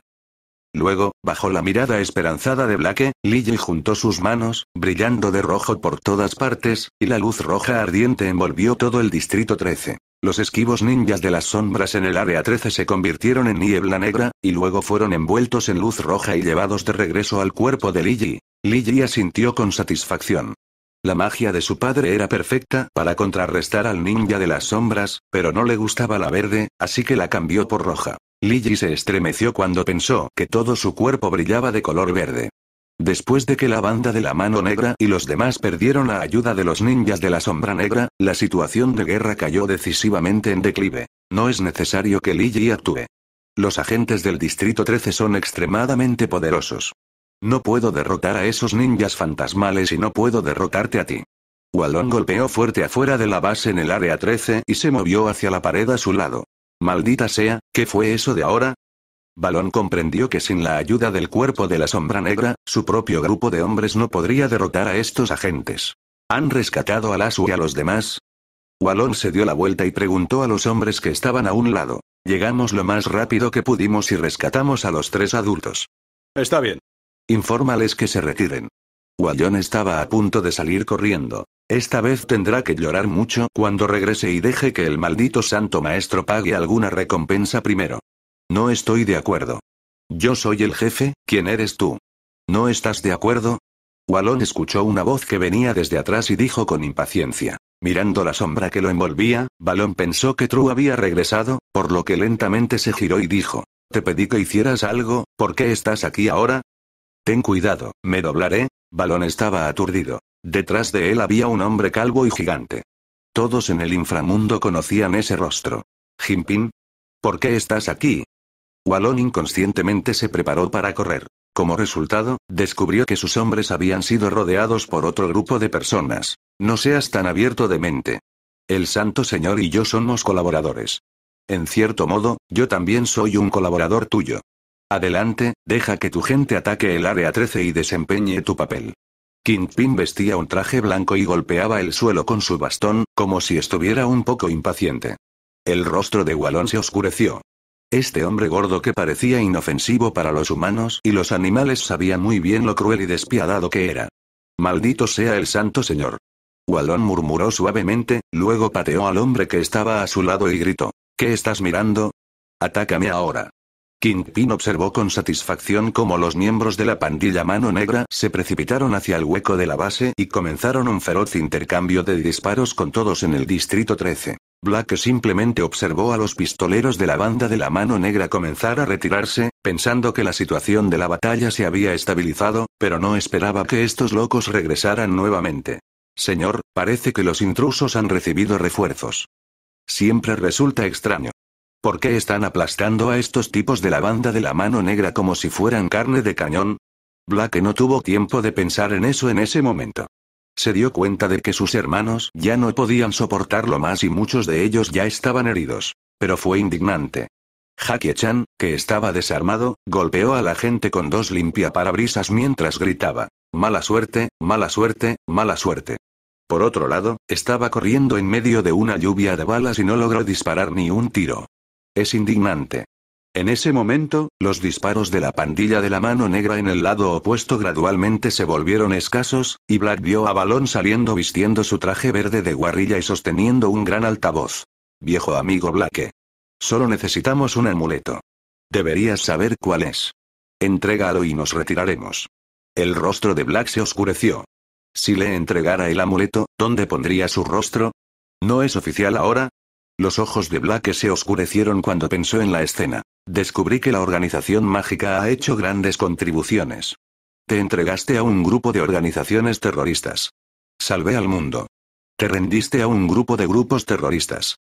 Luego, bajo la mirada esperanzada de Blake, Lily juntó sus manos, brillando de rojo por todas partes, y la luz roja ardiente envolvió todo el distrito 13. Los esquivos ninjas de las sombras en el área 13 se convirtieron en niebla negra, y luego fueron envueltos en luz roja y llevados de regreso al cuerpo de Lily. Lily asintió con satisfacción. La magia de su padre era perfecta para contrarrestar al ninja de las sombras, pero no le gustaba la verde, así que la cambió por roja. Liji se estremeció cuando pensó que todo su cuerpo brillaba de color verde. Después de que la banda de la mano negra y los demás perdieron la ayuda de los ninjas de la sombra negra, la situación de guerra cayó decisivamente en declive. No es necesario que Liji actúe. Los agentes del Distrito 13 son extremadamente poderosos. No puedo derrotar a esos ninjas fantasmales y no puedo derrotarte a ti. Wallon golpeó fuerte afuera de la base en el área 13 y se movió hacia la pared a su lado. Maldita sea, ¿qué fue eso de ahora? Balón comprendió que sin la ayuda del cuerpo de la sombra negra, su propio grupo de hombres no podría derrotar a estos agentes. ¿Han rescatado a Lasu y a los demás? Balón se dio la vuelta y preguntó a los hombres que estaban a un lado. Llegamos lo más rápido que pudimos y rescatamos a los tres adultos. Está bien. Infórmales que se retiren. Wallon estaba a punto de salir corriendo. Esta vez tendrá que llorar mucho cuando regrese y deje que el maldito santo maestro pague alguna recompensa primero. No estoy de acuerdo. Yo soy el jefe, ¿quién eres tú? ¿No estás de acuerdo? Walón escuchó una voz que venía desde atrás y dijo con impaciencia. Mirando la sombra que lo envolvía, Balón pensó que True había regresado, por lo que lentamente se giró y dijo. Te pedí que hicieras algo, ¿por qué estás aquí ahora? Ten cuidado, me doblaré. Balón estaba aturdido. Detrás de él había un hombre calvo y gigante. Todos en el inframundo conocían ese rostro. Jimpin, ¿Por qué estás aquí? Walón inconscientemente se preparó para correr. Como resultado, descubrió que sus hombres habían sido rodeados por otro grupo de personas. No seas tan abierto de mente. El Santo Señor y yo somos colaboradores. En cierto modo, yo también soy un colaborador tuyo. Adelante, deja que tu gente ataque el área 13 y desempeñe tu papel. Kingpin vestía un traje blanco y golpeaba el suelo con su bastón, como si estuviera un poco impaciente. El rostro de Wallon se oscureció. Este hombre gordo que parecía inofensivo para los humanos y los animales sabía muy bien lo cruel y despiadado que era. Maldito sea el santo señor. Wallon murmuró suavemente, luego pateó al hombre que estaba a su lado y gritó. ¿Qué estás mirando? Atácame ahora. Kingpin observó con satisfacción cómo los miembros de la pandilla Mano Negra se precipitaron hacia el hueco de la base y comenzaron un feroz intercambio de disparos con todos en el Distrito 13. Black simplemente observó a los pistoleros de la banda de la Mano Negra comenzar a retirarse, pensando que la situación de la batalla se había estabilizado, pero no esperaba que estos locos regresaran nuevamente. Señor, parece que los intrusos han recibido refuerzos. Siempre resulta extraño. ¿Por qué están aplastando a estos tipos de la banda de la mano negra como si fueran carne de cañón? Black no tuvo tiempo de pensar en eso en ese momento. Se dio cuenta de que sus hermanos ya no podían soportarlo más y muchos de ellos ya estaban heridos. Pero fue indignante. Jackie-chan, que estaba desarmado, golpeó a la gente con dos limpiaparabrisas mientras gritaba. Mala suerte, mala suerte, mala suerte. Por otro lado, estaba corriendo en medio de una lluvia de balas y no logró disparar ni un tiro. Es indignante. En ese momento, los disparos de la pandilla de la mano negra en el lado opuesto gradualmente se volvieron escasos, y Black vio a Balón saliendo vistiendo su traje verde de guarrilla y sosteniendo un gran altavoz. Viejo amigo Black. Solo necesitamos un amuleto. Deberías saber cuál es. Entrégalo y nos retiraremos. El rostro de Black se oscureció. Si le entregara el amuleto, ¿dónde pondría su rostro? No es oficial ahora, los ojos de Black se oscurecieron cuando pensó en la escena. Descubrí que la organización mágica ha hecho grandes contribuciones. Te entregaste a un grupo de organizaciones terroristas. Salvé al mundo. Te rendiste a un grupo de grupos terroristas.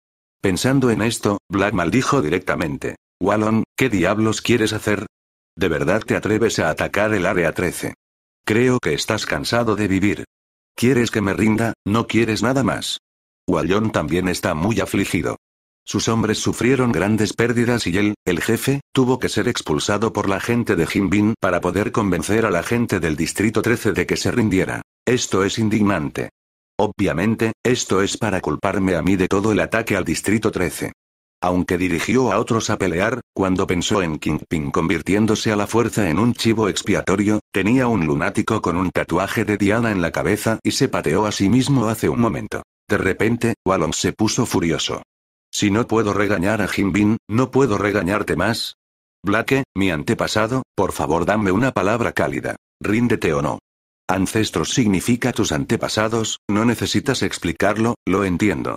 Pensando en esto, Black maldijo directamente. Wallon, ¿qué diablos quieres hacer? ¿De verdad te atreves a atacar el Área 13? Creo que estás cansado de vivir. ¿Quieres que me rinda, no quieres nada más? Wallon también está muy afligido. Sus hombres sufrieron grandes pérdidas y él, el jefe, tuvo que ser expulsado por la gente de Jinbin para poder convencer a la gente del Distrito 13 de que se rindiera. Esto es indignante. Obviamente, esto es para culparme a mí de todo el ataque al Distrito 13. Aunque dirigió a otros a pelear, cuando pensó en Kingpin convirtiéndose a la fuerza en un chivo expiatorio, tenía un lunático con un tatuaje de Diana en la cabeza y se pateó a sí mismo hace un momento. De repente, Wallon se puso furioso. Si no puedo regañar a Jinbin, no puedo regañarte más. Blake, mi antepasado, por favor dame una palabra cálida. Ríndete o no. Ancestros significa tus antepasados, no necesitas explicarlo, lo entiendo.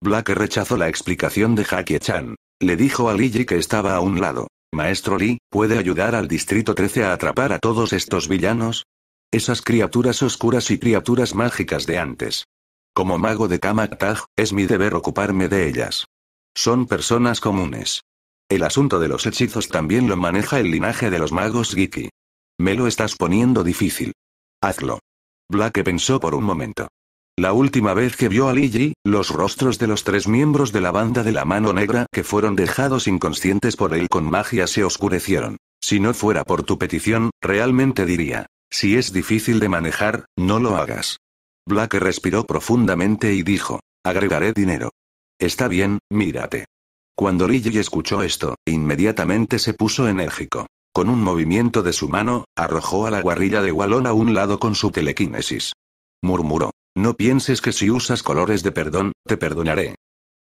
Black rechazó la explicación de Jackie-chan. Le dijo a Liji que estaba a un lado. Maestro Li, ¿puede ayudar al Distrito 13 a atrapar a todos estos villanos? Esas criaturas oscuras y criaturas mágicas de antes. Como mago de Kamaktag, es mi deber ocuparme de ellas. Son personas comunes. El asunto de los hechizos también lo maneja el linaje de los magos Giki. Me lo estás poniendo difícil. Hazlo. Black pensó por un momento. La última vez que vio a Yi, los rostros de los tres miembros de la banda de la mano negra que fueron dejados inconscientes por él con magia se oscurecieron. Si no fuera por tu petición, realmente diría, si es difícil de manejar, no lo hagas. Black respiró profundamente y dijo, agregaré dinero. Está bien, mírate. Cuando Lily escuchó esto, inmediatamente se puso enérgico. Con un movimiento de su mano, arrojó a la guarrilla de Walón a un lado con su telequinesis. Murmuró, no pienses que si usas colores de perdón, te perdonaré.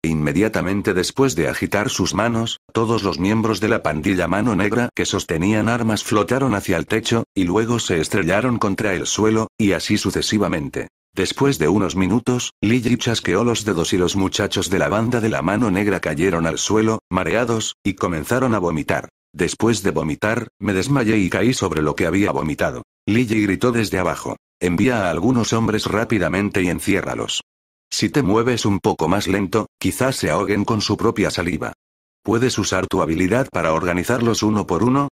Inmediatamente después de agitar sus manos, todos los miembros de la pandilla mano negra que sostenían armas flotaron hacia el techo, y luego se estrellaron contra el suelo, y así sucesivamente. Después de unos minutos, Lily chasqueó los dedos y los muchachos de la banda de la mano negra cayeron al suelo, mareados, y comenzaron a vomitar. Después de vomitar, me desmayé y caí sobre lo que había vomitado. Lily gritó desde abajo. Envía a algunos hombres rápidamente y enciérralos. Si te mueves un poco más lento, quizás se ahoguen con su propia saliva. ¿Puedes usar tu habilidad para organizarlos uno por uno?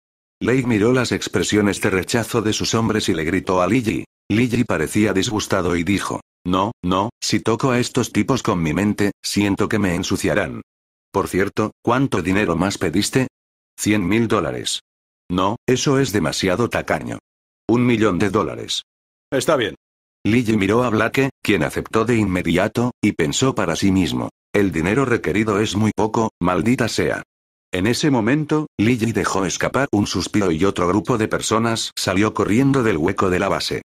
Lake miró las expresiones de rechazo de sus hombres y le gritó a Liji: Liji parecía disgustado y dijo, no, no, si toco a estos tipos con mi mente, siento que me ensuciarán. Por cierto, ¿cuánto dinero más pediste? Cien mil dólares. No, eso es demasiado tacaño. Un millón de dólares. Está bien. Liji miró a Blake, quien aceptó de inmediato, y pensó para sí mismo. El dinero requerido es muy poco, maldita sea. En ese momento, Liji dejó escapar un suspiro y otro grupo de personas salió corriendo del hueco de la base.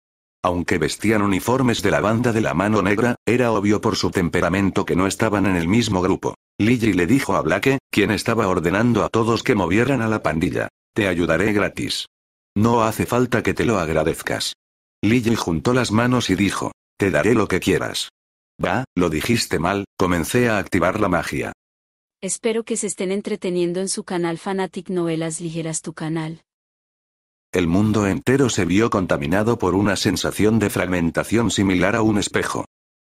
Aunque vestían uniformes de la banda de la mano negra, era obvio por su temperamento que no estaban en el mismo grupo. Lilly le dijo a Blake, quien estaba ordenando a todos que movieran a la pandilla. Te ayudaré gratis. No hace falta que te lo agradezcas. Liji juntó las manos y dijo. Te daré lo que quieras. Va, lo dijiste mal, comencé a activar la magia. Espero que se estén entreteniendo en su canal Fanatic Novelas Ligeras tu canal. El mundo entero se vio contaminado por una sensación de fragmentación similar a un espejo.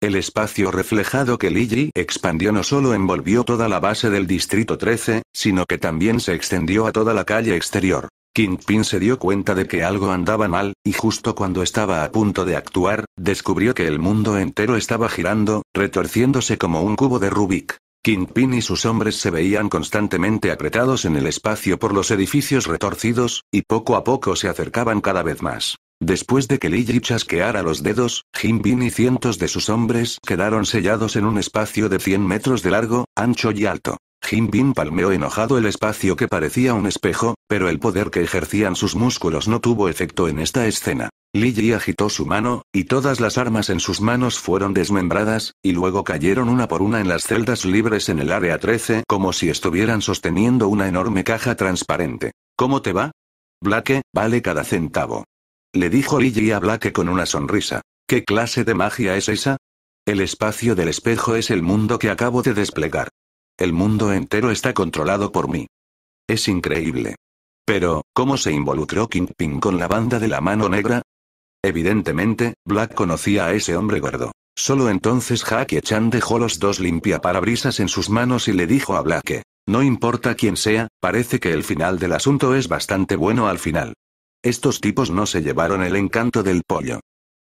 El espacio reflejado que Liji expandió no solo envolvió toda la base del Distrito 13, sino que también se extendió a toda la calle exterior. Kingpin se dio cuenta de que algo andaba mal, y justo cuando estaba a punto de actuar, descubrió que el mundo entero estaba girando, retorciéndose como un cubo de Rubik. Kingpin y sus hombres se veían constantemente apretados en el espacio por los edificios retorcidos, y poco a poco se acercaban cada vez más. Después de que Yi chasqueara los dedos, Pin y cientos de sus hombres quedaron sellados en un espacio de 100 metros de largo, ancho y alto. Jinbin palmeó enojado el espacio que parecía un espejo, pero el poder que ejercían sus músculos no tuvo efecto en esta escena. Ji agitó su mano, y todas las armas en sus manos fueron desmembradas, y luego cayeron una por una en las celdas libres en el área 13 como si estuvieran sosteniendo una enorme caja transparente. ¿Cómo te va? Blake, vale cada centavo. Le dijo Ji a Blake con una sonrisa. ¿Qué clase de magia es esa? El espacio del espejo es el mundo que acabo de desplegar. El mundo entero está controlado por mí. Es increíble. Pero, ¿cómo se involucró Kingpin con la banda de la mano negra? Evidentemente, Black conocía a ese hombre gordo. Solo entonces Jackie Chan dejó los dos limpiaparabrisas en sus manos y le dijo a Black. No importa quién sea, parece que el final del asunto es bastante bueno al final. Estos tipos no se llevaron el encanto del pollo.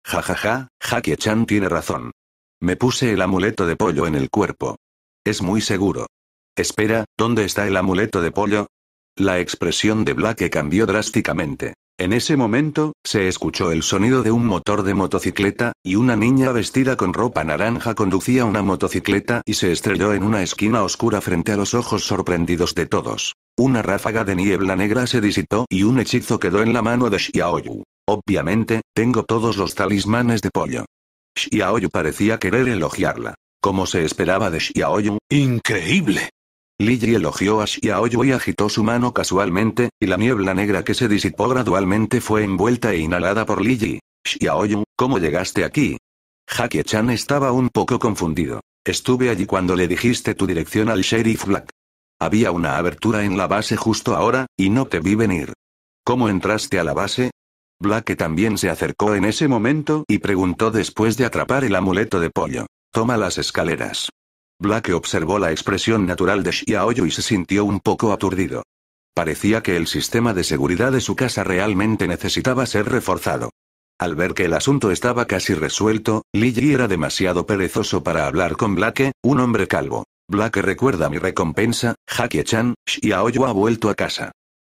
Jajaja, Jackie Chan tiene razón. Me puse el amuleto de pollo en el cuerpo. Es muy seguro. Espera, ¿dónde está el amuleto de pollo? La expresión de Black cambió drásticamente. En ese momento, se escuchó el sonido de un motor de motocicleta, y una niña vestida con ropa naranja conducía una motocicleta y se estrelló en una esquina oscura frente a los ojos sorprendidos de todos. Una ráfaga de niebla negra se disipó y un hechizo quedó en la mano de Xiaoyu. Obviamente, tengo todos los talismanes de pollo. Xiaoyu parecía querer elogiarla. Como se esperaba de Xiaoyu, increíble. Liji elogió a Xiaoyu y agitó su mano casualmente, y la niebla negra que se disipó gradualmente fue envuelta e inhalada por Liji. Xiaoyu, ¿cómo llegaste aquí? Jackie-chan estaba un poco confundido. Estuve allí cuando le dijiste tu dirección al sheriff Black. Había una abertura en la base justo ahora, y no te vi venir. ¿Cómo entraste a la base? Black también se acercó en ese momento y preguntó después de atrapar el amuleto de pollo. Toma las escaleras. Black observó la expresión natural de Xiaoyu y se sintió un poco aturdido. Parecía que el sistema de seguridad de su casa realmente necesitaba ser reforzado. Al ver que el asunto estaba casi resuelto, Yi era demasiado perezoso para hablar con Black, un hombre calvo. Black recuerda mi recompensa, Jackie-chan, Xiaoyu ha vuelto a casa.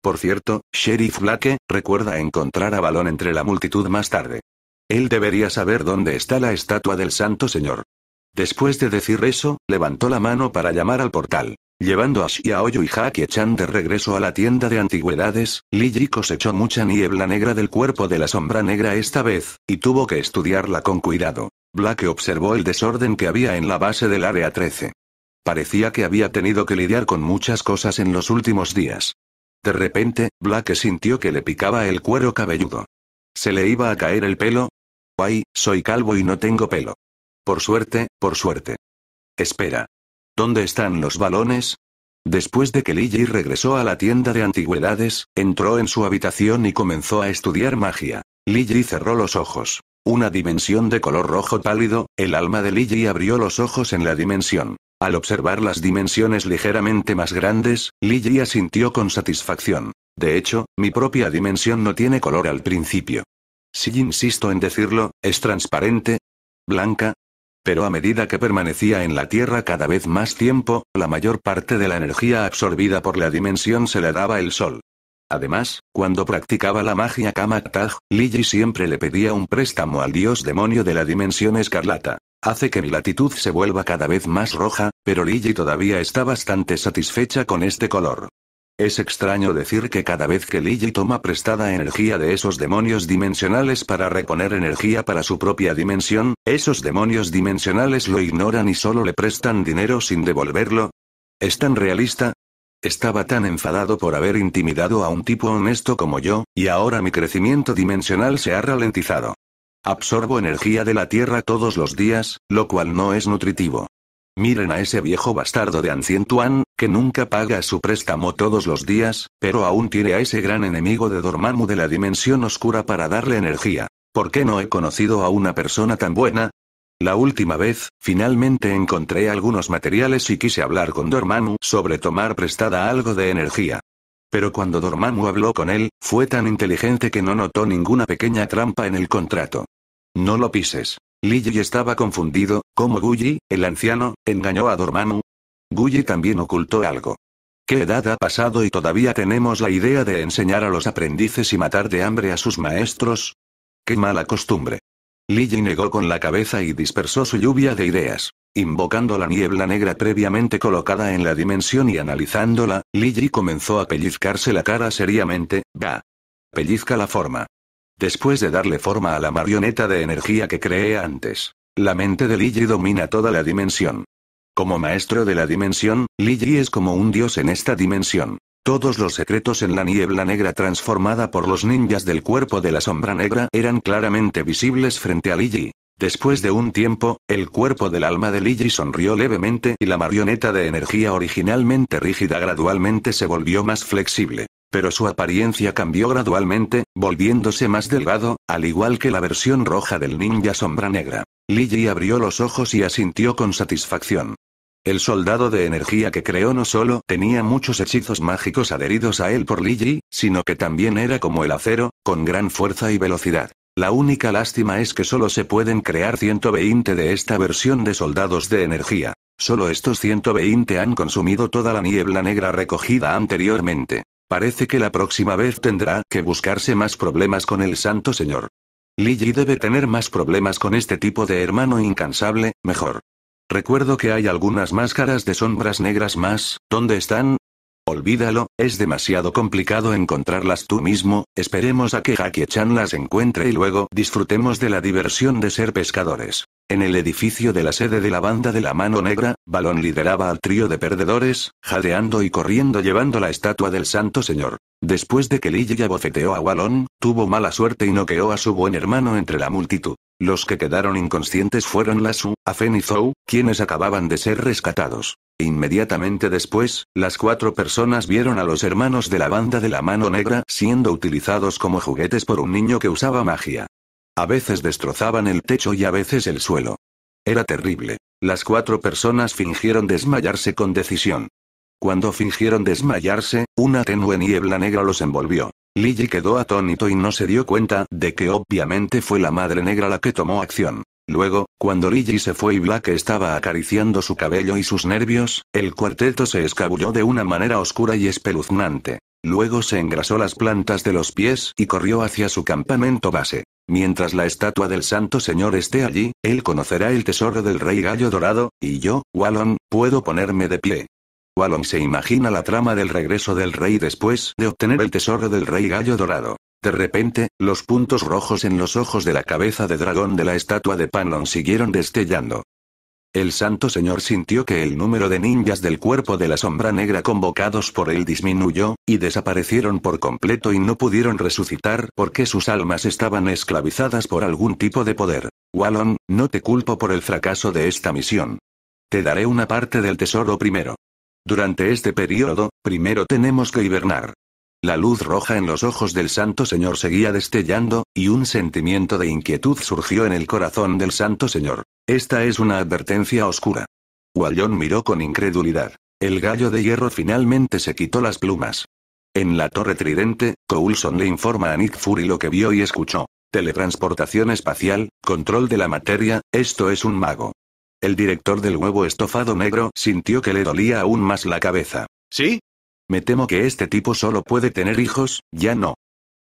Por cierto, Sheriff Black recuerda encontrar a Balón entre la multitud más tarde. Él debería saber dónde está la estatua del Santo Señor. Después de decir eso, levantó la mano para llamar al portal. Llevando a Xiaoyu y haki chan de regreso a la tienda de antigüedades, Lily cosechó mucha niebla negra del cuerpo de la sombra negra esta vez, y tuvo que estudiarla con cuidado. Black observó el desorden que había en la base del Área 13. Parecía que había tenido que lidiar con muchas cosas en los últimos días. De repente, Black sintió que le picaba el cuero cabelludo. ¿Se le iba a caer el pelo? Guay, soy calvo y no tengo pelo. Por suerte, por suerte. Espera. ¿Dónde están los balones? Después de que Lily regresó a la tienda de antigüedades, entró en su habitación y comenzó a estudiar magia. Lily cerró los ojos. Una dimensión de color rojo pálido, el alma de Lily abrió los ojos en la dimensión. Al observar las dimensiones ligeramente más grandes, Lily asintió con satisfacción. De hecho, mi propia dimensión no tiene color al principio. Si insisto en decirlo, es transparente. Blanca, pero a medida que permanecía en la Tierra cada vez más tiempo, la mayor parte de la energía absorbida por la dimensión se la daba el Sol. Además, cuando practicaba la magia Kamaktag, Liji siempre le pedía un préstamo al dios demonio de la dimensión escarlata. Hace que mi latitud se vuelva cada vez más roja, pero Liji todavía está bastante satisfecha con este color. Es extraño decir que cada vez que Lily toma prestada energía de esos demonios dimensionales para reponer energía para su propia dimensión, esos demonios dimensionales lo ignoran y solo le prestan dinero sin devolverlo. ¿Es tan realista? Estaba tan enfadado por haber intimidado a un tipo honesto como yo, y ahora mi crecimiento dimensional se ha ralentizado. Absorbo energía de la Tierra todos los días, lo cual no es nutritivo. Miren a ese viejo bastardo de Ancien Tuan, que nunca paga su préstamo todos los días, pero aún tiene a ese gran enemigo de Dormammu de la dimensión oscura para darle energía. ¿Por qué no he conocido a una persona tan buena? La última vez, finalmente encontré algunos materiales y quise hablar con Dormammu sobre tomar prestada algo de energía. Pero cuando Dormammu habló con él, fue tan inteligente que no notó ninguna pequeña trampa en el contrato. No lo pises. Liji estaba confundido, como Guyi, el anciano, engañó a Dormammu? Guy también ocultó algo. ¿Qué edad ha pasado y todavía tenemos la idea de enseñar a los aprendices y matar de hambre a sus maestros? ¡Qué mala costumbre! Liji negó con la cabeza y dispersó su lluvia de ideas. Invocando la niebla negra previamente colocada en la dimensión y analizándola, Liji comenzó a pellizcarse la cara seriamente, Ga, Pellizca la forma. Después de darle forma a la marioneta de energía que creé antes. La mente de Liji domina toda la dimensión. Como maestro de la dimensión, Liji es como un dios en esta dimensión. Todos los secretos en la niebla negra transformada por los ninjas del cuerpo de la sombra negra eran claramente visibles frente a Liji. Después de un tiempo, el cuerpo del alma de Ligi sonrió levemente y la marioneta de energía originalmente rígida gradualmente se volvió más flexible pero su apariencia cambió gradualmente, volviéndose más delgado, al igual que la versión roja del ninja sombra negra. Liji abrió los ojos y asintió con satisfacción. El soldado de energía que creó no solo tenía muchos hechizos mágicos adheridos a él por Liji, sino que también era como el acero, con gran fuerza y velocidad. La única lástima es que solo se pueden crear 120 de esta versión de soldados de energía. Solo estos 120 han consumido toda la niebla negra recogida anteriormente. Parece que la próxima vez tendrá que buscarse más problemas con el Santo Señor. Liji debe tener más problemas con este tipo de hermano incansable, mejor. Recuerdo que hay algunas máscaras de sombras negras más, ¿dónde están? Olvídalo, es demasiado complicado encontrarlas tú mismo, esperemos a que Jackie-chan las encuentre y luego disfrutemos de la diversión de ser pescadores. En el edificio de la sede de la banda de la mano negra, Balón lideraba al trío de perdedores, jadeando y corriendo llevando la estatua del Santo Señor. Después de que Lilla bofeteó a Balón, tuvo mala suerte y noqueó a su buen hermano entre la multitud. Los que quedaron inconscientes fueron Lasu, Afen y Zou, quienes acababan de ser rescatados. Inmediatamente después, las cuatro personas vieron a los hermanos de la banda de la mano negra siendo utilizados como juguetes por un niño que usaba magia. A veces destrozaban el techo y a veces el suelo. Era terrible. Las cuatro personas fingieron desmayarse con decisión. Cuando fingieron desmayarse, una tenue niebla negra los envolvió. Lily quedó atónito y no se dio cuenta de que obviamente fue la madre negra la que tomó acción. Luego, cuando Rigi se fue y Black estaba acariciando su cabello y sus nervios, el cuarteto se escabulló de una manera oscura y espeluznante. Luego se engrasó las plantas de los pies y corrió hacia su campamento base. Mientras la estatua del Santo Señor esté allí, él conocerá el tesoro del Rey Gallo Dorado, y yo, Wallon, puedo ponerme de pie. Wallon se imagina la trama del regreso del Rey después de obtener el tesoro del Rey Gallo Dorado. De repente, los puntos rojos en los ojos de la cabeza de dragón de la estatua de Panlon siguieron destellando. El santo señor sintió que el número de ninjas del cuerpo de la sombra negra convocados por él disminuyó, y desaparecieron por completo y no pudieron resucitar porque sus almas estaban esclavizadas por algún tipo de poder. Wallon, no te culpo por el fracaso de esta misión. Te daré una parte del tesoro primero. Durante este periodo, primero tenemos que hibernar. La luz roja en los ojos del Santo Señor seguía destellando, y un sentimiento de inquietud surgió en el corazón del Santo Señor. Esta es una advertencia oscura. Wallon miró con incredulidad. El gallo de hierro finalmente se quitó las plumas. En la torre tridente, Coulson le informa a Nick Fury lo que vio y escuchó. Teletransportación espacial, control de la materia, esto es un mago. El director del huevo estofado negro sintió que le dolía aún más la cabeza. ¿Sí? Me temo que este tipo solo puede tener hijos, ya no.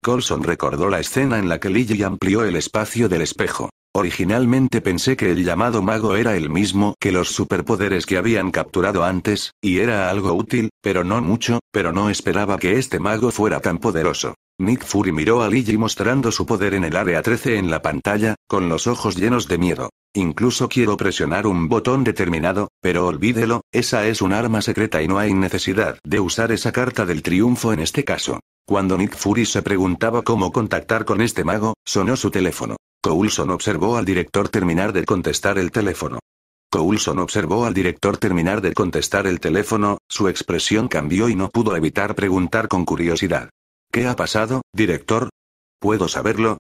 Colson recordó la escena en la que Lily amplió el espacio del espejo. Originalmente pensé que el llamado mago era el mismo que los superpoderes que habían capturado antes, y era algo útil, pero no mucho, pero no esperaba que este mago fuera tan poderoso. Nick Fury miró a Lily mostrando su poder en el área 13 en la pantalla, con los ojos llenos de miedo. Incluso quiero presionar un botón determinado, pero olvídelo, esa es un arma secreta y no hay necesidad de usar esa carta del triunfo en este caso. Cuando Nick Fury se preguntaba cómo contactar con este mago, sonó su teléfono. Coulson observó al director terminar de contestar el teléfono. Coulson observó al director terminar de contestar el teléfono, su expresión cambió y no pudo evitar preguntar con curiosidad. ¿Qué ha pasado, director? ¿Puedo saberlo?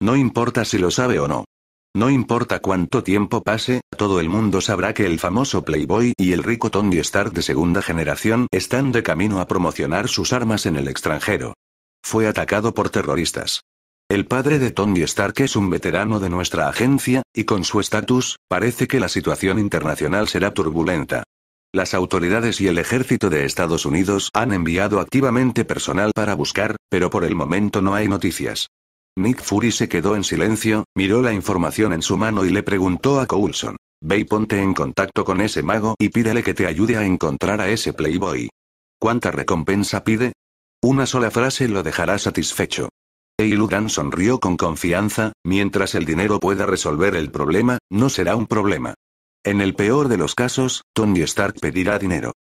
No importa si lo sabe o no. No importa cuánto tiempo pase, todo el mundo sabrá que el famoso Playboy y el rico Tony Stark de segunda generación están de camino a promocionar sus armas en el extranjero. Fue atacado por terroristas. El padre de Tony Stark es un veterano de nuestra agencia, y con su estatus, parece que la situación internacional será turbulenta. Las autoridades y el ejército de Estados Unidos han enviado activamente personal para buscar, pero por el momento no hay noticias. Nick Fury se quedó en silencio, miró la información en su mano y le preguntó a Coulson. Ve y ponte en contacto con ese mago y pídele que te ayude a encontrar a ese Playboy. ¿Cuánta recompensa pide? Una sola frase lo dejará satisfecho. Eiludan sonrió con confianza, mientras el dinero pueda resolver el problema, no será un problema. En el peor de los casos, Tony Stark pedirá dinero.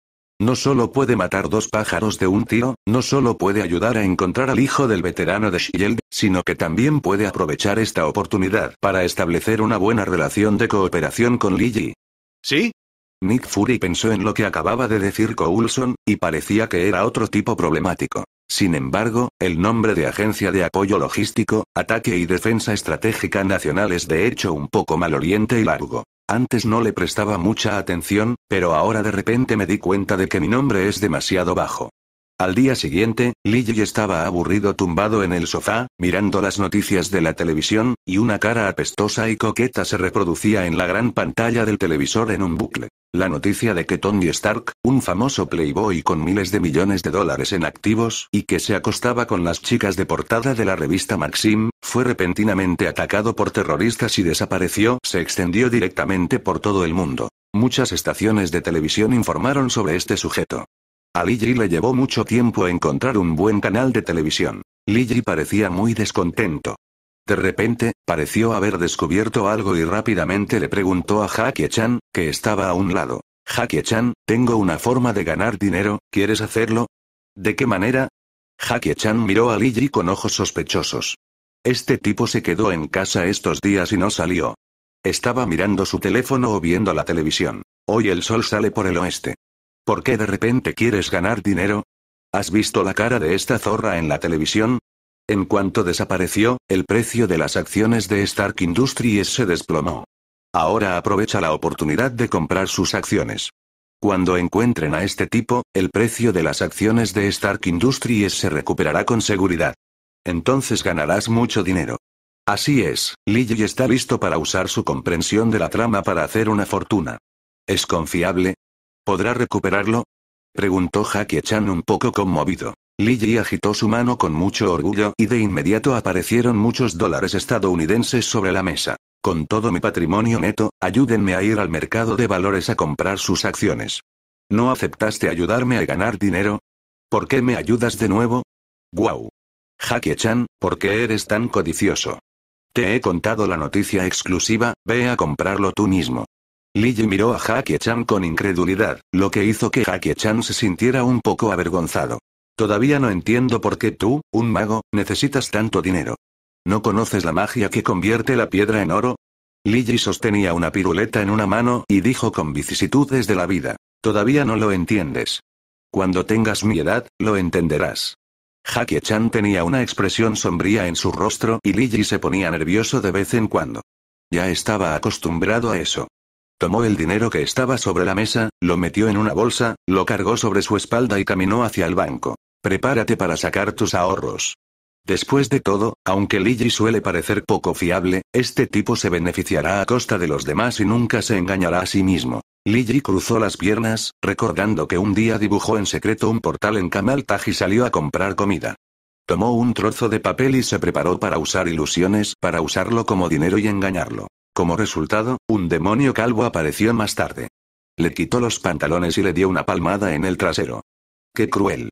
No solo puede matar dos pájaros de un tiro, no solo puede ayudar a encontrar al hijo del veterano de Shield, sino que también puede aprovechar esta oportunidad para establecer una buena relación de cooperación con yi ¿Sí? Nick Fury pensó en lo que acababa de decir Coulson, y parecía que era otro tipo problemático. Sin embargo, el nombre de Agencia de Apoyo Logístico, Ataque y Defensa Estratégica Nacional es de hecho un poco maloliente y largo. Antes no le prestaba mucha atención, pero ahora de repente me di cuenta de que mi nombre es demasiado bajo. Al día siguiente, Lily estaba aburrido tumbado en el sofá, mirando las noticias de la televisión, y una cara apestosa y coqueta se reproducía en la gran pantalla del televisor en un bucle. La noticia de que Tony Stark, un famoso playboy con miles de millones de dólares en activos, y que se acostaba con las chicas de portada de la revista Maxim, fue repentinamente atacado por terroristas y desapareció, se extendió directamente por todo el mundo. Muchas estaciones de televisión informaron sobre este sujeto. A Ji le llevó mucho tiempo encontrar un buen canal de televisión. Ji parecía muy descontento. De repente, pareció haber descubierto algo y rápidamente le preguntó a Jackie-chan, que estaba a un lado. Jackie-chan, tengo una forma de ganar dinero, ¿quieres hacerlo? ¿De qué manera? Jackie-chan miró a Ji con ojos sospechosos. Este tipo se quedó en casa estos días y no salió. Estaba mirando su teléfono o viendo la televisión. Hoy el sol sale por el oeste. ¿Por qué de repente quieres ganar dinero? ¿Has visto la cara de esta zorra en la televisión? En cuanto desapareció, el precio de las acciones de Stark Industries se desplomó. Ahora aprovecha la oportunidad de comprar sus acciones. Cuando encuentren a este tipo, el precio de las acciones de Stark Industries se recuperará con seguridad. Entonces ganarás mucho dinero. Así es, y está listo para usar su comprensión de la trama para hacer una fortuna. ¿Es confiable? ¿Podrá recuperarlo? Preguntó Jackie Chan un poco conmovido. Ji agitó su mano con mucho orgullo y de inmediato aparecieron muchos dólares estadounidenses sobre la mesa. Con todo mi patrimonio neto, ayúdenme a ir al mercado de valores a comprar sus acciones. ¿No aceptaste ayudarme a ganar dinero? ¿Por qué me ayudas de nuevo? ¡Guau! Jackie Chan, ¿por qué eres tan codicioso? Te he contado la noticia exclusiva, ve a comprarlo tú mismo. Liji miró a Jackie-chan con incredulidad, lo que hizo que Jackie-chan se sintiera un poco avergonzado. Todavía no entiendo por qué tú, un mago, necesitas tanto dinero. ¿No conoces la magia que convierte la piedra en oro? Liji sostenía una piruleta en una mano y dijo con vicisitudes de la vida. Todavía no lo entiendes. Cuando tengas mi edad, lo entenderás. Jackie-chan tenía una expresión sombría en su rostro y Liji se ponía nervioso de vez en cuando. Ya estaba acostumbrado a eso. Tomó el dinero que estaba sobre la mesa, lo metió en una bolsa, lo cargó sobre su espalda y caminó hacia el banco. Prepárate para sacar tus ahorros. Después de todo, aunque Ligi suele parecer poco fiable, este tipo se beneficiará a costa de los demás y nunca se engañará a sí mismo. Liji cruzó las piernas, recordando que un día dibujó en secreto un portal en Kamaltaj y salió a comprar comida. Tomó un trozo de papel y se preparó para usar ilusiones, para usarlo como dinero y engañarlo. Como resultado, un demonio calvo apareció más tarde. Le quitó los pantalones y le dio una palmada en el trasero. ¡Qué cruel!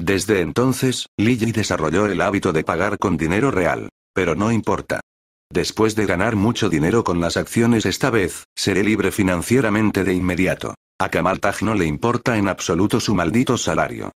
Desde entonces, Lily desarrolló el hábito de pagar con dinero real. Pero no importa. Después de ganar mucho dinero con las acciones esta vez, seré libre financieramente de inmediato. A Kamal Taj no le importa en absoluto su maldito salario.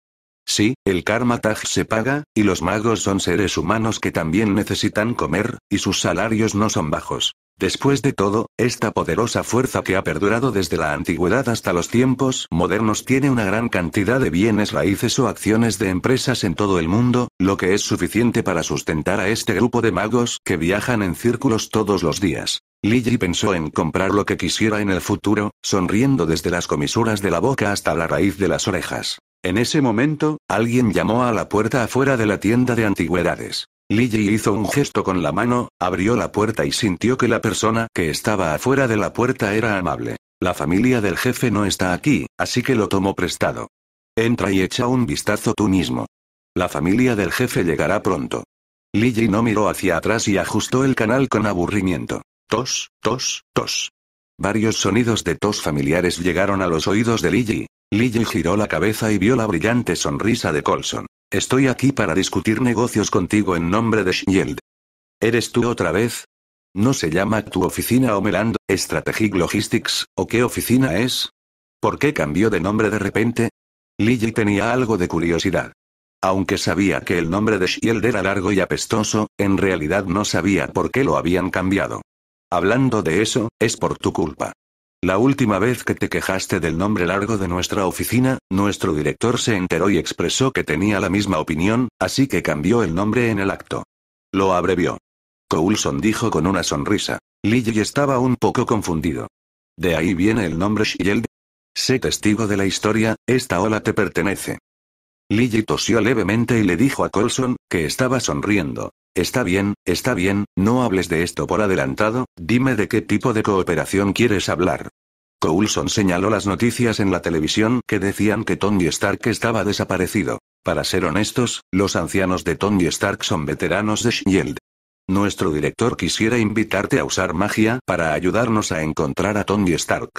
Sí, el karma Taj se paga, y los magos son seres humanos que también necesitan comer, y sus salarios no son bajos. Después de todo, esta poderosa fuerza que ha perdurado desde la antigüedad hasta los tiempos modernos tiene una gran cantidad de bienes raíces o acciones de empresas en todo el mundo, lo que es suficiente para sustentar a este grupo de magos que viajan en círculos todos los días. Liji pensó en comprar lo que quisiera en el futuro, sonriendo desde las comisuras de la boca hasta la raíz de las orejas. En ese momento, alguien llamó a la puerta afuera de la tienda de antigüedades. Liji hizo un gesto con la mano, abrió la puerta y sintió que la persona que estaba afuera de la puerta era amable. La familia del jefe no está aquí, así que lo tomó prestado. Entra y echa un vistazo tú mismo. La familia del jefe llegará pronto. Liji no miró hacia atrás y ajustó el canal con aburrimiento. Tos, tos, tos. Varios sonidos de tos familiares llegaron a los oídos de Liji, lilly giró la cabeza y vio la brillante sonrisa de Colson. Estoy aquí para discutir negocios contigo en nombre de Shield. ¿Eres tú otra vez? ¿No se llama tu oficina Homeland Strategic Logistics, o qué oficina es? ¿Por qué cambió de nombre de repente? lilly tenía algo de curiosidad. Aunque sabía que el nombre de Shield era largo y apestoso, en realidad no sabía por qué lo habían cambiado. Hablando de eso, es por tu culpa. La última vez que te quejaste del nombre largo de nuestra oficina, nuestro director se enteró y expresó que tenía la misma opinión, así que cambió el nombre en el acto. Lo abrevió. Coulson dijo con una sonrisa. Lily estaba un poco confundido. De ahí viene el nombre Shield. Sé testigo de la historia, esta ola te pertenece. Lily tosió levemente y le dijo a Coulson, que estaba sonriendo, Está bien, está bien, no hables de esto por adelantado, dime de qué tipo de cooperación quieres hablar. Coulson señaló las noticias en la televisión que decían que Tony Stark estaba desaparecido. Para ser honestos, los ancianos de Tony Stark son veteranos de Shield. Nuestro director quisiera invitarte a usar magia para ayudarnos a encontrar a Tony Stark.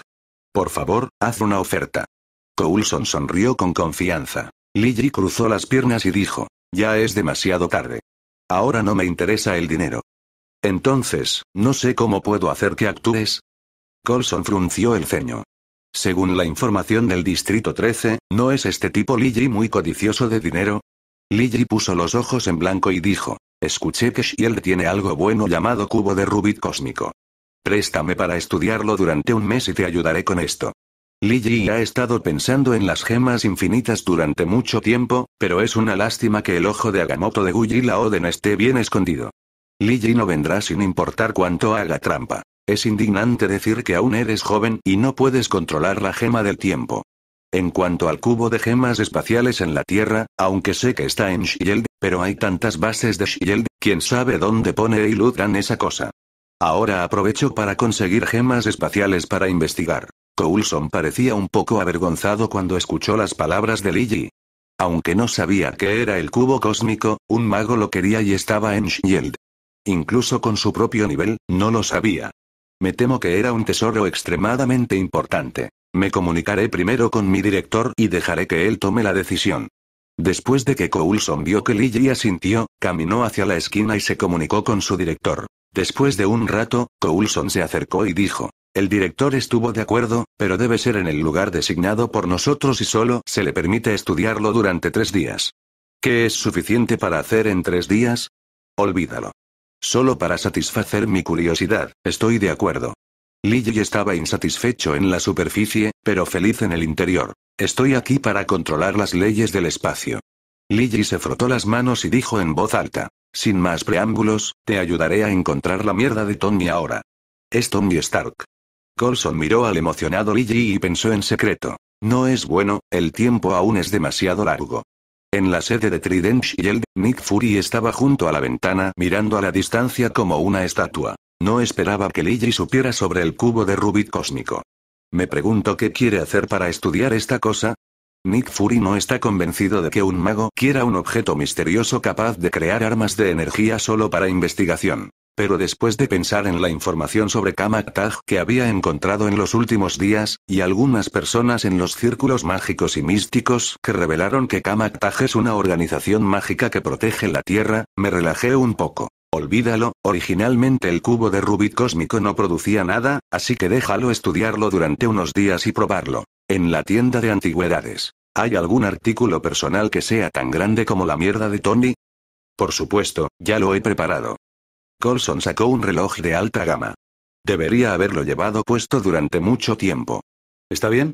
Por favor, haz una oferta. Coulson sonrió con confianza. Lily cruzó las piernas y dijo, ya es demasiado tarde. Ahora no me interesa el dinero. Entonces, no sé cómo puedo hacer que actúes. Colson frunció el ceño. Según la información del Distrito 13, ¿no es este tipo Liji muy codicioso de dinero? Liji puso los ojos en blanco y dijo, escuché que Shiel tiene algo bueno llamado cubo de Rubik cósmico. Préstame para estudiarlo durante un mes y te ayudaré con esto. Liji ha estado pensando en las gemas infinitas durante mucho tiempo, pero es una lástima que el ojo de Agamotto de la Oden esté bien escondido. Liji no vendrá sin importar cuánto haga trampa. Es indignante decir que aún eres joven y no puedes controlar la gema del tiempo. En cuanto al cubo de gemas espaciales en la Tierra, aunque sé que está en Shield, pero hay tantas bases de Shield, quién sabe dónde pone y esa cosa. Ahora aprovecho para conseguir gemas espaciales para investigar. Coulson parecía un poco avergonzado cuando escuchó las palabras de Lily. Aunque no sabía qué era el cubo cósmico, un mago lo quería y estaba en Shield. Incluso con su propio nivel, no lo sabía. Me temo que era un tesoro extremadamente importante. Me comunicaré primero con mi director y dejaré que él tome la decisión. Después de que Coulson vio que Lily asintió, caminó hacia la esquina y se comunicó con su director. Después de un rato, Coulson se acercó y dijo, el director estuvo de acuerdo, pero debe ser en el lugar designado por nosotros y solo se le permite estudiarlo durante tres días. ¿Qué es suficiente para hacer en tres días? Olvídalo. Solo para satisfacer mi curiosidad, estoy de acuerdo. Lee estaba insatisfecho en la superficie, pero feliz en el interior. Estoy aquí para controlar las leyes del espacio. Ligi se frotó las manos y dijo en voz alta. Sin más preámbulos, te ayudaré a encontrar la mierda de Tommy ahora. Es Tommy Stark. Colson miró al emocionado Liji y pensó en secreto. No es bueno, el tiempo aún es demasiado largo. En la sede de Trident Shield, Nick Fury estaba junto a la ventana mirando a la distancia como una estatua. No esperaba que Liji supiera sobre el cubo de Rubik cósmico. Me pregunto qué quiere hacer para estudiar esta cosa. Nick Fury no está convencido de que un mago quiera un objeto misterioso capaz de crear armas de energía solo para investigación. Pero después de pensar en la información sobre Kamaktag que había encontrado en los últimos días, y algunas personas en los círculos mágicos y místicos que revelaron que Kamaktag es una organización mágica que protege la Tierra, me relajé un poco. Olvídalo, originalmente el cubo de Rubik cósmico no producía nada, así que déjalo estudiarlo durante unos días y probarlo. En la tienda de antigüedades. ¿Hay algún artículo personal que sea tan grande como la mierda de Tony? Por supuesto, ya lo he preparado. Colson sacó un reloj de alta gama. Debería haberlo llevado puesto durante mucho tiempo. ¿Está bien?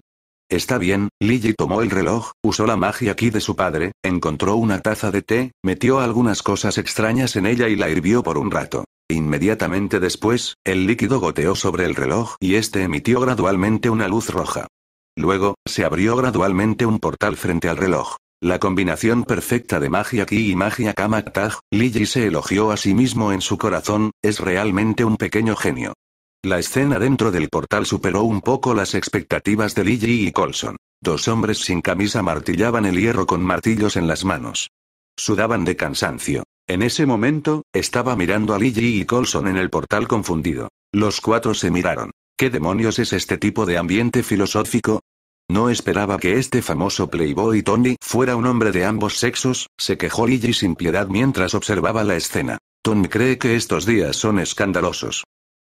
Está bien, Lily tomó el reloj, usó la magia aquí de su padre, encontró una taza de té, metió algunas cosas extrañas en ella y la hirvió por un rato. Inmediatamente después, el líquido goteó sobre el reloj y este emitió gradualmente una luz roja. Luego, se abrió gradualmente un portal frente al reloj. La combinación perfecta de magia ki y magia kama taj, se elogió a sí mismo en su corazón, es realmente un pequeño genio. La escena dentro del portal superó un poco las expectativas de Lily y Colson. Dos hombres sin camisa martillaban el hierro con martillos en las manos. Sudaban de cansancio. En ese momento, estaba mirando a Lily y Colson en el portal confundido. Los cuatro se miraron. ¿Qué demonios es este tipo de ambiente filosófico? No esperaba que este famoso playboy Tony fuera un hombre de ambos sexos, se quejó Lily sin piedad mientras observaba la escena. Tony cree que estos días son escandalosos.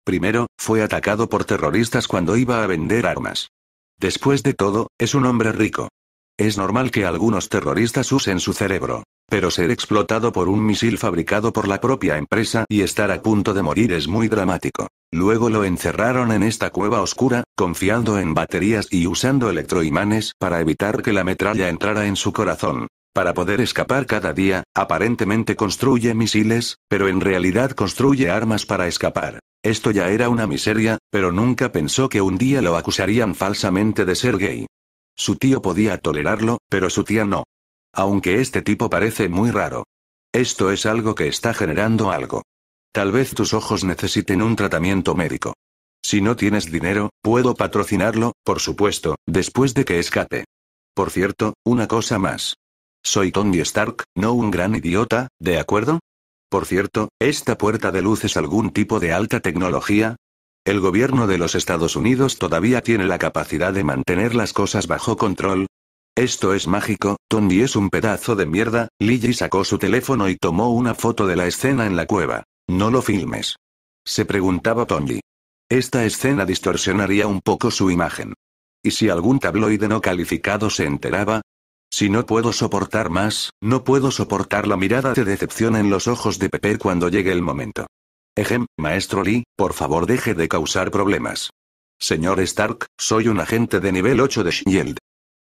Primero, fue atacado por terroristas cuando iba a vender armas. Después de todo, es un hombre rico. Es normal que algunos terroristas usen su cerebro. Pero ser explotado por un misil fabricado por la propia empresa y estar a punto de morir es muy dramático. Luego lo encerraron en esta cueva oscura, confiando en baterías y usando electroimanes para evitar que la metralla entrara en su corazón. Para poder escapar cada día, aparentemente construye misiles, pero en realidad construye armas para escapar. Esto ya era una miseria, pero nunca pensó que un día lo acusarían falsamente de ser gay. Su tío podía tolerarlo, pero su tía no. Aunque este tipo parece muy raro. Esto es algo que está generando algo. Tal vez tus ojos necesiten un tratamiento médico. Si no tienes dinero, puedo patrocinarlo, por supuesto, después de que escape. Por cierto, una cosa más. Soy Tony Stark, no un gran idiota, ¿de acuerdo? Por cierto, ¿esta puerta de luz es algún tipo de alta tecnología? El gobierno de los Estados Unidos todavía tiene la capacidad de mantener las cosas bajo control, esto es mágico, Tony es un pedazo de mierda, Lily sacó su teléfono y tomó una foto de la escena en la cueva. No lo filmes. Se preguntaba Tony. Esta escena distorsionaría un poco su imagen. ¿Y si algún tabloide no calificado se enteraba? Si no puedo soportar más, no puedo soportar la mirada de decepción en los ojos de Pepe cuando llegue el momento. Ejem, maestro Lee, por favor deje de causar problemas. Señor Stark, soy un agente de nivel 8 de Shield.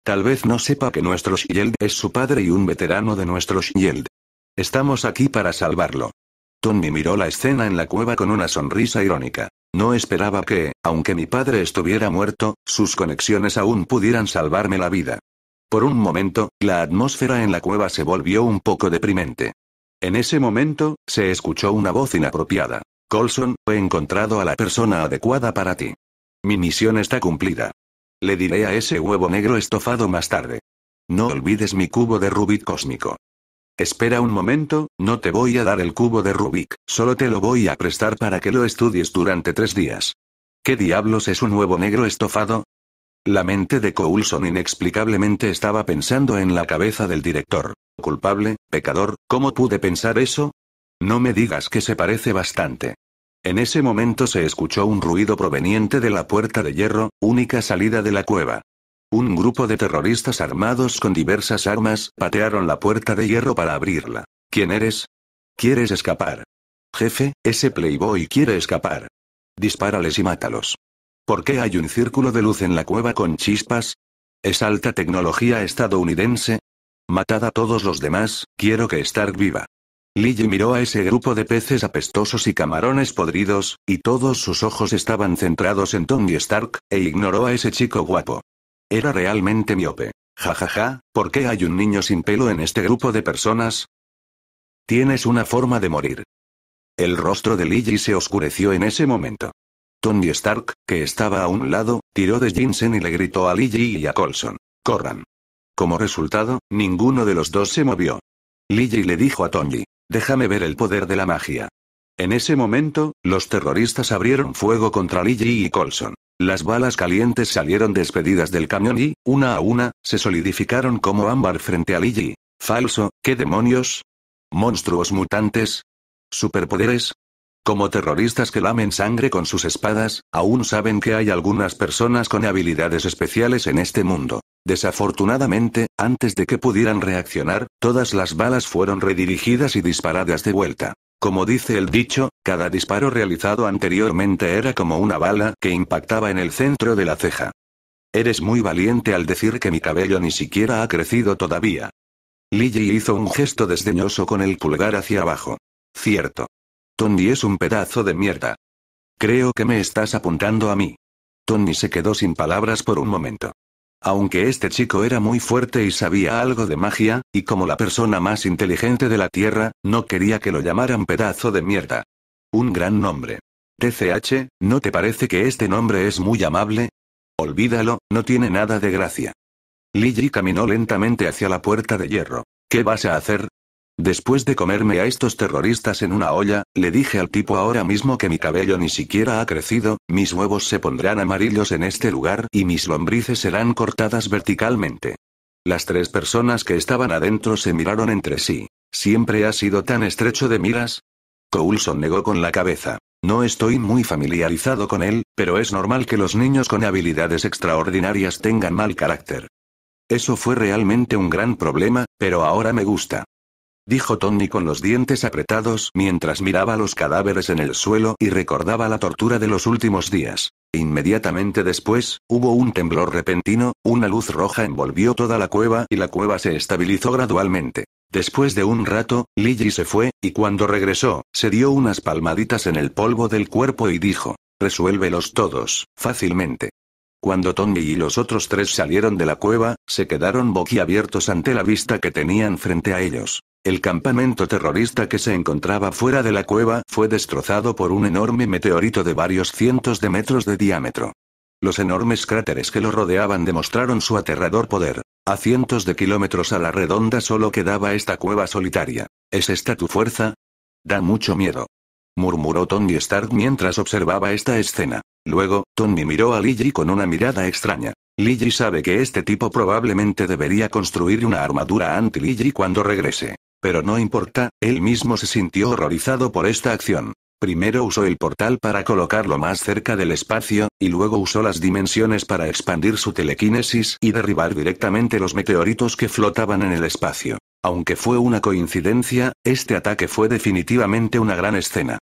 Tal vez no sepa que nuestro Shield es su padre y un veterano de nuestro Shield. Estamos aquí para salvarlo. Tony miró la escena en la cueva con una sonrisa irónica. No esperaba que, aunque mi padre estuviera muerto, sus conexiones aún pudieran salvarme la vida. Por un momento, la atmósfera en la cueva se volvió un poco deprimente. En ese momento, se escuchó una voz inapropiada. Colson, he encontrado a la persona adecuada para ti. Mi misión está cumplida. Le diré a ese huevo negro estofado más tarde. No olvides mi cubo de Rubik cósmico. Espera un momento, no te voy a dar el cubo de Rubik, solo te lo voy a prestar para que lo estudies durante tres días. ¿Qué diablos es un huevo negro estofado? La mente de Coulson inexplicablemente estaba pensando en la cabeza del director. Culpable, pecador, ¿cómo pude pensar eso? No me digas que se parece bastante. En ese momento se escuchó un ruido proveniente de la puerta de hierro, única salida de la cueva. Un grupo de terroristas armados con diversas armas patearon la puerta de hierro para abrirla. ¿Quién eres? ¿Quieres escapar? Jefe, ese playboy quiere escapar. Dispárales y mátalos. ¿Por qué hay un círculo de luz en la cueva con chispas? ¿Es alta tecnología estadounidense? Matad a todos los demás, quiero que Stark viva. Lily miró a ese grupo de peces apestosos y camarones podridos, y todos sus ojos estaban centrados en Tony Stark, e ignoró a ese chico guapo. Era realmente miope. Jajaja, ja, ja, ¿por qué hay un niño sin pelo en este grupo de personas? Tienes una forma de morir. El rostro de Lily se oscureció en ese momento. Tony Stark, que estaba a un lado, tiró de Jensen y le gritó a Lily y a Colson. Corran. Como resultado, ninguno de los dos se movió. Lily le dijo a Tony. Déjame ver el poder de la magia. En ese momento, los terroristas abrieron fuego contra Lily y Colson. Las balas calientes salieron despedidas del camión y, una a una, se solidificaron como ámbar frente a Lily. Falso, ¿qué demonios? ¿Monstruos mutantes? ¿Superpoderes? Como terroristas que lamen sangre con sus espadas, aún saben que hay algunas personas con habilidades especiales en este mundo. Desafortunadamente, antes de que pudieran reaccionar, todas las balas fueron redirigidas y disparadas de vuelta. Como dice el dicho, cada disparo realizado anteriormente era como una bala que impactaba en el centro de la ceja. Eres muy valiente al decir que mi cabello ni siquiera ha crecido todavía. Lily hizo un gesto desdeñoso con el pulgar hacia abajo. Cierto. Tony es un pedazo de mierda. Creo que me estás apuntando a mí. Tony se quedó sin palabras por un momento. Aunque este chico era muy fuerte y sabía algo de magia, y como la persona más inteligente de la Tierra, no quería que lo llamaran pedazo de mierda. Un gran nombre. TCH, ¿no te parece que este nombre es muy amable? Olvídalo, no tiene nada de gracia. Liji caminó lentamente hacia la puerta de hierro. ¿Qué vas a hacer? Después de comerme a estos terroristas en una olla, le dije al tipo ahora mismo que mi cabello ni siquiera ha crecido, mis huevos se pondrán amarillos en este lugar y mis lombrices serán cortadas verticalmente. Las tres personas que estaban adentro se miraron entre sí. ¿Siempre ha sido tan estrecho de miras? Coulson negó con la cabeza. No estoy muy familiarizado con él, pero es normal que los niños con habilidades extraordinarias tengan mal carácter. Eso fue realmente un gran problema, pero ahora me gusta dijo Tony con los dientes apretados mientras miraba los cadáveres en el suelo y recordaba la tortura de los últimos días. Inmediatamente después, hubo un temblor repentino, una luz roja envolvió toda la cueva y la cueva se estabilizó gradualmente. Después de un rato, Lily se fue, y cuando regresó, se dio unas palmaditas en el polvo del cuerpo y dijo, resuélvelos todos, fácilmente. Cuando Tony y los otros tres salieron de la cueva, se quedaron boquiabiertos ante la vista que tenían frente a ellos. El campamento terrorista que se encontraba fuera de la cueva fue destrozado por un enorme meteorito de varios cientos de metros de diámetro. Los enormes cráteres que lo rodeaban demostraron su aterrador poder. A cientos de kilómetros a la redonda solo quedaba esta cueva solitaria. ¿Es esta tu fuerza? Da mucho miedo. Murmuró Tony Stark mientras observaba esta escena. Luego, Tony miró a Lily con una mirada extraña. Lily sabe que este tipo probablemente debería construir una armadura anti liji cuando regrese. Pero no importa, él mismo se sintió horrorizado por esta acción. Primero usó el portal para colocarlo más cerca del espacio, y luego usó las dimensiones para expandir su telequinesis y derribar directamente los meteoritos que flotaban en el espacio. Aunque fue una coincidencia, este ataque fue definitivamente una gran escena.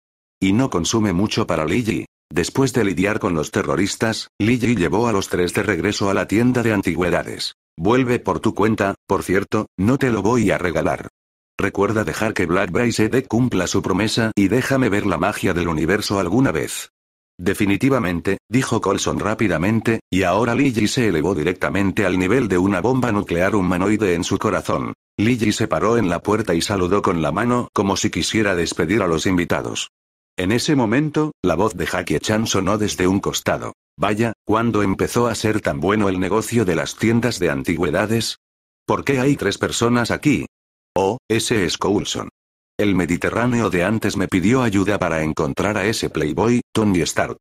Y no consume mucho para Liji. Después de lidiar con los terroristas, Liji llevó a los tres de regreso a la tienda de antigüedades. Vuelve por tu cuenta, por cierto, no te lo voy a regalar. Recuerda dejar que Black de cumpla su promesa y déjame ver la magia del universo alguna vez. Definitivamente, dijo Colson rápidamente, y ahora Lily se elevó directamente al nivel de una bomba nuclear humanoide en su corazón. Lily se paró en la puerta y saludó con la mano como si quisiera despedir a los invitados. En ese momento, la voz de Jackie Chan sonó desde un costado. Vaya, ¿cuándo empezó a ser tan bueno el negocio de las tiendas de antigüedades? ¿Por qué hay tres personas aquí? Oh, ese es Coulson. El Mediterráneo de antes me pidió ayuda para encontrar a ese playboy, Tony Stark.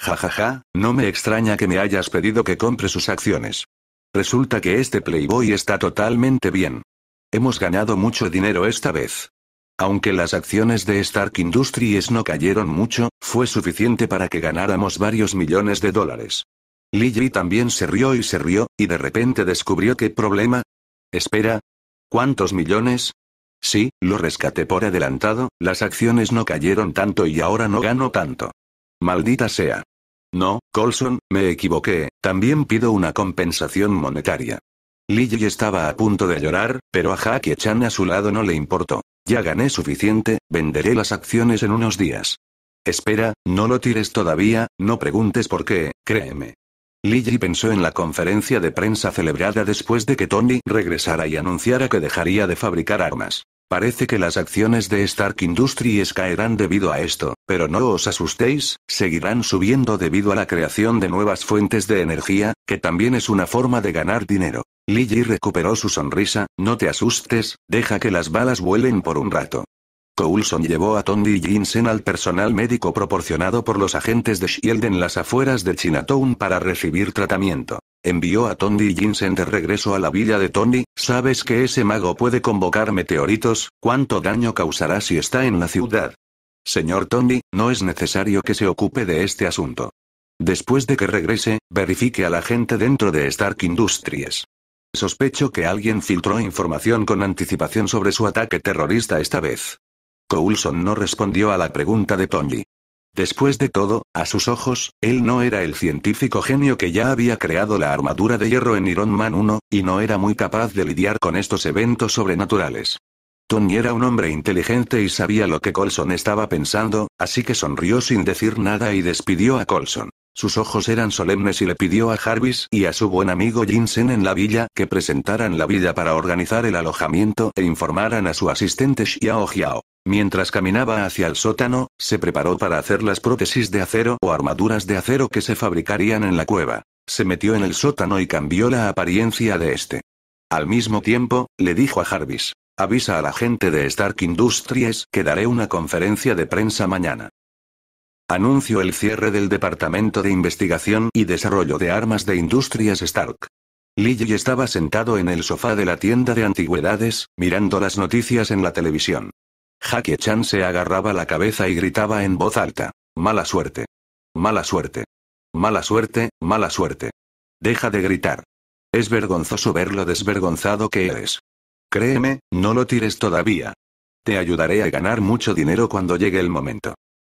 Ja ja ja, no me extraña que me hayas pedido que compre sus acciones. Resulta que este playboy está totalmente bien. Hemos ganado mucho dinero esta vez. Aunque las acciones de Stark Industries no cayeron mucho, fue suficiente para que ganáramos varios millones de dólares. Li también se rió y se rió, y de repente descubrió qué problema. Espera, ¿Cuántos millones? Sí, lo rescaté por adelantado, las acciones no cayeron tanto y ahora no gano tanto. Maldita sea. No, Colson, me equivoqué, también pido una compensación monetaria. Lily estaba a punto de llorar, pero a Jackie-chan a su lado no le importó. Ya gané suficiente, venderé las acciones en unos días. Espera, no lo tires todavía, no preguntes por qué, créeme, Lily pensó en la conferencia de prensa celebrada después de que Tony regresara y anunciara que dejaría de fabricar armas. Parece que las acciones de Stark Industries caerán debido a esto, pero no os asustéis, seguirán subiendo debido a la creación de nuevas fuentes de energía, que también es una forma de ganar dinero. Lilly recuperó su sonrisa, no te asustes, deja que las balas vuelen por un rato. Coulson llevó a Tondi y Jensen al personal médico proporcionado por los agentes de Shield en las afueras de Chinatown para recibir tratamiento. Envió a Tondi y Jensen de regreso a la villa de Tondi, sabes que ese mago puede convocar meteoritos, ¿cuánto daño causará si está en la ciudad? Señor Tondi, no es necesario que se ocupe de este asunto. Después de que regrese, verifique a la gente dentro de Stark Industries. Sospecho que alguien filtró información con anticipación sobre su ataque terrorista esta vez. Coulson no respondió a la pregunta de Tony. Después de todo, a sus ojos, él no era el científico genio que ya había creado la armadura de hierro en Iron Man 1, y no era muy capaz de lidiar con estos eventos sobrenaturales. Tony era un hombre inteligente y sabía lo que Colson estaba pensando, así que sonrió sin decir nada y despidió a Colson. Sus ojos eran solemnes y le pidió a Jarvis y a su buen amigo Jensen en la villa que presentaran la villa para organizar el alojamiento e informaran a su asistente Xiao Xiao. Mientras caminaba hacia el sótano, se preparó para hacer las prótesis de acero o armaduras de acero que se fabricarían en la cueva. Se metió en el sótano y cambió la apariencia de este. Al mismo tiempo, le dijo a Jarvis, avisa a la gente de Stark Industries que daré una conferencia de prensa mañana. Anunció el cierre del Departamento de Investigación y Desarrollo de Armas de Industrias Stark. Lily estaba sentado en el sofá de la tienda de antigüedades, mirando las noticias en la televisión. Jackie Chan se agarraba la cabeza y gritaba en voz alta. Mala suerte. Mala suerte. Mala suerte, mala suerte. Deja de gritar. Es vergonzoso ver lo desvergonzado que eres. Créeme, no lo tires todavía. Te ayudaré a ganar mucho dinero cuando llegue el momento.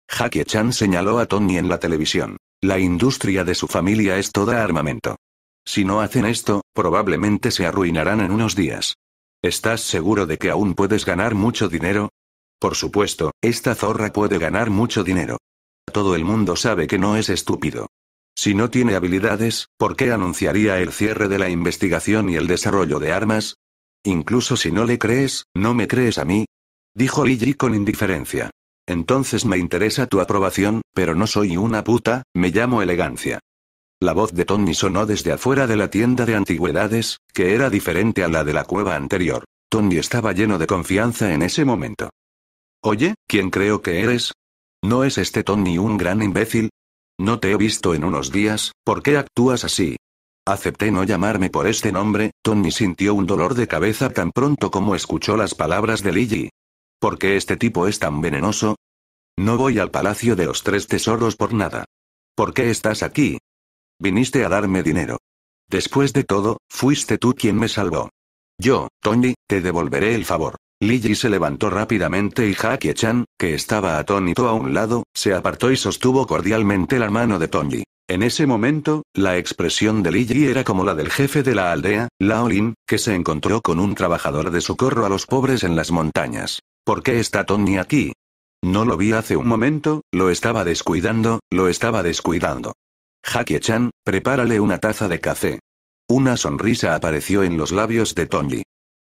Jackie Chan señaló a Tony en la televisión. La industria de su familia es toda armamento. Si no hacen esto, probablemente se arruinarán en unos días. ¿Estás seguro de que aún puedes ganar mucho dinero? Por supuesto, esta zorra puede ganar mucho dinero. Todo el mundo sabe que no es estúpido. Si no tiene habilidades, ¿por qué anunciaría el cierre de la investigación y el desarrollo de armas? Incluso si no le crees, ¿no me crees a mí? Dijo Lily con indiferencia. Entonces me interesa tu aprobación, pero no soy una puta, me llamo elegancia. La voz de Tony sonó desde afuera de la tienda de antigüedades, que era diferente a la de la cueva anterior. Tony estaba lleno de confianza en ese momento. Oye, ¿quién creo que eres? ¿No es este Tony un gran imbécil? No te he visto en unos días, ¿por qué actúas así? Acepté no llamarme por este nombre, Tony sintió un dolor de cabeza tan pronto como escuchó las palabras de Liji. ¿Por qué este tipo es tan venenoso? No voy al Palacio de los Tres Tesoros por nada. ¿Por qué estás aquí? Viniste a darme dinero. Después de todo, fuiste tú quien me salvó. Yo, Tony, te devolveré el favor. Liji se levantó rápidamente y Jackie Chan, que estaba atónito a un lado, se apartó y sostuvo cordialmente la mano de Tony. En ese momento, la expresión de Liji era como la del jefe de la aldea, Lin, que se encontró con un trabajador de socorro a los pobres en las montañas. ¿Por qué está Tony aquí? No lo vi hace un momento, lo estaba descuidando, lo estaba descuidando. Jackie-chan, prepárale una taza de café. Una sonrisa apareció en los labios de Tony.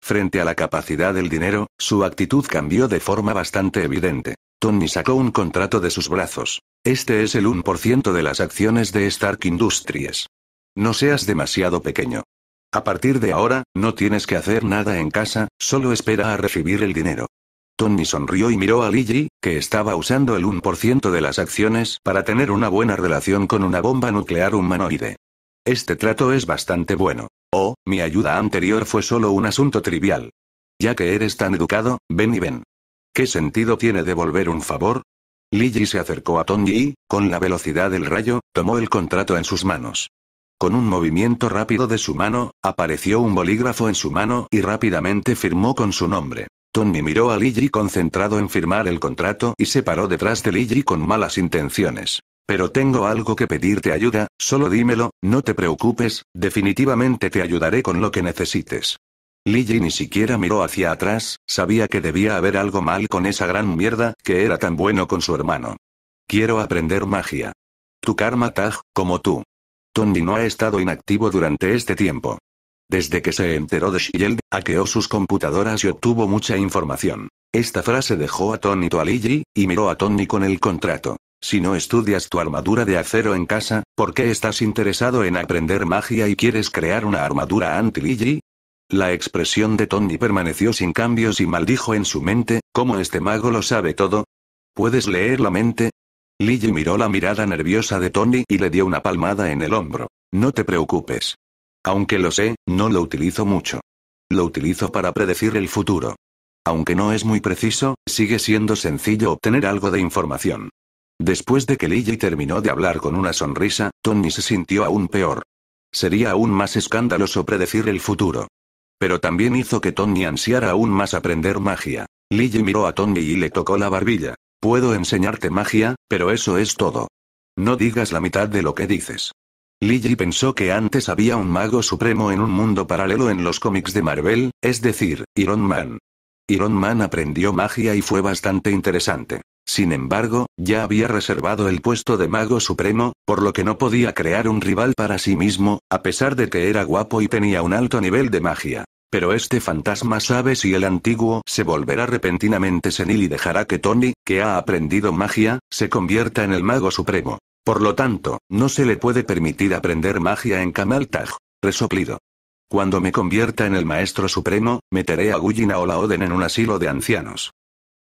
Frente a la capacidad del dinero, su actitud cambió de forma bastante evidente. Tony sacó un contrato de sus brazos. Este es el 1% de las acciones de Stark Industries. No seas demasiado pequeño. A partir de ahora, no tienes que hacer nada en casa, solo espera a recibir el dinero. Tony sonrió y miró a Liji, que estaba usando el 1% de las acciones para tener una buena relación con una bomba nuclear humanoide. Este trato es bastante bueno. Oh, mi ayuda anterior fue solo un asunto trivial. Ya que eres tan educado, ven y ven. ¿Qué sentido tiene devolver un favor? Ji se acercó a Tony y, con la velocidad del rayo, tomó el contrato en sus manos. Con un movimiento rápido de su mano, apareció un bolígrafo en su mano y rápidamente firmó con su nombre. Tony miró a Ji concentrado en firmar el contrato y se paró detrás de Ji con malas intenciones. Pero tengo algo que pedirte ayuda, solo dímelo, no te preocupes, definitivamente te ayudaré con lo que necesites. Lily ni siquiera miró hacia atrás, sabía que debía haber algo mal con esa gran mierda que era tan bueno con su hermano. Quiero aprender magia. Tu karma tag, como tú. Tony no ha estado inactivo durante este tiempo. Desde que se enteró de Shield, hackeó sus computadoras y obtuvo mucha información. Esta frase dejó atónito a Lily, y miró a Tony con el contrato. Si no estudias tu armadura de acero en casa, ¿por qué estás interesado en aprender magia y quieres crear una armadura anti-Ligi? La expresión de Tony permaneció sin cambios y maldijo en su mente, ¿cómo este mago lo sabe todo? ¿Puedes leer la mente? Ligi miró la mirada nerviosa de Tony y le dio una palmada en el hombro. No te preocupes. Aunque lo sé, no lo utilizo mucho. Lo utilizo para predecir el futuro. Aunque no es muy preciso, sigue siendo sencillo obtener algo de información. Después de que Lily terminó de hablar con una sonrisa, Tony se sintió aún peor. Sería aún más escandaloso predecir el futuro. Pero también hizo que Tony ansiara aún más aprender magia. Lily miró a Tony y le tocó la barbilla. Puedo enseñarte magia, pero eso es todo. No digas la mitad de lo que dices. Lily pensó que antes había un mago supremo en un mundo paralelo en los cómics de Marvel, es decir, Iron Man. Iron Man aprendió magia y fue bastante interesante. Sin embargo, ya había reservado el puesto de mago supremo, por lo que no podía crear un rival para sí mismo, a pesar de que era guapo y tenía un alto nivel de magia. Pero este fantasma sabe si el antiguo se volverá repentinamente senil y dejará que Tony, que ha aprendido magia, se convierta en el mago supremo. Por lo tanto, no se le puede permitir aprender magia en Kamaltaj. Resoplido. Cuando me convierta en el maestro supremo, meteré a Gullina o Oden en un asilo de ancianos.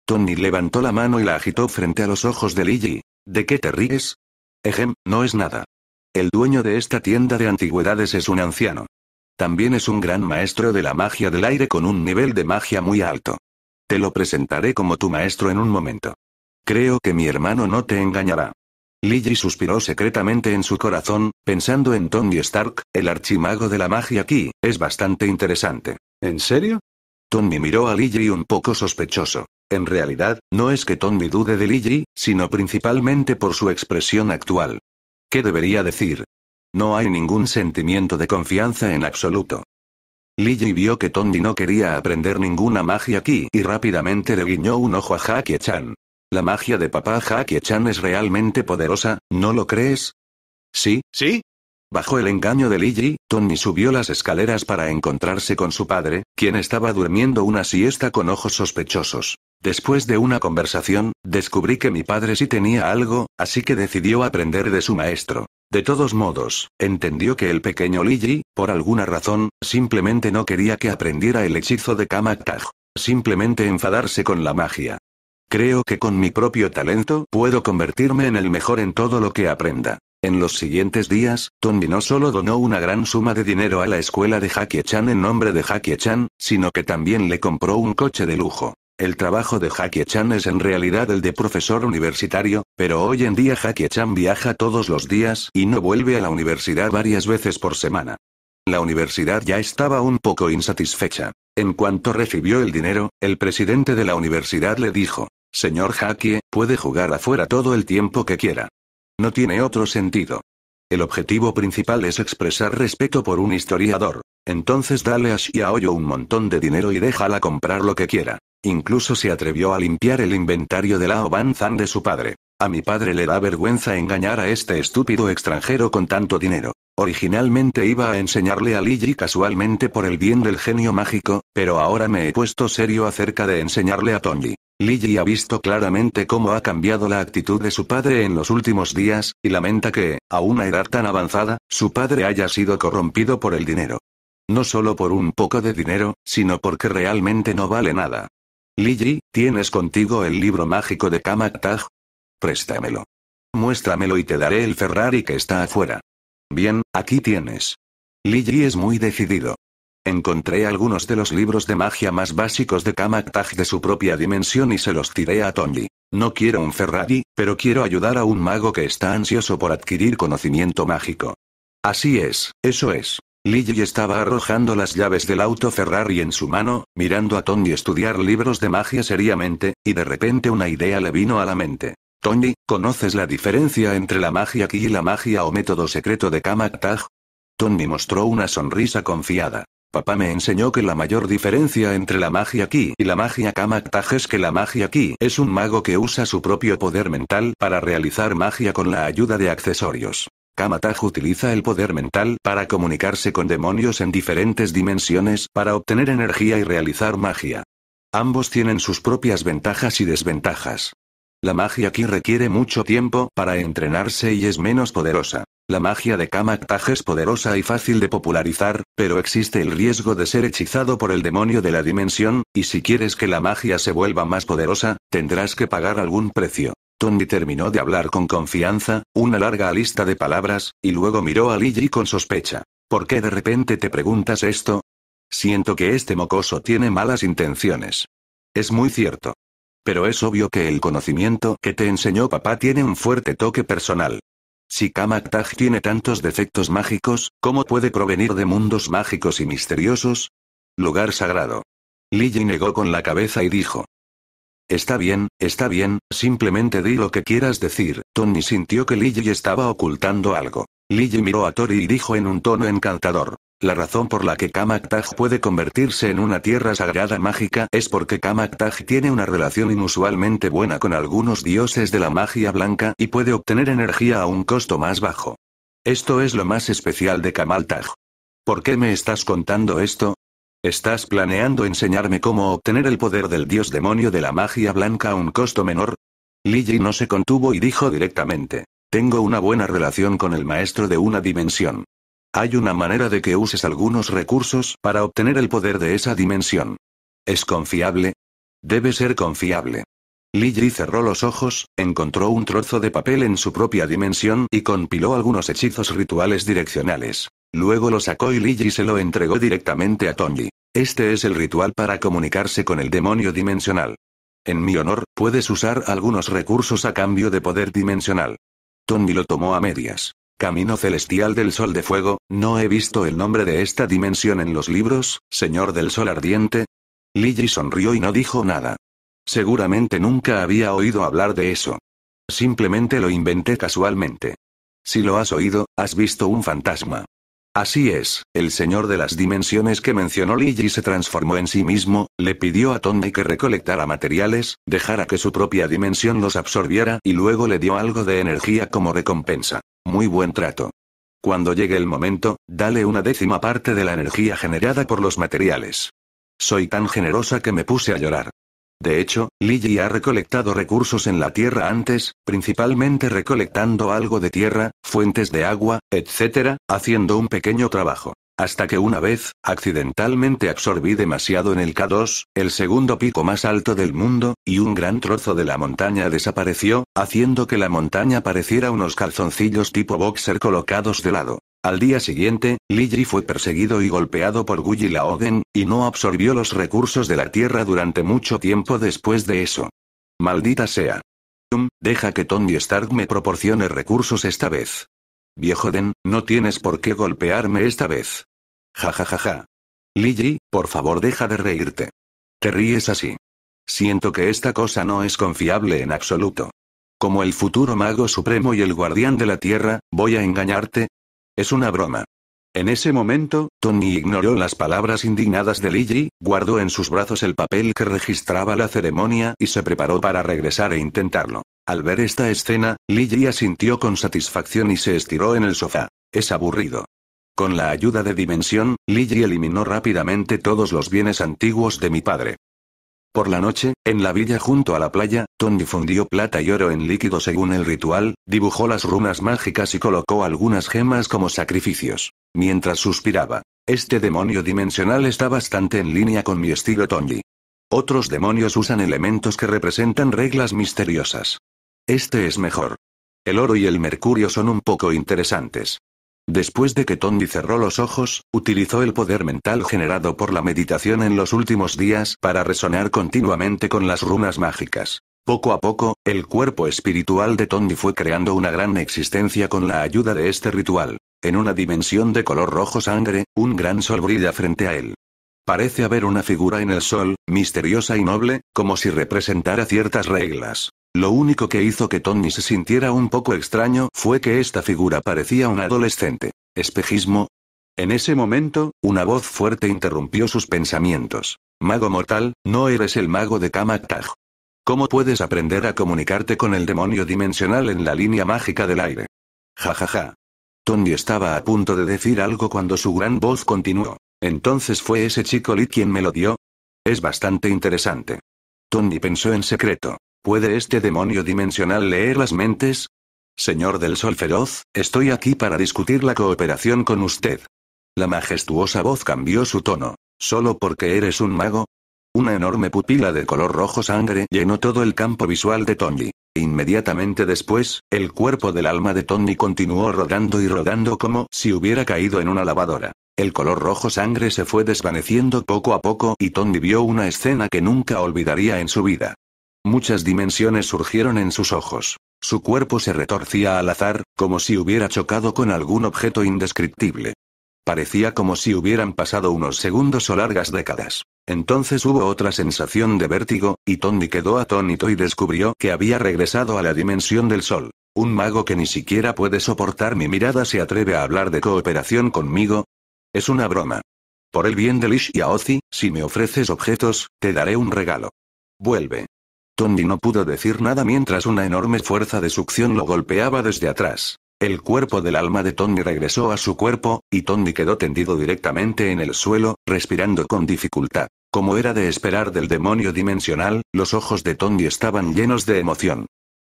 Tony levantó la mano y la agitó frente a los ojos de Lily. ¿De qué te ríes? Ejem, no es nada. El dueño de esta tienda de antigüedades es un anciano. También es un gran maestro de la magia del aire con un nivel de magia muy alto. Te lo presentaré como tu maestro en un momento. Creo que mi hermano no te engañará. Lily suspiró secretamente en su corazón, pensando en Tony Stark, el archimago de la magia aquí, es bastante interesante. ¿En serio? Tony miró a Lily un poco sospechoso. En realidad, no es que Tony dude de Ji, sino principalmente por su expresión actual. ¿Qué debería decir? No hay ningún sentimiento de confianza en absoluto. Ji vio que Tony no quería aprender ninguna magia aquí y rápidamente le guiñó un ojo a Jackie-chan. La magia de papá Jackie-chan es realmente poderosa, ¿no lo crees? Sí, sí. Bajo el engaño de Ji, Tony subió las escaleras para encontrarse con su padre, quien estaba durmiendo una siesta con ojos sospechosos. Después de una conversación, descubrí que mi padre sí tenía algo, así que decidió aprender de su maestro. De todos modos, entendió que el pequeño Ji, por alguna razón, simplemente no quería que aprendiera el hechizo de Kamak Simplemente enfadarse con la magia. Creo que con mi propio talento puedo convertirme en el mejor en todo lo que aprenda. En los siguientes días, Toni no solo donó una gran suma de dinero a la escuela de Hakie-chan en nombre de Hakie-chan, sino que también le compró un coche de lujo. El trabajo de Jackie Chan es en realidad el de profesor universitario, pero hoy en día Jackie Chan viaja todos los días y no vuelve a la universidad varias veces por semana. La universidad ya estaba un poco insatisfecha. En cuanto recibió el dinero, el presidente de la universidad le dijo, Señor Jackie, puede jugar afuera todo el tiempo que quiera. No tiene otro sentido. El objetivo principal es expresar respeto por un historiador. Entonces dale a Xiaoyo un montón de dinero y déjala comprar lo que quiera. Incluso se atrevió a limpiar el inventario de la Obanzan de su padre. A mi padre le da vergüenza engañar a este estúpido extranjero con tanto dinero. Originalmente iba a enseñarle a Liji casualmente por el bien del genio mágico, pero ahora me he puesto serio acerca de enseñarle a Tony. Liji ha visto claramente cómo ha cambiado la actitud de su padre en los últimos días, y lamenta que, a una edad tan avanzada, su padre haya sido corrompido por el dinero. No solo por un poco de dinero, sino porque realmente no vale nada. Liji, ¿tienes contigo el libro mágico de Kamak Taj? Préstamelo. Muéstramelo y te daré el Ferrari que está afuera. Bien, aquí tienes. Liji es muy decidido. Encontré algunos de los libros de magia más básicos de Kamak de su propia dimensión y se los tiré a Tony. No quiero un Ferrari, pero quiero ayudar a un mago que está ansioso por adquirir conocimiento mágico. Así es, eso es. Lily estaba arrojando las llaves del auto Ferrari en su mano, mirando a Tony estudiar libros de magia seriamente, y de repente una idea le vino a la mente. Tony, ¿conoces la diferencia entre la magia ki y la magia o método secreto de Kamak Tony mostró una sonrisa confiada. Papá me enseñó que la mayor diferencia entre la magia ki y la magia Kamak es que la magia ki es un mago que usa su propio poder mental para realizar magia con la ayuda de accesorios. Kamataj utiliza el poder mental para comunicarse con demonios en diferentes dimensiones para obtener energía y realizar magia. Ambos tienen sus propias ventajas y desventajas. La magia aquí requiere mucho tiempo para entrenarse y es menos poderosa. La magia de Kamataj es poderosa y fácil de popularizar, pero existe el riesgo de ser hechizado por el demonio de la dimensión, y si quieres que la magia se vuelva más poderosa, tendrás que pagar algún precio. Tommy terminó de hablar con confianza, una larga lista de palabras, y luego miró a Lily con sospecha. ¿Por qué de repente te preguntas esto? Siento que este mocoso tiene malas intenciones. Es muy cierto. Pero es obvio que el conocimiento que te enseñó papá tiene un fuerte toque personal. Si Kamaktag tiene tantos defectos mágicos, ¿cómo puede provenir de mundos mágicos y misteriosos? Lugar sagrado. Lily negó con la cabeza y dijo, Está bien, está bien, simplemente di lo que quieras decir. Tony sintió que Lily estaba ocultando algo. Lily miró a Tori y dijo en un tono encantador. La razón por la que Kamak puede convertirse en una tierra sagrada mágica es porque Kamak tiene una relación inusualmente buena con algunos dioses de la magia blanca y puede obtener energía a un costo más bajo. Esto es lo más especial de Kamal ¿Por qué me estás contando esto? ¿Estás planeando enseñarme cómo obtener el poder del dios demonio de la magia blanca a un costo menor? Ji no se contuvo y dijo directamente. Tengo una buena relación con el maestro de una dimensión. Hay una manera de que uses algunos recursos para obtener el poder de esa dimensión. ¿Es confiable? Debe ser confiable. Ji cerró los ojos, encontró un trozo de papel en su propia dimensión y compiló algunos hechizos rituales direccionales. Luego lo sacó y Liji se lo entregó directamente a Tony. Este es el ritual para comunicarse con el demonio dimensional. En mi honor, puedes usar algunos recursos a cambio de poder dimensional. Tony lo tomó a medias. Camino Celestial del Sol de Fuego, ¿no he visto el nombre de esta dimensión en los libros, Señor del Sol Ardiente? Liji sonrió y no dijo nada. Seguramente nunca había oído hablar de eso. Simplemente lo inventé casualmente. Si lo has oído, has visto un fantasma. Así es, el señor de las dimensiones que mencionó Ji se transformó en sí mismo, le pidió a Tony que recolectara materiales, dejara que su propia dimensión los absorbiera y luego le dio algo de energía como recompensa. Muy buen trato. Cuando llegue el momento, dale una décima parte de la energía generada por los materiales. Soy tan generosa que me puse a llorar. De hecho, Lily ha recolectado recursos en la tierra antes, principalmente recolectando algo de tierra, fuentes de agua, etc., haciendo un pequeño trabajo. Hasta que una vez, accidentalmente absorbí demasiado en el K2, el segundo pico más alto del mundo, y un gran trozo de la montaña desapareció, haciendo que la montaña pareciera unos calzoncillos tipo boxer colocados de lado. Al día siguiente, Lilly fue perseguido y golpeado por la Laoden, y no absorbió los recursos de la Tierra durante mucho tiempo después de eso. Maldita sea. deja que Tony Stark me proporcione recursos esta vez. Viejo Den, no tienes por qué golpearme esta vez. Ja ja ja ja. por favor deja de reírte. Te ríes así. Siento que esta cosa no es confiable en absoluto. Como el futuro mago supremo y el guardián de la Tierra, voy a engañarte, es una broma. En ese momento, Tony ignoró las palabras indignadas de Lily, guardó en sus brazos el papel que registraba la ceremonia y se preparó para regresar e intentarlo. Al ver esta escena, Lily asintió con satisfacción y se estiró en el sofá. Es aburrido. Con la ayuda de Dimensión, Lily eliminó rápidamente todos los bienes antiguos de mi padre. Por la noche, en la villa junto a la playa, Tony fundió plata y oro en líquido según el ritual, dibujó las runas mágicas y colocó algunas gemas como sacrificios. Mientras suspiraba. Este demonio dimensional está bastante en línea con mi estilo Tony. Otros demonios usan elementos que representan reglas misteriosas. Este es mejor. El oro y el mercurio son un poco interesantes. Después de que Tondi cerró los ojos, utilizó el poder mental generado por la meditación en los últimos días para resonar continuamente con las runas mágicas. Poco a poco, el cuerpo espiritual de Tondi fue creando una gran existencia con la ayuda de este ritual. En una dimensión de color rojo sangre, un gran sol brilla frente a él. Parece haber una figura en el sol, misteriosa y noble, como si representara ciertas reglas. Lo único que hizo que Tony se sintiera un poco extraño fue que esta figura parecía un adolescente. ¿Espejismo? En ese momento, una voz fuerte interrumpió sus pensamientos. Mago mortal, no eres el mago de Kamaktaj. ¿Cómo puedes aprender a comunicarte con el demonio dimensional en la línea mágica del aire? Ja ja ja. Tony estaba a punto de decir algo cuando su gran voz continuó. Entonces fue ese chico Lee quien me lo dio. Es bastante interesante. Tony pensó en secreto. ¿Puede este demonio dimensional leer las mentes? Señor del Sol Feroz, estoy aquí para discutir la cooperación con usted. La majestuosa voz cambió su tono. ¿Solo porque eres un mago? Una enorme pupila de color rojo sangre llenó todo el campo visual de Tony. Inmediatamente después, el cuerpo del alma de Tony continuó rodando y rodando como si hubiera caído en una lavadora. El color rojo sangre se fue desvaneciendo poco a poco y Tony vio una escena que nunca olvidaría en su vida. Muchas dimensiones surgieron en sus ojos. Su cuerpo se retorcía al azar, como si hubiera chocado con algún objeto indescriptible. Parecía como si hubieran pasado unos segundos o largas décadas. Entonces hubo otra sensación de vértigo, y Tony quedó atónito y descubrió que había regresado a la dimensión del sol. Un mago que ni siquiera puede soportar mi mirada se atreve a hablar de cooperación conmigo. Es una broma. Por el bien de Lish y Aozi, si me ofreces objetos, te daré un regalo. Vuelve. Tony no pudo decir nada mientras una enorme fuerza de succión lo golpeaba desde atrás. El cuerpo del alma de Tony regresó a su cuerpo, y Tony quedó tendido directamente en el suelo, respirando con dificultad. Como era de esperar del demonio dimensional, los ojos de Tony estaban llenos de emoción.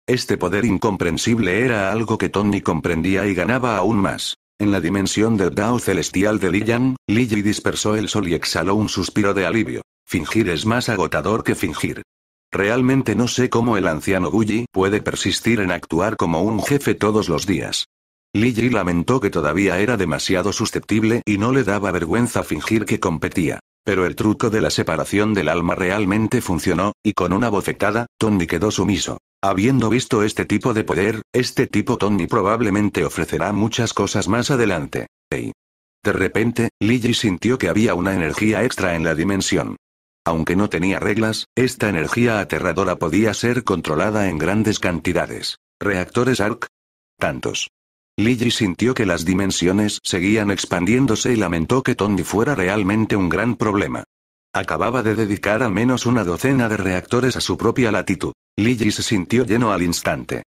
Este poder incomprensible era algo que Tony comprendía y ganaba aún más. En la dimensión del Dao celestial de Liyan, Liyi dispersó el sol y exhaló un suspiro de alivio. Fingir es más agotador que fingir. Realmente no sé cómo el anciano Guyi puede persistir en actuar como un jefe todos los días. Liji lamentó que todavía era demasiado susceptible y no le daba vergüenza fingir que competía. Pero el truco de la separación del alma realmente funcionó, y con una bofetada, Tony quedó sumiso. Habiendo visto este tipo de poder, este tipo Tony probablemente ofrecerá muchas cosas más adelante. De repente, Liji sintió que había una energía extra en la dimensión. Aunque no tenía reglas, esta energía aterradora podía ser controlada en grandes cantidades. ¿Reactores ARC? Tantos. Ligi sintió que las dimensiones seguían expandiéndose y lamentó que Tony fuera realmente un gran problema. Acababa de dedicar al menos una docena de reactores a su propia latitud. Ligi se sintió lleno al instante.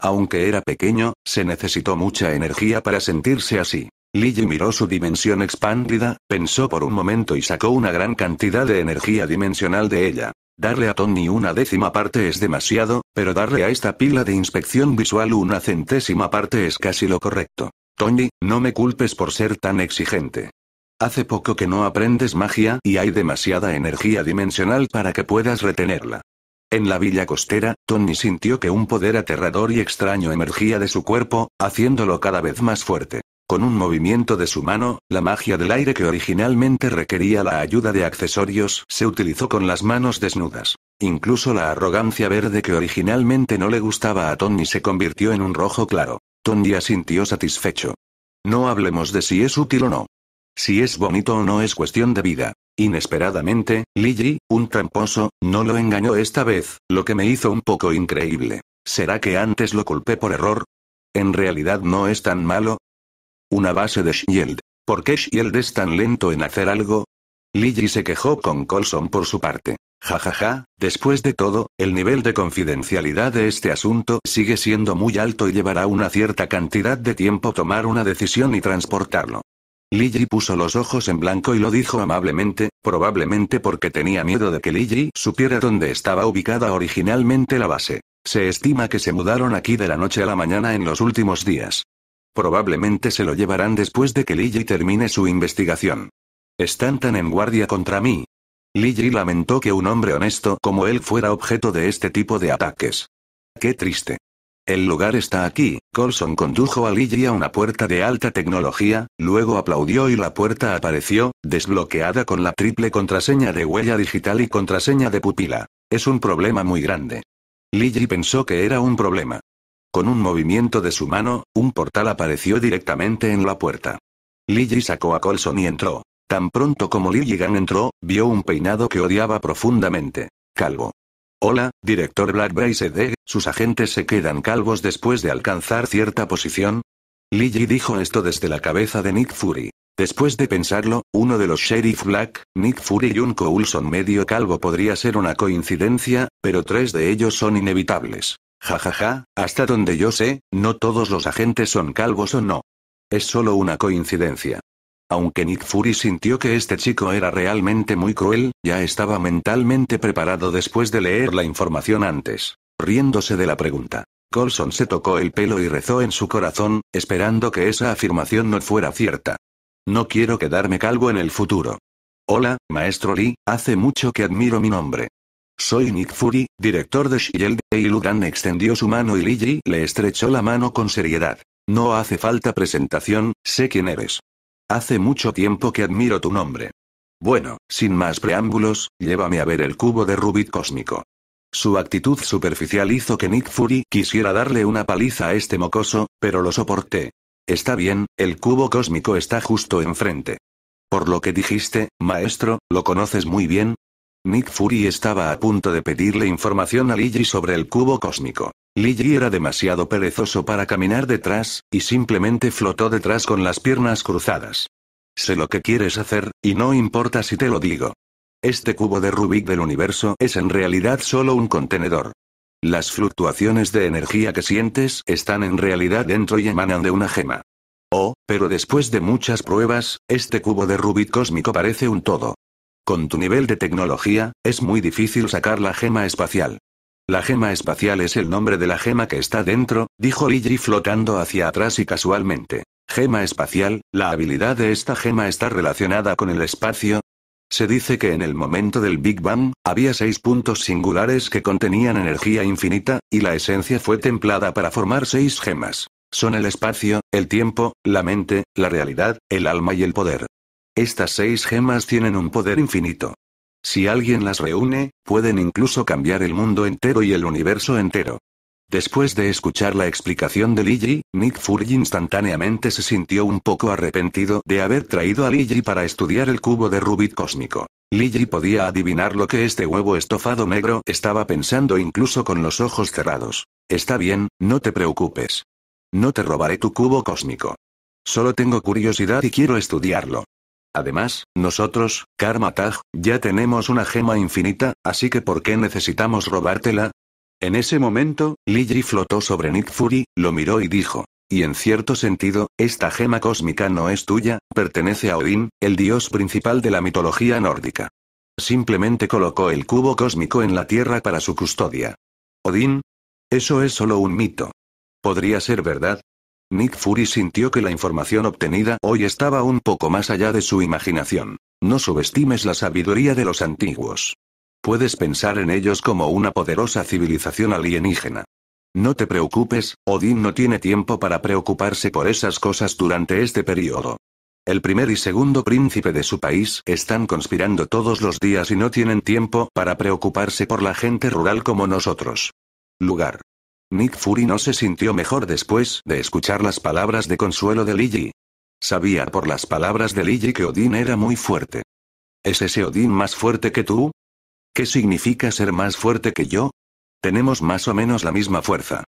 Aunque era pequeño, se necesitó mucha energía para sentirse así. Lily miró su dimensión expandida, pensó por un momento y sacó una gran cantidad de energía dimensional de ella. Darle a Tony una décima parte es demasiado, pero darle a esta pila de inspección visual una centésima parte es casi lo correcto. Tony, no me culpes por ser tan exigente. Hace poco que no aprendes magia y hay demasiada energía dimensional para que puedas retenerla. En la villa costera, Tony sintió que un poder aterrador y extraño emergía de su cuerpo, haciéndolo cada vez más fuerte. Con un movimiento de su mano, la magia del aire que originalmente requería la ayuda de accesorios se utilizó con las manos desnudas. Incluso la arrogancia verde que originalmente no le gustaba a Tony se convirtió en un rojo claro. Tony sintió satisfecho. No hablemos de si es útil o no. Si es bonito o no es cuestión de vida. Inesperadamente, Liji, un tramposo, no lo engañó esta vez, lo que me hizo un poco increíble. ¿Será que antes lo culpé por error? En realidad no es tan malo, una base de Shield. ¿Por qué Shield es tan lento en hacer algo? Lily se quejó con Colson por su parte. Jajaja, después de todo, el nivel de confidencialidad de este asunto sigue siendo muy alto y llevará una cierta cantidad de tiempo tomar una decisión y transportarlo. Lily puso los ojos en blanco y lo dijo amablemente, probablemente porque tenía miedo de que Lily supiera dónde estaba ubicada originalmente la base. Se estima que se mudaron aquí de la noche a la mañana en los últimos días. Probablemente se lo llevarán después de que Lily termine su investigación. Están tan en guardia contra mí. Lily lamentó que un hombre honesto como él fuera objeto de este tipo de ataques. Qué triste. El lugar está aquí. Colson condujo a Lily a una puerta de alta tecnología, luego aplaudió y la puerta apareció, desbloqueada con la triple contraseña de huella digital y contraseña de pupila. Es un problema muy grande. Lily pensó que era un problema. Con un movimiento de su mano, un portal apareció directamente en la puerta. Lily sacó a Colson y entró. Tan pronto como Gan entró, vio un peinado que odiaba profundamente. Calvo. Hola, director Brace Edeg, ¿sus agentes se quedan calvos después de alcanzar cierta posición? Lily dijo esto desde la cabeza de Nick Fury. Después de pensarlo, uno de los Sheriff Black, Nick Fury y un Coulson medio calvo podría ser una coincidencia, pero tres de ellos son inevitables. Jajaja, ja, ja, hasta donde yo sé, no todos los agentes son calvos o no. Es solo una coincidencia. Aunque Nick Fury sintió que este chico era realmente muy cruel, ya estaba mentalmente preparado después de leer la información antes, riéndose de la pregunta. Colson se tocó el pelo y rezó en su corazón, esperando que esa afirmación no fuera cierta. No quiero quedarme calvo en el futuro. Hola, maestro Lee, hace mucho que admiro mi nombre. Soy Nick Fury, director de Shield. Y e Lugan extendió su mano y li-ji le estrechó la mano con seriedad. No hace falta presentación, sé quién eres. Hace mucho tiempo que admiro tu nombre. Bueno, sin más preámbulos, llévame a ver el cubo de Rubik cósmico. Su actitud superficial hizo que Nick Fury quisiera darle una paliza a este mocoso, pero lo soporté. Está bien, el cubo cósmico está justo enfrente. Por lo que dijiste, maestro, lo conoces muy bien, Nick Fury estaba a punto de pedirle información a Lily sobre el cubo cósmico. Lily era demasiado perezoso para caminar detrás, y simplemente flotó detrás con las piernas cruzadas. Sé lo que quieres hacer, y no importa si te lo digo. Este cubo de Rubik del universo es en realidad solo un contenedor. Las fluctuaciones de energía que sientes están en realidad dentro y emanan de una gema. Oh, pero después de muchas pruebas, este cubo de Rubik cósmico parece un todo. Con tu nivel de tecnología, es muy difícil sacar la gema espacial. La gema espacial es el nombre de la gema que está dentro, dijo Liji flotando hacia atrás y casualmente. Gema espacial, la habilidad de esta gema está relacionada con el espacio. Se dice que en el momento del Big Bang, había seis puntos singulares que contenían energía infinita, y la esencia fue templada para formar seis gemas. Son el espacio, el tiempo, la mente, la realidad, el alma y el poder. Estas seis gemas tienen un poder infinito. Si alguien las reúne, pueden incluso cambiar el mundo entero y el universo entero. Después de escuchar la explicación de Liji, Nick Fury instantáneamente se sintió un poco arrepentido de haber traído a Liji para estudiar el cubo de Rubik cósmico. Liji podía adivinar lo que este huevo estofado negro estaba pensando incluso con los ojos cerrados. Está bien, no te preocupes. No te robaré tu cubo cósmico. Solo tengo curiosidad y quiero estudiarlo. Además, nosotros, Karma Taj, ya tenemos una gema infinita, así que ¿por qué necesitamos robártela? En ese momento, Liji flotó sobre Nick Fury, lo miró y dijo. Y en cierto sentido, esta gema cósmica no es tuya, pertenece a Odín, el dios principal de la mitología nórdica. Simplemente colocó el cubo cósmico en la Tierra para su custodia. ¿Odín? Eso es solo un mito. Podría ser verdad, Nick Fury sintió que la información obtenida hoy estaba un poco más allá de su imaginación. No subestimes la sabiduría de los antiguos. Puedes pensar en ellos como una poderosa civilización alienígena. No te preocupes, Odín no tiene tiempo para preocuparse por esas cosas durante este periodo. El primer y segundo príncipe de su país están conspirando todos los días y no tienen tiempo para preocuparse por la gente rural como nosotros. Lugar. Nick Fury no se sintió mejor después de escuchar las palabras de consuelo de Liji. Sabía por las palabras de Liji que Odín era muy fuerte. ¿Es ese Odín más fuerte que tú? ¿Qué significa ser más fuerte que yo? Tenemos más o menos la misma fuerza.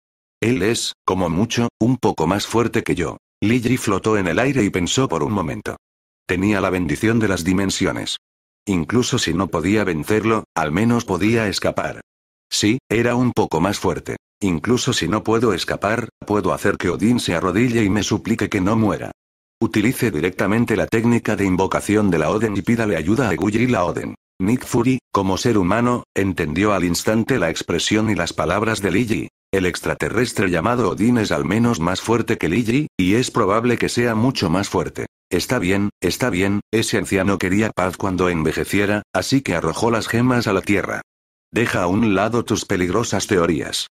Él es, como mucho, un poco más fuerte que yo. Liji flotó en el aire y pensó por un momento. Tenía la bendición de las dimensiones. Incluso si no podía vencerlo, al menos podía escapar. Sí, era un poco más fuerte. Incluso si no puedo escapar, puedo hacer que Odín se arrodille y me suplique que no muera. Utilice directamente la técnica de invocación de la Oden y pídale ayuda a Guy y la Oden. Nick Fury, como ser humano, entendió al instante la expresión y las palabras de Ligi. El extraterrestre llamado Odin es al menos más fuerte que Ligi, y es probable que sea mucho más fuerte. Está bien, está bien, ese anciano quería paz cuando envejeciera, así que arrojó las gemas a la tierra. Deja a un lado tus peligrosas teorías.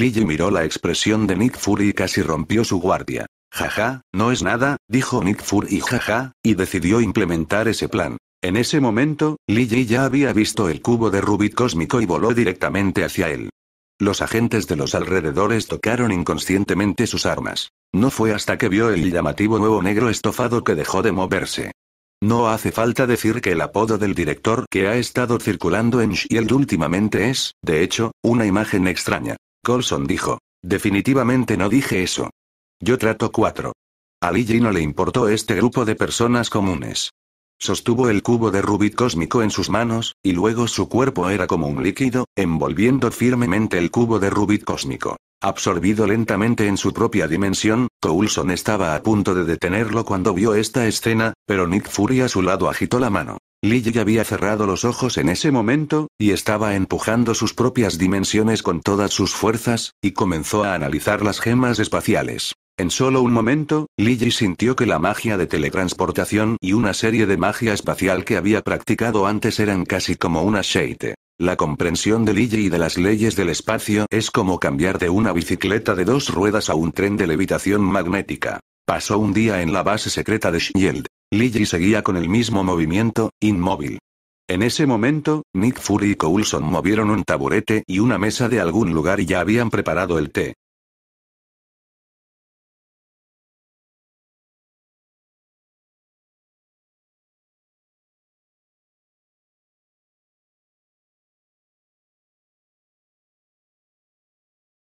Ji miró la expresión de Nick Fury y casi rompió su guardia. Jaja, no es nada, dijo Nick Fury jaja, y decidió implementar ese plan. En ese momento, Ji ya había visto el cubo de Rubik cósmico y voló directamente hacia él. Los agentes de los alrededores tocaron inconscientemente sus armas. No fue hasta que vio el llamativo nuevo negro estofado que dejó de moverse. No hace falta decir que el apodo del director que ha estado circulando en Shield últimamente es, de hecho, una imagen extraña. Colson dijo. Definitivamente no dije eso. Yo trato cuatro. A Lily no le importó este grupo de personas comunes. Sostuvo el cubo de rubí cósmico en sus manos, y luego su cuerpo era como un líquido, envolviendo firmemente el cubo de rubí cósmico. Absorbido lentamente en su propia dimensión, Coulson estaba a punto de detenerlo cuando vio esta escena, pero Nick Fury a su lado agitó la mano. Liji había cerrado los ojos en ese momento, y estaba empujando sus propias dimensiones con todas sus fuerzas, y comenzó a analizar las gemas espaciales. En solo un momento, Liji sintió que la magia de teletransportación y una serie de magia espacial que había practicado antes eran casi como una sheite. La comprensión de Liji y de las leyes del espacio es como cambiar de una bicicleta de dos ruedas a un tren de levitación magnética. Pasó un día en la base secreta de Shield. Lilly seguía con el mismo movimiento, inmóvil. En ese momento, Nick Fury y Coulson movieron un taburete y una mesa de algún lugar y ya habían preparado el té.